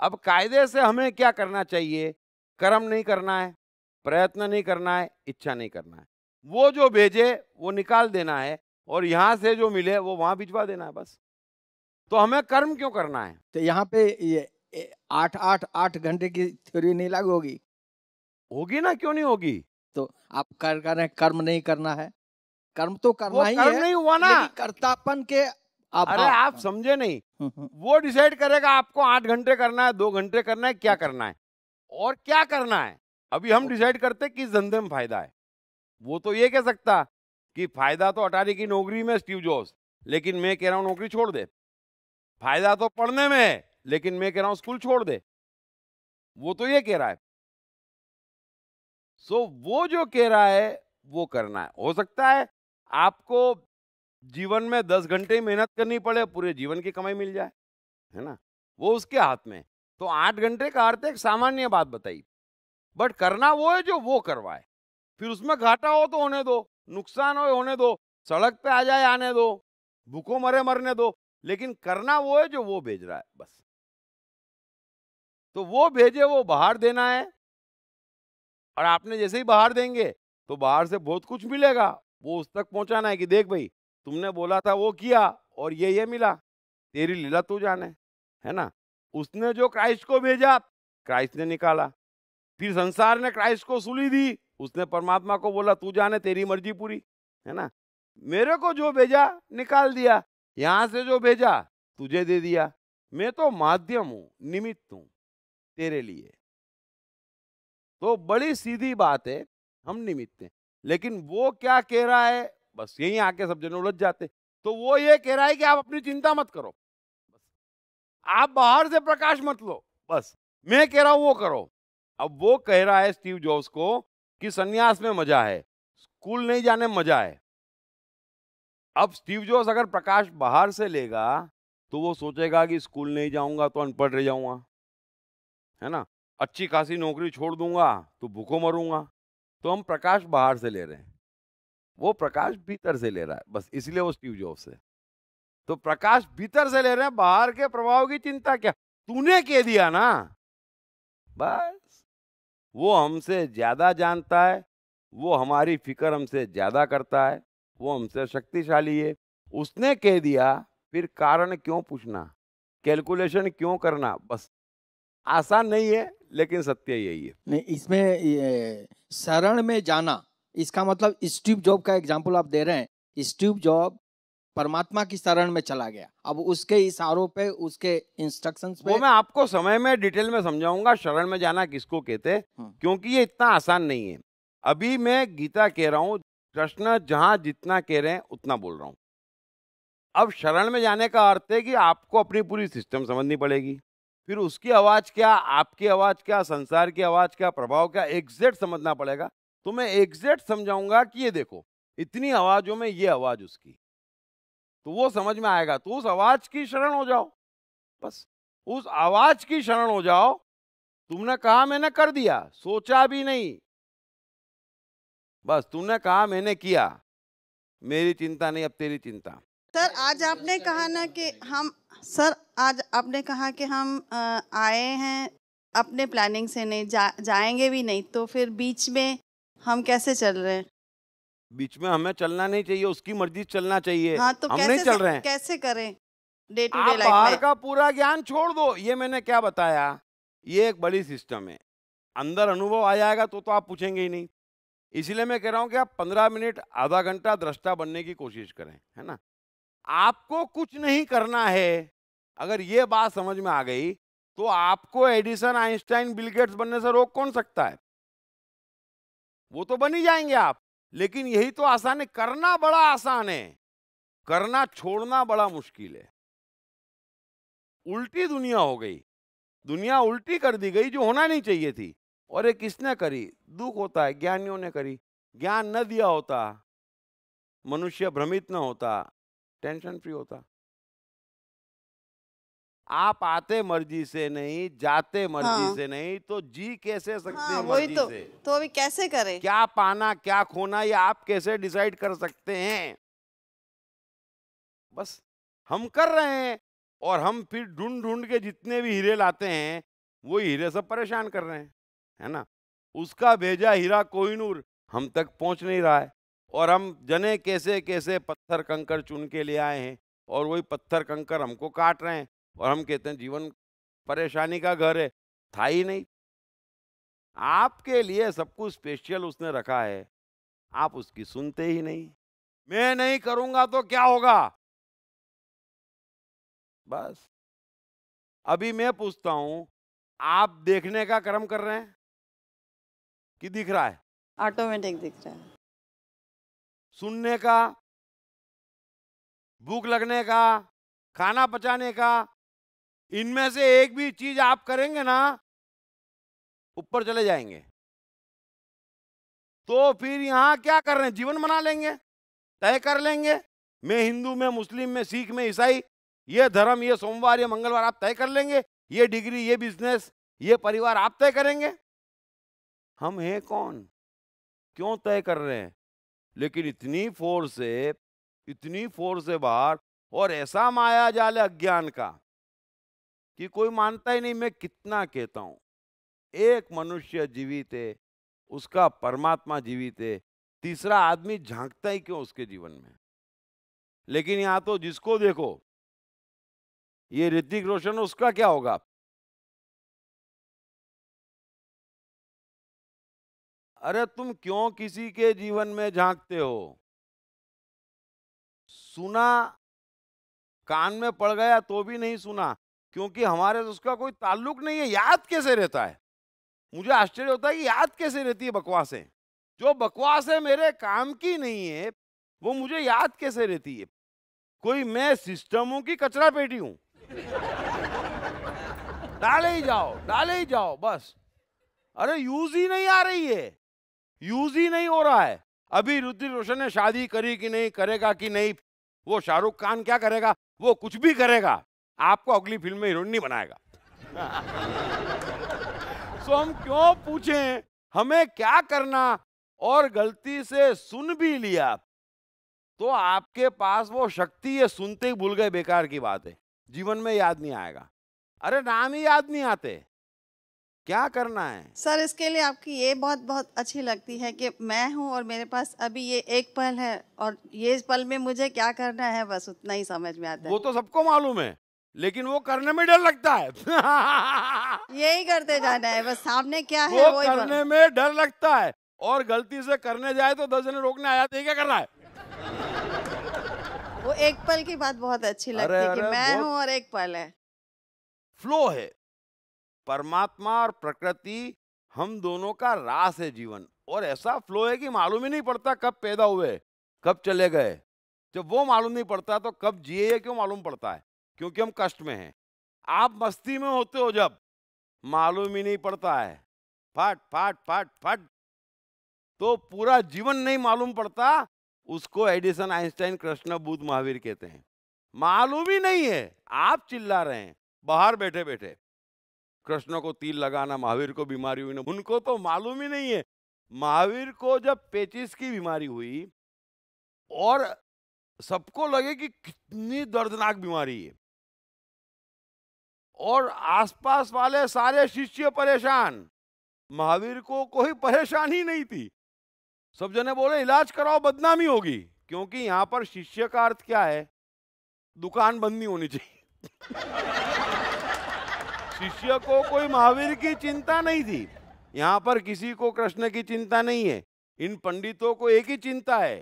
अब कायदे से हमें क्या करना चाहिए कर्म नहीं करना है प्रयत्न नहीं करना है इच्छा नहीं करना है वो जो भेजे वो निकाल देना है और यहाँ से जो मिले वो वहां भिजवा देना है बस तो हमें कर्म
क्यों करना है तो यहाँ पे ये आठ आठ आठ घंटे की थ्योरी नहीं लागू होगी होगी ना क्यों नहीं होगी तो आप कर कर रहे कर्म नहीं करना है कर्म तो करना ही कर्म है नहीं हुआ ना कर्तापन के आप अरे आप समझे नहीं हम्म,
हम्म। वो डिसाइड करेगा आपको आठ घंटे करना है दो घंटे करना है क्या अच्छा। करना है और क्या करना है अभी हम डिसाइड करते किस धंधे में फायदा है वो तो ये कह सकता कि फायदा तो अटारी की नौकरी में स्टीव जॉब्स लेकिन मैं कह रहा हूं नौकरी छोड़ दे फायदा तो पढ़ने में है लेकिन मैं कह रहा हूं स्कूल छोड़ दे वो तो ये कह रहा है सो so, वो जो कह रहा है वो करना है हो सकता है आपको जीवन में दस घंटे मेहनत करनी पड़े पूरे जीवन की कमाई मिल जाए है ना वो उसके हाथ में तो आठ घंटे का अर्थ एक सामान्य बात बताई बट करना वो है जो वो करवाए फिर उसमें घाटा हो तो होने दो नुकसान हो होने दो सड़क पे आ जाए आने दो भूखो मरे मरने दो लेकिन करना वो है जो वो भेज रहा है बस तो वो भेजे वो बाहर देना है और आपने जैसे ही बाहर देंगे तो बाहर से बहुत कुछ मिलेगा वो उस तक पहुंचाना है कि देख भाई तुमने बोला था वो किया और ये ये मिला तेरी लीला तू जाने है ना उसने जो क्राइस्ट को भेजा क्राइस्ट ने निकाला फिर संसार ने क्राइस्ट को सुली दी उसने परमात्मा को बोला तू जाने तेरी मर्जी पूरी है ना मेरे को जो भेजा निकाल दिया यहां से जो भेजा तुझे दे दिया मैं तो माध्यम हूं निमित्त हूं तेरे लिए तो बड़ी सीधी बात है हम निमित्त हैं लेकिन वो क्या कह रहा है बस यही आके सब जन उलझ जाते तो वो ये कह रहा है कि आप अपनी चिंता मत करो बस आप बाहर से प्रकाश मत लो बस मैं कह रहा हूं वो करो अब वो कह रहा है स्टीव जॉब्स को कि संन्यास में मजा है स्कूल नहीं जाने में मजा है अब स्टीव जोस अगर प्रकाश बाहर से लेगा तो वो सोचेगा कि स्कूल नहीं जाऊंगा तो अनपढ़ रह जाऊंगा है ना अच्छी खासी नौकरी छोड़ दूंगा तो भूखों मरूंगा तो हम प्रकाश बाहर से ले रहे हैं वो प्रकाश भीतर से ले रहा है बस इसलिए वो स्टीव जॉब से तो प्रकाश भीतर से ले रहे हैं बाहर के प्रभाव की चिंता क्या तूने कह दिया ना बस वो हमसे ज़्यादा जानता है वो हमारी फिक्र हमसे ज़्यादा करता है वो हमसे शक्तिशाली है उसने कह दिया फिर कारण क्यों पूछना कैलकुलेशन क्यों करना बस आसान नहीं है लेकिन सत्य यही है
नहीं इसमें शरण में जाना इसका मतलब स्टीव जॉब का एग्जाम्पल आप दे रहे हैं स्टीव जॉब परमात्मा की शरण में चला गया अब उसके इशारों पे उसके इंस्ट्रक्शंस पे वो मैं
आपको समय में डिटेल में समझाऊंगा शरण में जाना किसको कहते हाँ। क्योंकि ये इतना आसान नहीं है अभी मैं गीता कह रहा हूँ कृष्ण जहां जितना कह रहे हैं उतना बोल रहा हूँ अब शरण में जाने का अर्थ है कि आपको अपनी पूरी सिस्टम समझनी पड़ेगी फिर उसकी आवाज़ क्या आपकी आवाज़ क्या संसार की आवाज़ क्या प्रभाव क्या एग्जैक्ट समझना पड़ेगा तो मैं एग्जैक्ट समझाऊंगा कि ये देखो इतनी आवाज़ों में ये आवाज़ उसकी तो वो समझ में आएगा तो उस आवाज की शरण हो जाओ बस उस आवाज की शरण हो जाओ तुमने कहा मैंने कर दिया सोचा भी नहीं बस तुमने कहा मैंने किया मेरी चिंता नहीं अब तेरी चिंता
सर आज आपने कहा ना कि हम सर
आज आपने कहा कि हम आए हैं अपने प्लानिंग से नहीं जा, जाएंगे
भी नहीं तो फिर बीच में हम कैसे चल रहे हैं
बीच में हमें चलना नहीं चाहिए उसकी मर्जी चलना चाहिए हाँ, तो हम कैसे नहीं चल रहे हैं
कैसे करें डे टू डे बाहर का
पूरा ज्ञान छोड़ दो ये मैंने क्या बताया ये एक बड़ी सिस्टम है अंदर अनुभव आ जाएगा तो तो आप पूछेंगे ही नहीं इसलिए मैं कह रहा हूँ कि आप पंद्रह मिनट आधा घंटा दृष्टा बनने की कोशिश करें है ना आपको कुछ नहीं करना है अगर ये बात समझ में आ गई तो आपको एडिसन आइंस्टाइन बिलगेट्स बनने से रोक कौन सकता है वो तो बन ही जाएंगे आप लेकिन यही तो आसान है करना बड़ा आसान है करना छोड़ना बड़ा मुश्किल है उल्टी दुनिया हो गई दुनिया उल्टी कर दी गई जो होना नहीं चाहिए थी और ये किसने करी दुख होता है ज्ञानियों ने करी ज्ञान न दिया होता मनुष्य भ्रमित न होता टेंशन फ्री होता आप आते मर्जी से नहीं जाते मर्जी हाँ। से नहीं तो जी कैसे सकते हाँ, मर्जी तो, से तो अभी कैसे करें क्या पाना क्या खोना ये आप कैसे डिसाइड कर सकते हैं बस हम कर रहे हैं और हम फिर ढूंढ ढूंढ के जितने भी हीरे लाते हैं वो हीरे सब परेशान कर रहे हैं है ना उसका भेजा हीरा कोहिनूर हम तक पहुंच नहीं रहा है और हम जने कैसे कैसे पत्थर कंकर चुन के ले आए हैं और वही पत्थर कंकर हमको काट रहे हैं और हम कहते हैं जीवन परेशानी का घर है था ही नहीं आपके लिए सब कुछ स्पेशल उसने रखा है आप उसकी सुनते ही नहीं
मैं नहीं करूंगा तो क्या होगा बस अभी मैं पूछता हूं आप देखने का कर्म कर रहे हैं कि दिख रहा है ऑटोमेटिक दिख रहा है सुनने का भूख लगने का खाना पचाने का इनमें से एक भी चीज आप करेंगे ना ऊपर चले जाएंगे तो फिर यहां क्या कर रहे हैं जीवन मना लेंगे
तय कर लेंगे मैं हिंदू में मुस्लिम में सिख में ईसाई ये धर्म ये सोमवार ये मंगलवार आप तय कर लेंगे ये डिग्री ये बिजनेस ये परिवार आप तय करेंगे हम हैं कौन क्यों तय कर रहे हैं लेकिन इतनी फोर्स है इतनी फोर्स है बाहर और ऐसा माया जाल अज्ञान का कि कोई मानता ही नहीं मैं कितना कहता हूं एक मनुष्य जीवित है उसका परमात्मा जीवित है तीसरा आदमी झांकता ही क्यों उसके जीवन
में लेकिन यहां तो जिसको देखो ये ऋतिक रोशन उसका क्या होगा अरे तुम क्यों किसी के जीवन में झांकते हो
सुना कान में पड़ गया तो भी नहीं सुना क्योंकि हमारे उसका कोई ताल्लुक नहीं है याद कैसे रहता है मुझे आश्चर्य होता है कि याद कैसे रहती है बकवासें जो बकवासें मेरे काम की नहीं है वो मुझे याद कैसे रहती है कोई मैं सिस्टम हूं कि कचरा पेटी हूं डाले ही जाओ डाले ही जाओ बस अरे यूज ही नहीं आ रही है यूज ही नहीं हो रहा है अभी रुद्र रोशन ने शादी करी कि नहीं करेगा कि नहीं वो शाहरुख खान क्या करेगा वो कुछ भी करेगा आपको अगली फिल्म में हीरोइन नहीं बनाएगा सो <laughs> हम क्यों पूछें हमें क्या करना और गलती से सुन भी लिया तो आपके पास वो शक्ति है सुनते ही भूल गए बेकार की बात है जीवन में याद नहीं आएगा अरे नाम ही याद नहीं आते क्या करना है सर इसके लिए आपकी ये बहुत बहुत अच्छी लगती है कि मैं हूँ और मेरे पास अभी ये एक पल है और ये पल में मुझे क्या करना है बस उतना ही समझ में आता है वो तो सबको मालूम है लेकिन वो करने में डर लगता है <laughs> यही करते जाना है बस सामने क्या है वो करने में डर लगता है और गलती से करने जाए तो दस जने रोकने आ जाते क्या कर रहा है वो एक पल की बात बहुत अच्छी लगती है कि मैं हूँ और एक पल है फ्लो है परमात्मा और प्रकृति हम दोनों का रास है जीवन और ऐसा फ्लो है कि मालूम ही नहीं पड़ता कब पैदा हुए कब चले गए जब वो मालूम नहीं पड़ता तो कब जिए क्यों मालूम पड़ता है क्योंकि हम कष्ट में हैं आप मस्ती में होते हो जब मालूम ही नहीं पड़ता है फट फट फट फट तो पूरा जीवन नहीं मालूम पड़ता उसको एडिसन आइंस्टाइन कृष्ण बुद्ध महावीर कहते हैं मालूम ही नहीं है आप चिल्ला रहे हैं बाहर बैठे बैठे कृष्ण को तील लगाना महावीर को बीमारी हुई ना उनको तो मालूम ही नहीं है महावीर को जब पेचिस की बीमारी हुई और सबको लगे कि कितनी दर्दनाक बीमारी है और आसपास वाले सारे शिष्य परेशान महावीर को कोई परेशानी नहीं थी सब जने बोले इलाज कराओ बदनामी होगी क्योंकि यहां पर शिष्य का अर्थ क्या है दुकान बंद नहीं होनी चाहिए <laughs> शिष्य को कोई महावीर की चिंता नहीं थी यहाँ पर किसी को कृष्ण की चिंता नहीं है इन पंडितों को एक ही चिंता है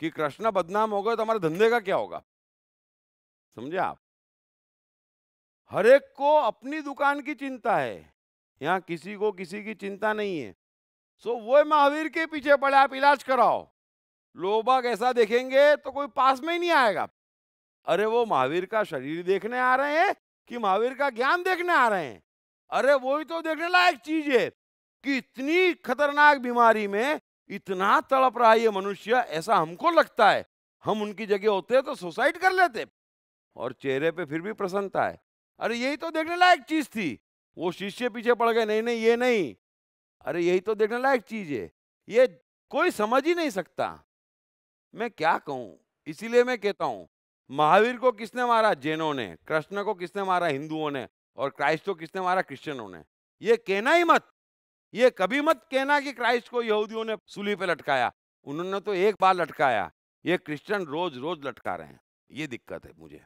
कि कृष्ण बदनाम हो गए तो हमारे धंधे का क्या होगा समझे आप हर एक को अपनी दुकान की चिंता है यहाँ किसी को किसी की चिंता नहीं है सो वो महावीर के पीछे पड़े आप इलाज कराओ लोग ऐसा देखेंगे तो कोई पास में ही नहीं आएगा अरे वो महावीर का शरीर देखने आ रहे हैं कि महावीर का ज्ञान देखने आ रहे हैं अरे वो ही तो देखने लायक चीज है कि इतनी खतरनाक बीमारी में इतना तड़प रहा है ये मनुष्य ऐसा हमको लगता है हम उनकी जगह होते तो सुसाइड कर लेते और चेहरे पे फिर भी प्रसन्नता है अरे यही तो देखने लायक चीज थी वो शिष्य पीछे पड़ गए नहीं नहीं ये नहीं अरे यही तो देखने लायक चीज है ये कोई समझ ही नहीं सकता मैं क्या कहूँ इसीलिए मैं कहता हूँ महावीर को किसने मारा जैनों ने कृष्ण को किसने मारा हिंदुओं ने और क्राइस्ट को किसने मारा क्रिश्चियनों ने ये कहना ही मत ये कभी मत कहना कि क्राइस्ट को यहूदियों ने सूली पे लटकाया उन्होंने तो एक बार लटकाया ये क्रिश्चियन रोज रोज लटका रहे हैं ये दिक्कत है मुझे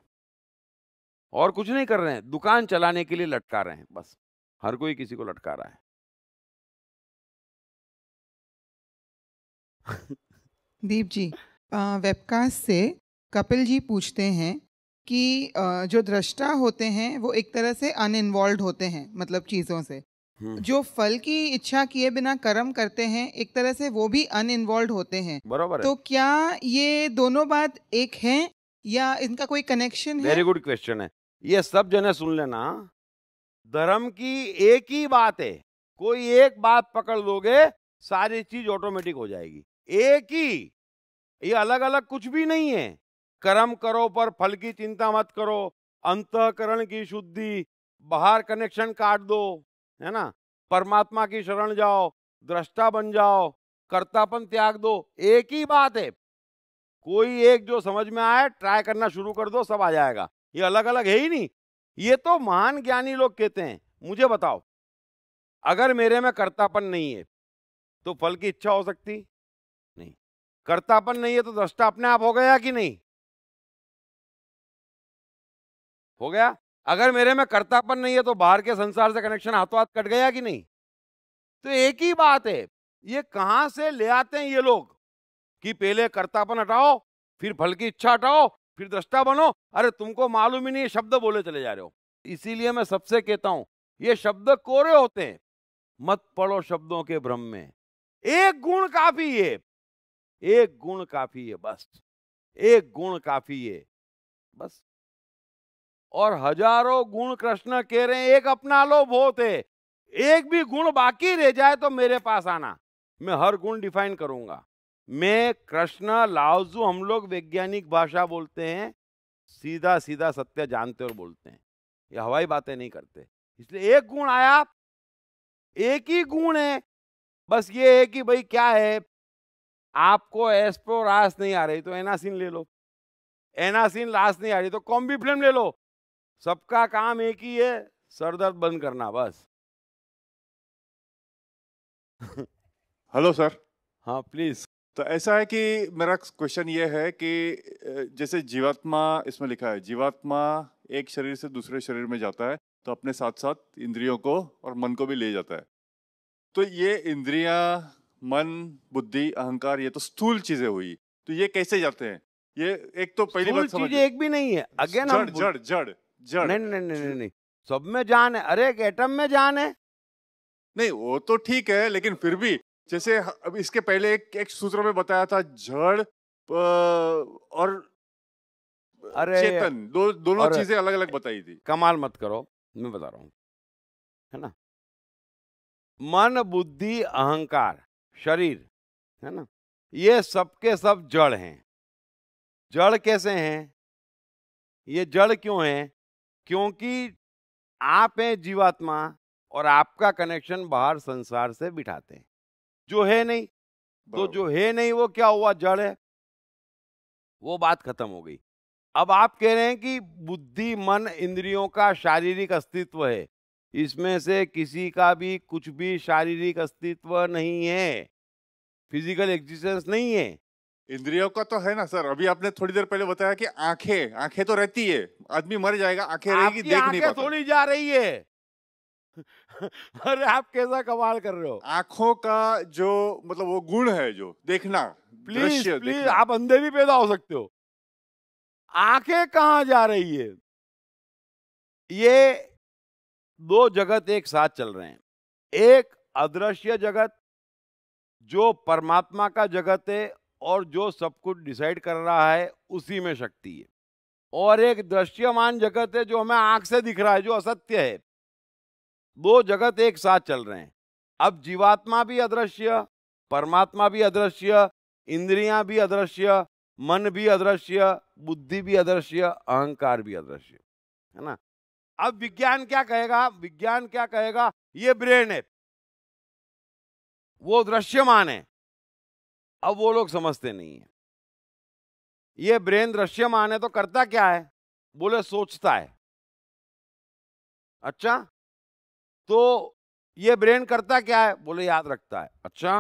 और कुछ नहीं कर रहे
हैं दुकान चलाने के लिए लटका रहे हैं बस हर कोई किसी को लटका रहा है दीप जी वेबकास्ट से कपिल जी पूछते हैं कि जो दृष्टा होते
हैं वो एक तरह से अनइन्वॉल्व होते हैं मतलब चीज़ों से जो फल की इच्छा किए बिना कर्म करते हैं एक तरह से वो भी अनइन्वॉल्व होते हैं बराबर तो क्या ये दोनों बात एक है या इनका कोई कनेक्शन है वेरी गुड क्वेश्चन है ये सब जने सुन लेना धर्म की एक ही बात है कोई एक बात पकड़ लोगे सारी चीज ऑटोमेटिक हो जाएगी एक ही ये अलग अलग कुछ भी नहीं है कर्म करो पर फल की चिंता मत करो अंतकरण की शुद्धि बाहर कनेक्शन काट दो है ना परमात्मा की शरण जाओ दृष्टा बन जाओ कर्तापन त्याग दो एक ही बात है कोई एक जो समझ में आए ट्राई करना शुरू कर दो सब आ जाएगा ये अलग अलग है ही नहीं ये तो महान ज्ञानी लोग कहते हैं मुझे बताओ अगर मेरे में कर्तापन नहीं
है तो फल की इच्छा हो सकती नहीं कर्तापन नहीं है तो दृष्टा अपने आप हो गया कि नहीं हो गया अगर मेरे में कर्तापन नहीं है तो बाहर के संसार से कनेक्शन हाथों हाथ कट गया कि नहीं तो एक
ही बात है ये कहां से ले आते हैं ये लोग कि पहले कर्तापन हटाओ फिर फल की इच्छा हटाओ फिर दृष्टा बनो अरे तुमको मालूम ही नहीं शब्द बोले चले जा रहे हो इसीलिए मैं सबसे कहता हूं ये शब्द कोरे होते हैं मत पड़ो शब्दों के भ्रम में एक गुण काफी है एक गुण काफी है बस एक गुण काफी है बस और हजारों गुण कृष्ण कह रहे हैं एक अपना लो बहुत है एक भी गुण बाकी रह जाए तो मेरे पास आना मैं हर गुण डिफाइन करूंगा में कृष्णा लाउजू हम लोग वैज्ञानिक भाषा बोलते हैं सीधा सीधा सत्य जानते और बोलते हैं ये हवाई बातें नहीं करते इसलिए एक गुण आया एक ही गुण है बस ये है कि भाई क्या है आपको एसप्रो रास नहीं आ रही तो एनासिन ले लो एनासिन रास नहीं आ रही तो कॉम्बी फ्लेम ले लो सबका काम
एक ही है सरदर्द बंद करना बस <laughs> हेलो सर हाँ प्लीज तो ऐसा है कि मेरा क्वेश्चन ये है कि जैसे जीवात्मा इसमें लिखा है जीवात्मा एक शरीर से दूसरे शरीर में जाता है तो अपने साथ साथ इंद्रियों को और मन को भी ले जाता है तो ये इंद्रिया मन बुद्धि अहंकार ये तो स्थूल चीजें हुई तो ये कैसे जाते हैं ये एक तो पहली बात समझ एक भी नहीं है अगेन जड़ जड़ जड़ जड़ नहीं नहीं नहीं नहीं सब में जान है अरे एक एटम में जान है नहीं वो तो ठीक है लेकिन फिर भी जैसे अब इसके पहले एक, एक सूत्र में बताया था जड़
और अरे चेतन दो दोनों चीजें अलग
अलग बताई थी कमाल
मत करो मैं बता रहा हूं है ना मन बुद्धि अहंकार शरीर है ना ये सबके सब जड़ हैं जड़ कैसे हैं ये जड़ क्यों है क्योंकि आप हैं जीवात्मा और आपका कनेक्शन बाहर संसार से बिठाते हैं जो है नहीं तो जो है नहीं वो क्या हुआ जड़ है वो बात खत्म हो गई अब आप कह रहे हैं कि बुद्धि मन इंद्रियों का शारीरिक अस्तित्व है इसमें से किसी का भी कुछ भी शारीरिक अस्तित्व
नहीं है फिजिकल एग्जिस्टेंस नहीं है इंद्रियों का तो है ना सर अभी आपने थोड़ी देर पहले बताया कि आंखें आंखें तो रहती है आदमी मर जाएगा आंखें रहेगी देख नहीं पाता। थोड़ी जा रही है <laughs> अरे आप कैसा कमाल कर रहे हो आंखों का जो मतलब वो गुण है जो देखना प्लीज प्लीज आप अंधे भी पैदा हो सकते हो आंखें कहा जा रही है
ये दो जगत एक साथ चल रहे हैं एक अदृश्य जगत जो परमात्मा का जगत है और जो सब कुछ डिसाइड कर रहा है उसी में शक्ति है और एक दृश्यमान जगत है जो हमें आंख से दिख रहा है जो असत्य है दो जगत एक साथ चल रहे हैं अब जीवात्मा भी अदृश्य परमात्मा भी अदृश्य इंद्रियां भी अदृश्य मन भी अदृश्य बुद्धि भी अदृश्य अहंकार भी अदृश्य है ना अब
विज्ञान क्या कहेगा विज्ञान क्या कहेगा ये ब्रेन है वो दृश्यमान है अब वो लोग समझते नहीं है
ये ब्रेन दृश्यमान है तो करता क्या है बोले सोचता है अच्छा तो ये ब्रेन करता क्या है बोले याद रखता है अच्छा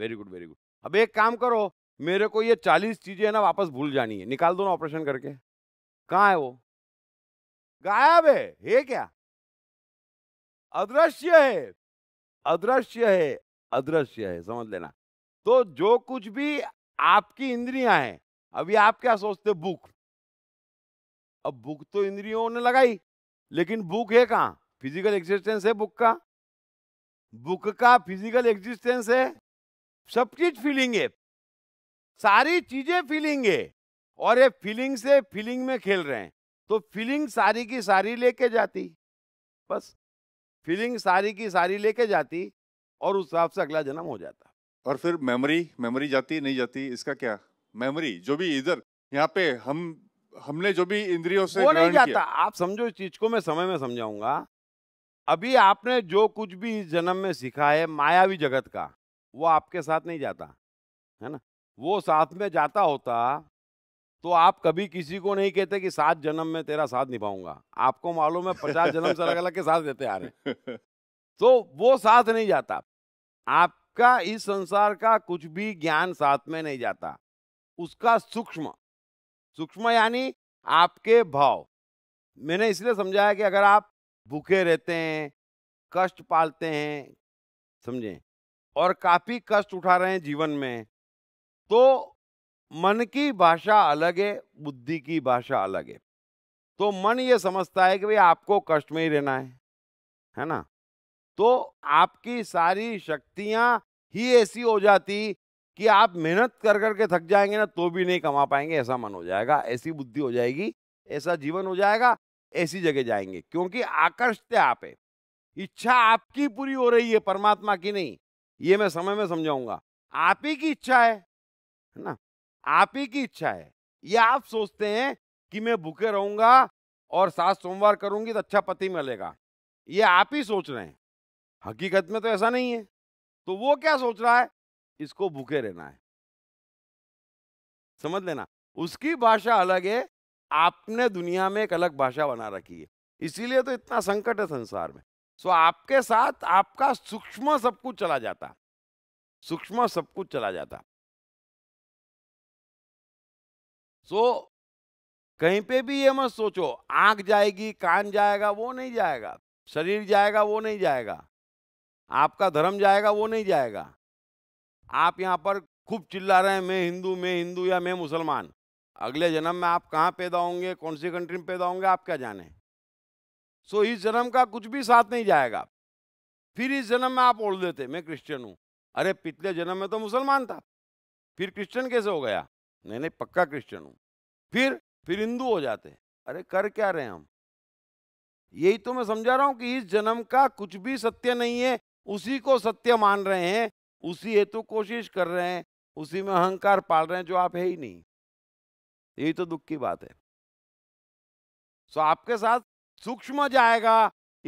वेरी गुड वेरी गुड अब एक काम करो मेरे को ये चालीस चीजें ना वापस भूल
जानी है निकाल दो ना ऑपरेशन करके कहाँ है वो गायब है ये क्या अदृश्य है अदृश्य है
अदृश्य है समझ लेना तो जो कुछ भी आपकी इंद्रियां हैं अभी आप क्या सोचते भूख अब भूख तो इंद्रियों ने लगाई लेकिन भूख है कहां फिजिकल एग्जिस्टेंस है बुक का बुक का फिजिकल एग्जिस्टेंस है सब चीज फीलिंग है सारी चीजें फीलिंग है और ये फीलिंग से फीलिंग में खेल रहे हैं तो फीलिंग सारी की सारी लेके जाती बस फीलिंग सारी की सारी लेके जाती और उस हिसाब से अगला
जन्म हो जाता और फिर मेमोरी मेमोरी जाती नहीं जाती इसका क्या मेमोरी जो भी इधर यहाँ पे हम हमने जो भी इंद्रियों से वो नहीं जाता
आप समझो इस चीज को मैं समय में समझाऊंगा अभी आपने जो कुछ भी इस जन्म में सीखा है मायावी जगत का वो आपके साथ नहीं जाता है ना वो साथ में जाता होता तो आप कभी किसी को नहीं कहते कि सात जन्म में तेरा साथ निभाऊंगा आपको मालूम है पचास जन्म से अलग अलग के साथ देते आ रहे तो वो साथ नहीं जाता आपका इस संसार का कुछ भी ज्ञान साथ में नहीं जाता उसका सूक्ष्म सूक्ष्म यानी आपके भाव मैंने इसलिए समझाया कि अगर आप भूखे रहते हैं कष्ट पालते हैं समझे और काफ़ी कष्ट उठा रहे हैं जीवन में तो मन की भाषा अलग है बुद्धि की भाषा अलग है तो मन ये समझता है कि भाई आपको कष्ट में ही रहना है है ना तो आपकी सारी शक्तियां ही ऐसी हो जाती कि आप मेहनत कर कर के थक जाएंगे ना तो भी नहीं कमा पाएंगे ऐसा मन हो जाएगा ऐसी बुद्धि हो जाएगी ऐसा जीवन हो जाएगा ऐसी जगह जाएंगे क्योंकि आकर्षते आप है इच्छा आपकी पूरी हो रही है परमात्मा की नहीं ये मैं समय में समझाऊंगा आप ही की इच्छा है ना आप ही की इच्छा है ये आप सोचते हैं कि मैं भूखे रहूंगा और सात सोमवार करूंगी तो अच्छा पति
मिलेगा ये आप ही सोच रहे हैं हकीकत में तो ऐसा नहीं है तो वो क्या सोच रहा है इसको भूखे रहना है समझ लेना
उसकी भाषा अलग है आपने दुनिया में एक अलग भाषा बना रखी है इसीलिए तो इतना संकट है संसार में सो आपके साथ आपका सूक्ष्म सब कुछ चला जाता
सूक्ष्म सब कुछ चला जाता सो कहीं पे भी ये मत सोचो आंख जाएगी कान जाएगा वो
नहीं जाएगा शरीर जाएगा वो नहीं जाएगा आपका धर्म जाएगा वो नहीं जाएगा आप यहां पर खूब चिल्ला रहे हैं मैं हिंदू मैं हिंदू या मैं मुसलमान अगले जन्म में आप कहाँ पैदा होंगे कौन सी कंट्री में पैदा होंगे आप क्या जाने सो so, इस जन्म का कुछ भी साथ नहीं जाएगा फिर इस जन्म में आप ओढ़ देते मैं क्रिश्चियन हूँ अरे पिछले जन्म में तो मुसलमान था फिर क्रिश्चियन कैसे हो गया नहीं नहीं पक्का क्रिश्चियन हूँ फिर फिर हिंदू हो जाते अरे कर क्या रहे हम यही तो मैं समझा रहा हूँ कि इस जन्म का कुछ भी सत्य नहीं है उसी को सत्य मान रहे हैं उसी हेतु तो कोशिश कर रहे हैं उसी में अहंकार पाल रहे हैं जो आप है ही नहीं यही तो दुख की बात है सो आपके साथ सूक्ष्म जाएगा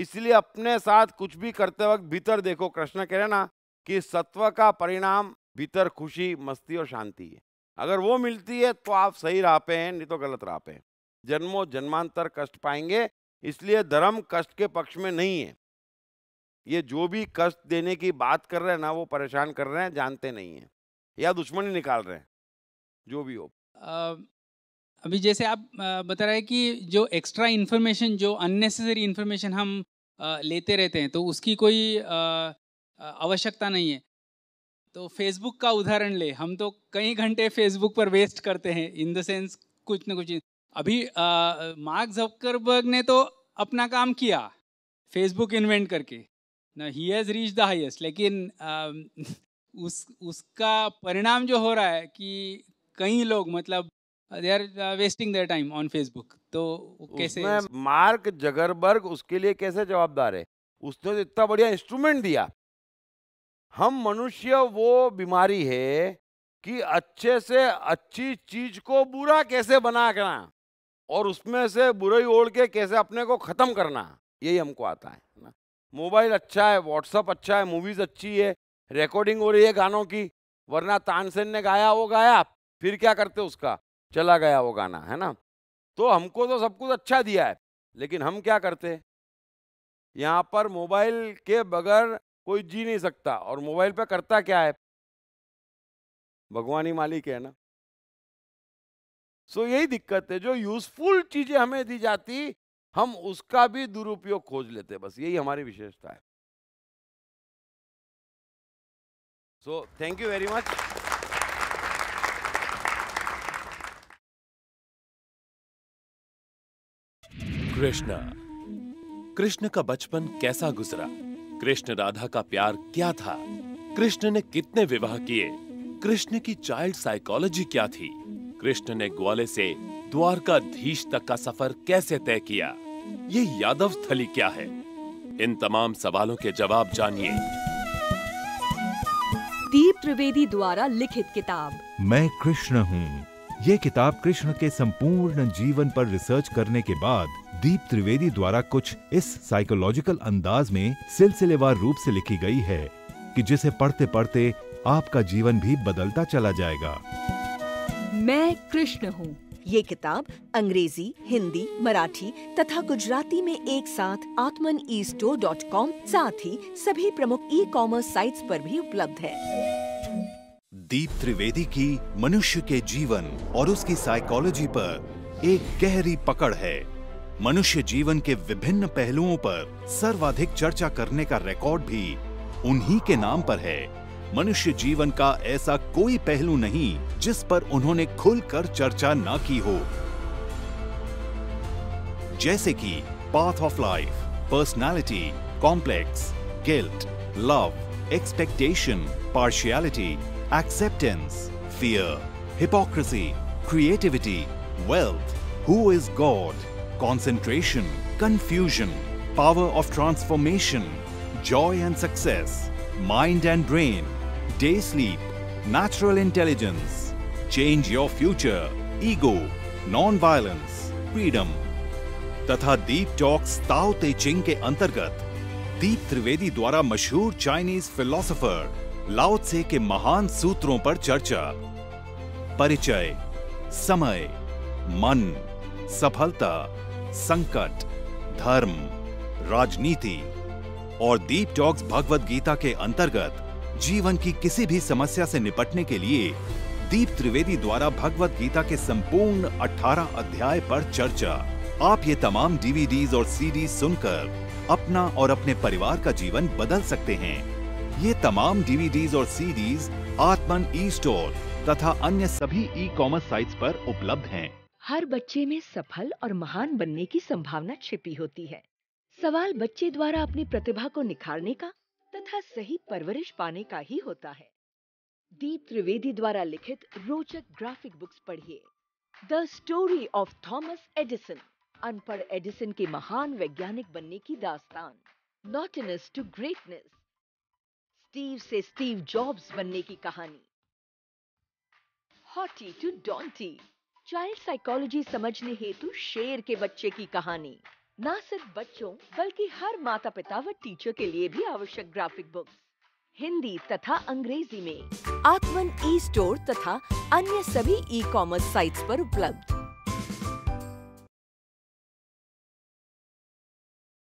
इसलिए अपने साथ कुछ भी करते वक्त भीतर देखो कृष्ण कह रहे ना कि सत्व का परिणाम भीतर खुशी मस्ती और शांति है अगर वो मिलती है तो आप सही राह पे हैं नहीं तो गलत राह पे हैं जन्मों जन्मांतर कष्ट पाएंगे इसलिए धर्म कष्ट के पक्ष में नहीं है ये जो भी कष्ट देने की बात कर रहे हैं ना वो परेशान
कर रहे हैं जानते नहीं हैं या दुश्मनी निकाल रहे हैं जो भी हो अभी जैसे आप बता रहे हैं कि जो एक्स्ट्रा इन्फॉर्मेशन जो अननेसेसरी इन्फॉर्मेशन हम लेते रहते हैं तो उसकी कोई आवश्यकता नहीं है तो फेसबुक का उदाहरण ले हम तो कई घंटे फेसबुक पर वेस्ट करते हैं इन द सेंस कुछ ना कुछ अभी मार्क जकरबर्ग ने तो अपना काम किया फेसबुक इन्वेंट करके ना ही हैज़ रीच द हाइस्ट लेकिन आ, <laughs> उस उसका परिणाम जो हो रहा है कि कई लोग मतलब they are wasting their time on Facebook तो कैसे मार्क जगरबर्ग उसके
लिए कैसे जवाबदार है उसने तो इतना बढ़िया इंस्ट्रूमेंट दिया हम मनुष्य वो बीमारी है कि अच्छे से अच्छी चीज को बुरा कैसे बना करना और उसमें से बुराई ओढ़ के कैसे अपने को खत्म करना यही हमको आता है ना मोबाइल अच्छा है व्हाट्सअप अच्छा है मूवीज अच्छी है रिकॉर्डिंग हो रही है गानों की वरना तानसेन ने गाया वो गाया फिर क्या करते उसका चला गया वो गाना है ना तो हमको तो सब कुछ अच्छा दिया है लेकिन हम क्या करते
यहाँ पर मोबाइल के बगैर कोई जी नहीं सकता और मोबाइल पे करता क्या है भगवान ही मालिक है ना
सो यही दिक्कत है जो यूजफुल चीजें हमें दी जाती हम उसका भी दुरुपयोग खोज लेते बस यही हमारी विशेषता है so thank you very much
Krishna
Krishna का बचपन कैसा गुजरा कृष्ण राधा का प्यार क्या था कृष्ण ने कितने विवाह किए कृष्ण की चाइल्ड साइकोलॉजी क्या थी कृष्ण ने ग्वाले से धीश तक का सफर कैसे तय किया ये यादव स्थली क्या है इन तमाम सवालों के जवाब जानिए
दीप त्रिवेदी द्वारा लिखित किताब
मैं कृष्ण हूँ ये किताब कृष्ण के संपूर्ण जीवन पर रिसर्च करने के बाद दीप त्रिवेदी द्वारा कुछ इस साइकोलॉजिकल अंदाज में सिलसिलेवार रूप से लिखी गई है कि जिसे पढ़ते पढ़ते आपका जीवन भी बदलता चला जाएगा
मैं कृष्ण हूँ ये किताब अंग्रेजी हिंदी मराठी तथा गुजराती में एक साथ आत्मन ई स्टोर डॉट कॉम साथ ही सभी प्रमुख ई कॉमर्स साइट्स पर भी उपलब्ध है
दीप त्रिवेदी की मनुष्य के जीवन और उसकी साइकोलॉजी पर एक गहरी पकड़ है मनुष्य जीवन के विभिन्न पहलुओं पर सर्वाधिक चर्चा करने का रिकॉर्ड भी उन्हीं के नाम पर है मनुष्य जीवन का ऐसा कोई पहलू नहीं जिस पर उन्होंने खुलकर चर्चा ना की हो जैसे कि path of life personality complex guilt love expectation partiality acceptance, fear, hypocrisy, creativity, wealth, who is God, concentration, confusion, power of transformation, joy and success, mind and brain, day sleep, natural intelligence, change your future, ego, non-violence, freedom. तथा दीप टॉक्स ताओ ते चिंग के अंतर्गत दीप त्रिवेदी द्वारा मशहूर चाइनीज फिलोसोफर लाओत्से के महान सूत्रों पर चर्चा परिचय समय मन सफलता संकट धर्म राजनीति और दीप टॉक्स भगवत गीता के अंतर्गत जीवन की किसी भी समस्या से निपटने के लिए दीप त्रिवेदी द्वारा भगवत गीता के संपूर्ण 18 अध्याय पर चर्चा आप ये तमाम डीवीडीज और सीडी सुनकर अपना और अपने परिवार का जीवन बदल सकते हैं ये तमाम डीवीडीज और सीडीज आत्मन ई स्टोर तथा अन्य सभी ई कॉमर्स साइट्स पर उपलब्ध हैं।
हर बच्चे में सफल और महान बनने की संभावना छिपी होती है सवाल बच्चे द्वारा अपनी प्रतिभा को निखारने का तथा सही परवरिश पाने का ही होता है दीप त्रिवेदी द्वारा लिखित रोचक ग्राफिक बुक्स पढ़िए the story of Thomas Edison अनपढ़ एडिसन के महान वैज्ञानिक बनने की दास्तान नॉट टू ग्रेटनेस स्टीव से स्टीव जॉब्स बनने की कहानी haughty to dainty child psychology समझने हेतु शेर के बच्चे की कहानी ना सिर्फ बच्चों बल्कि हर माता पिता व टीचर के लिए भी आवश्यक ग्राफिक बुक्स हिंदी तथा अंग्रेजी में आत्मन ई स्टोर तथा अन्य सभी ई कॉमर्स साइट्स पर उपलब्ध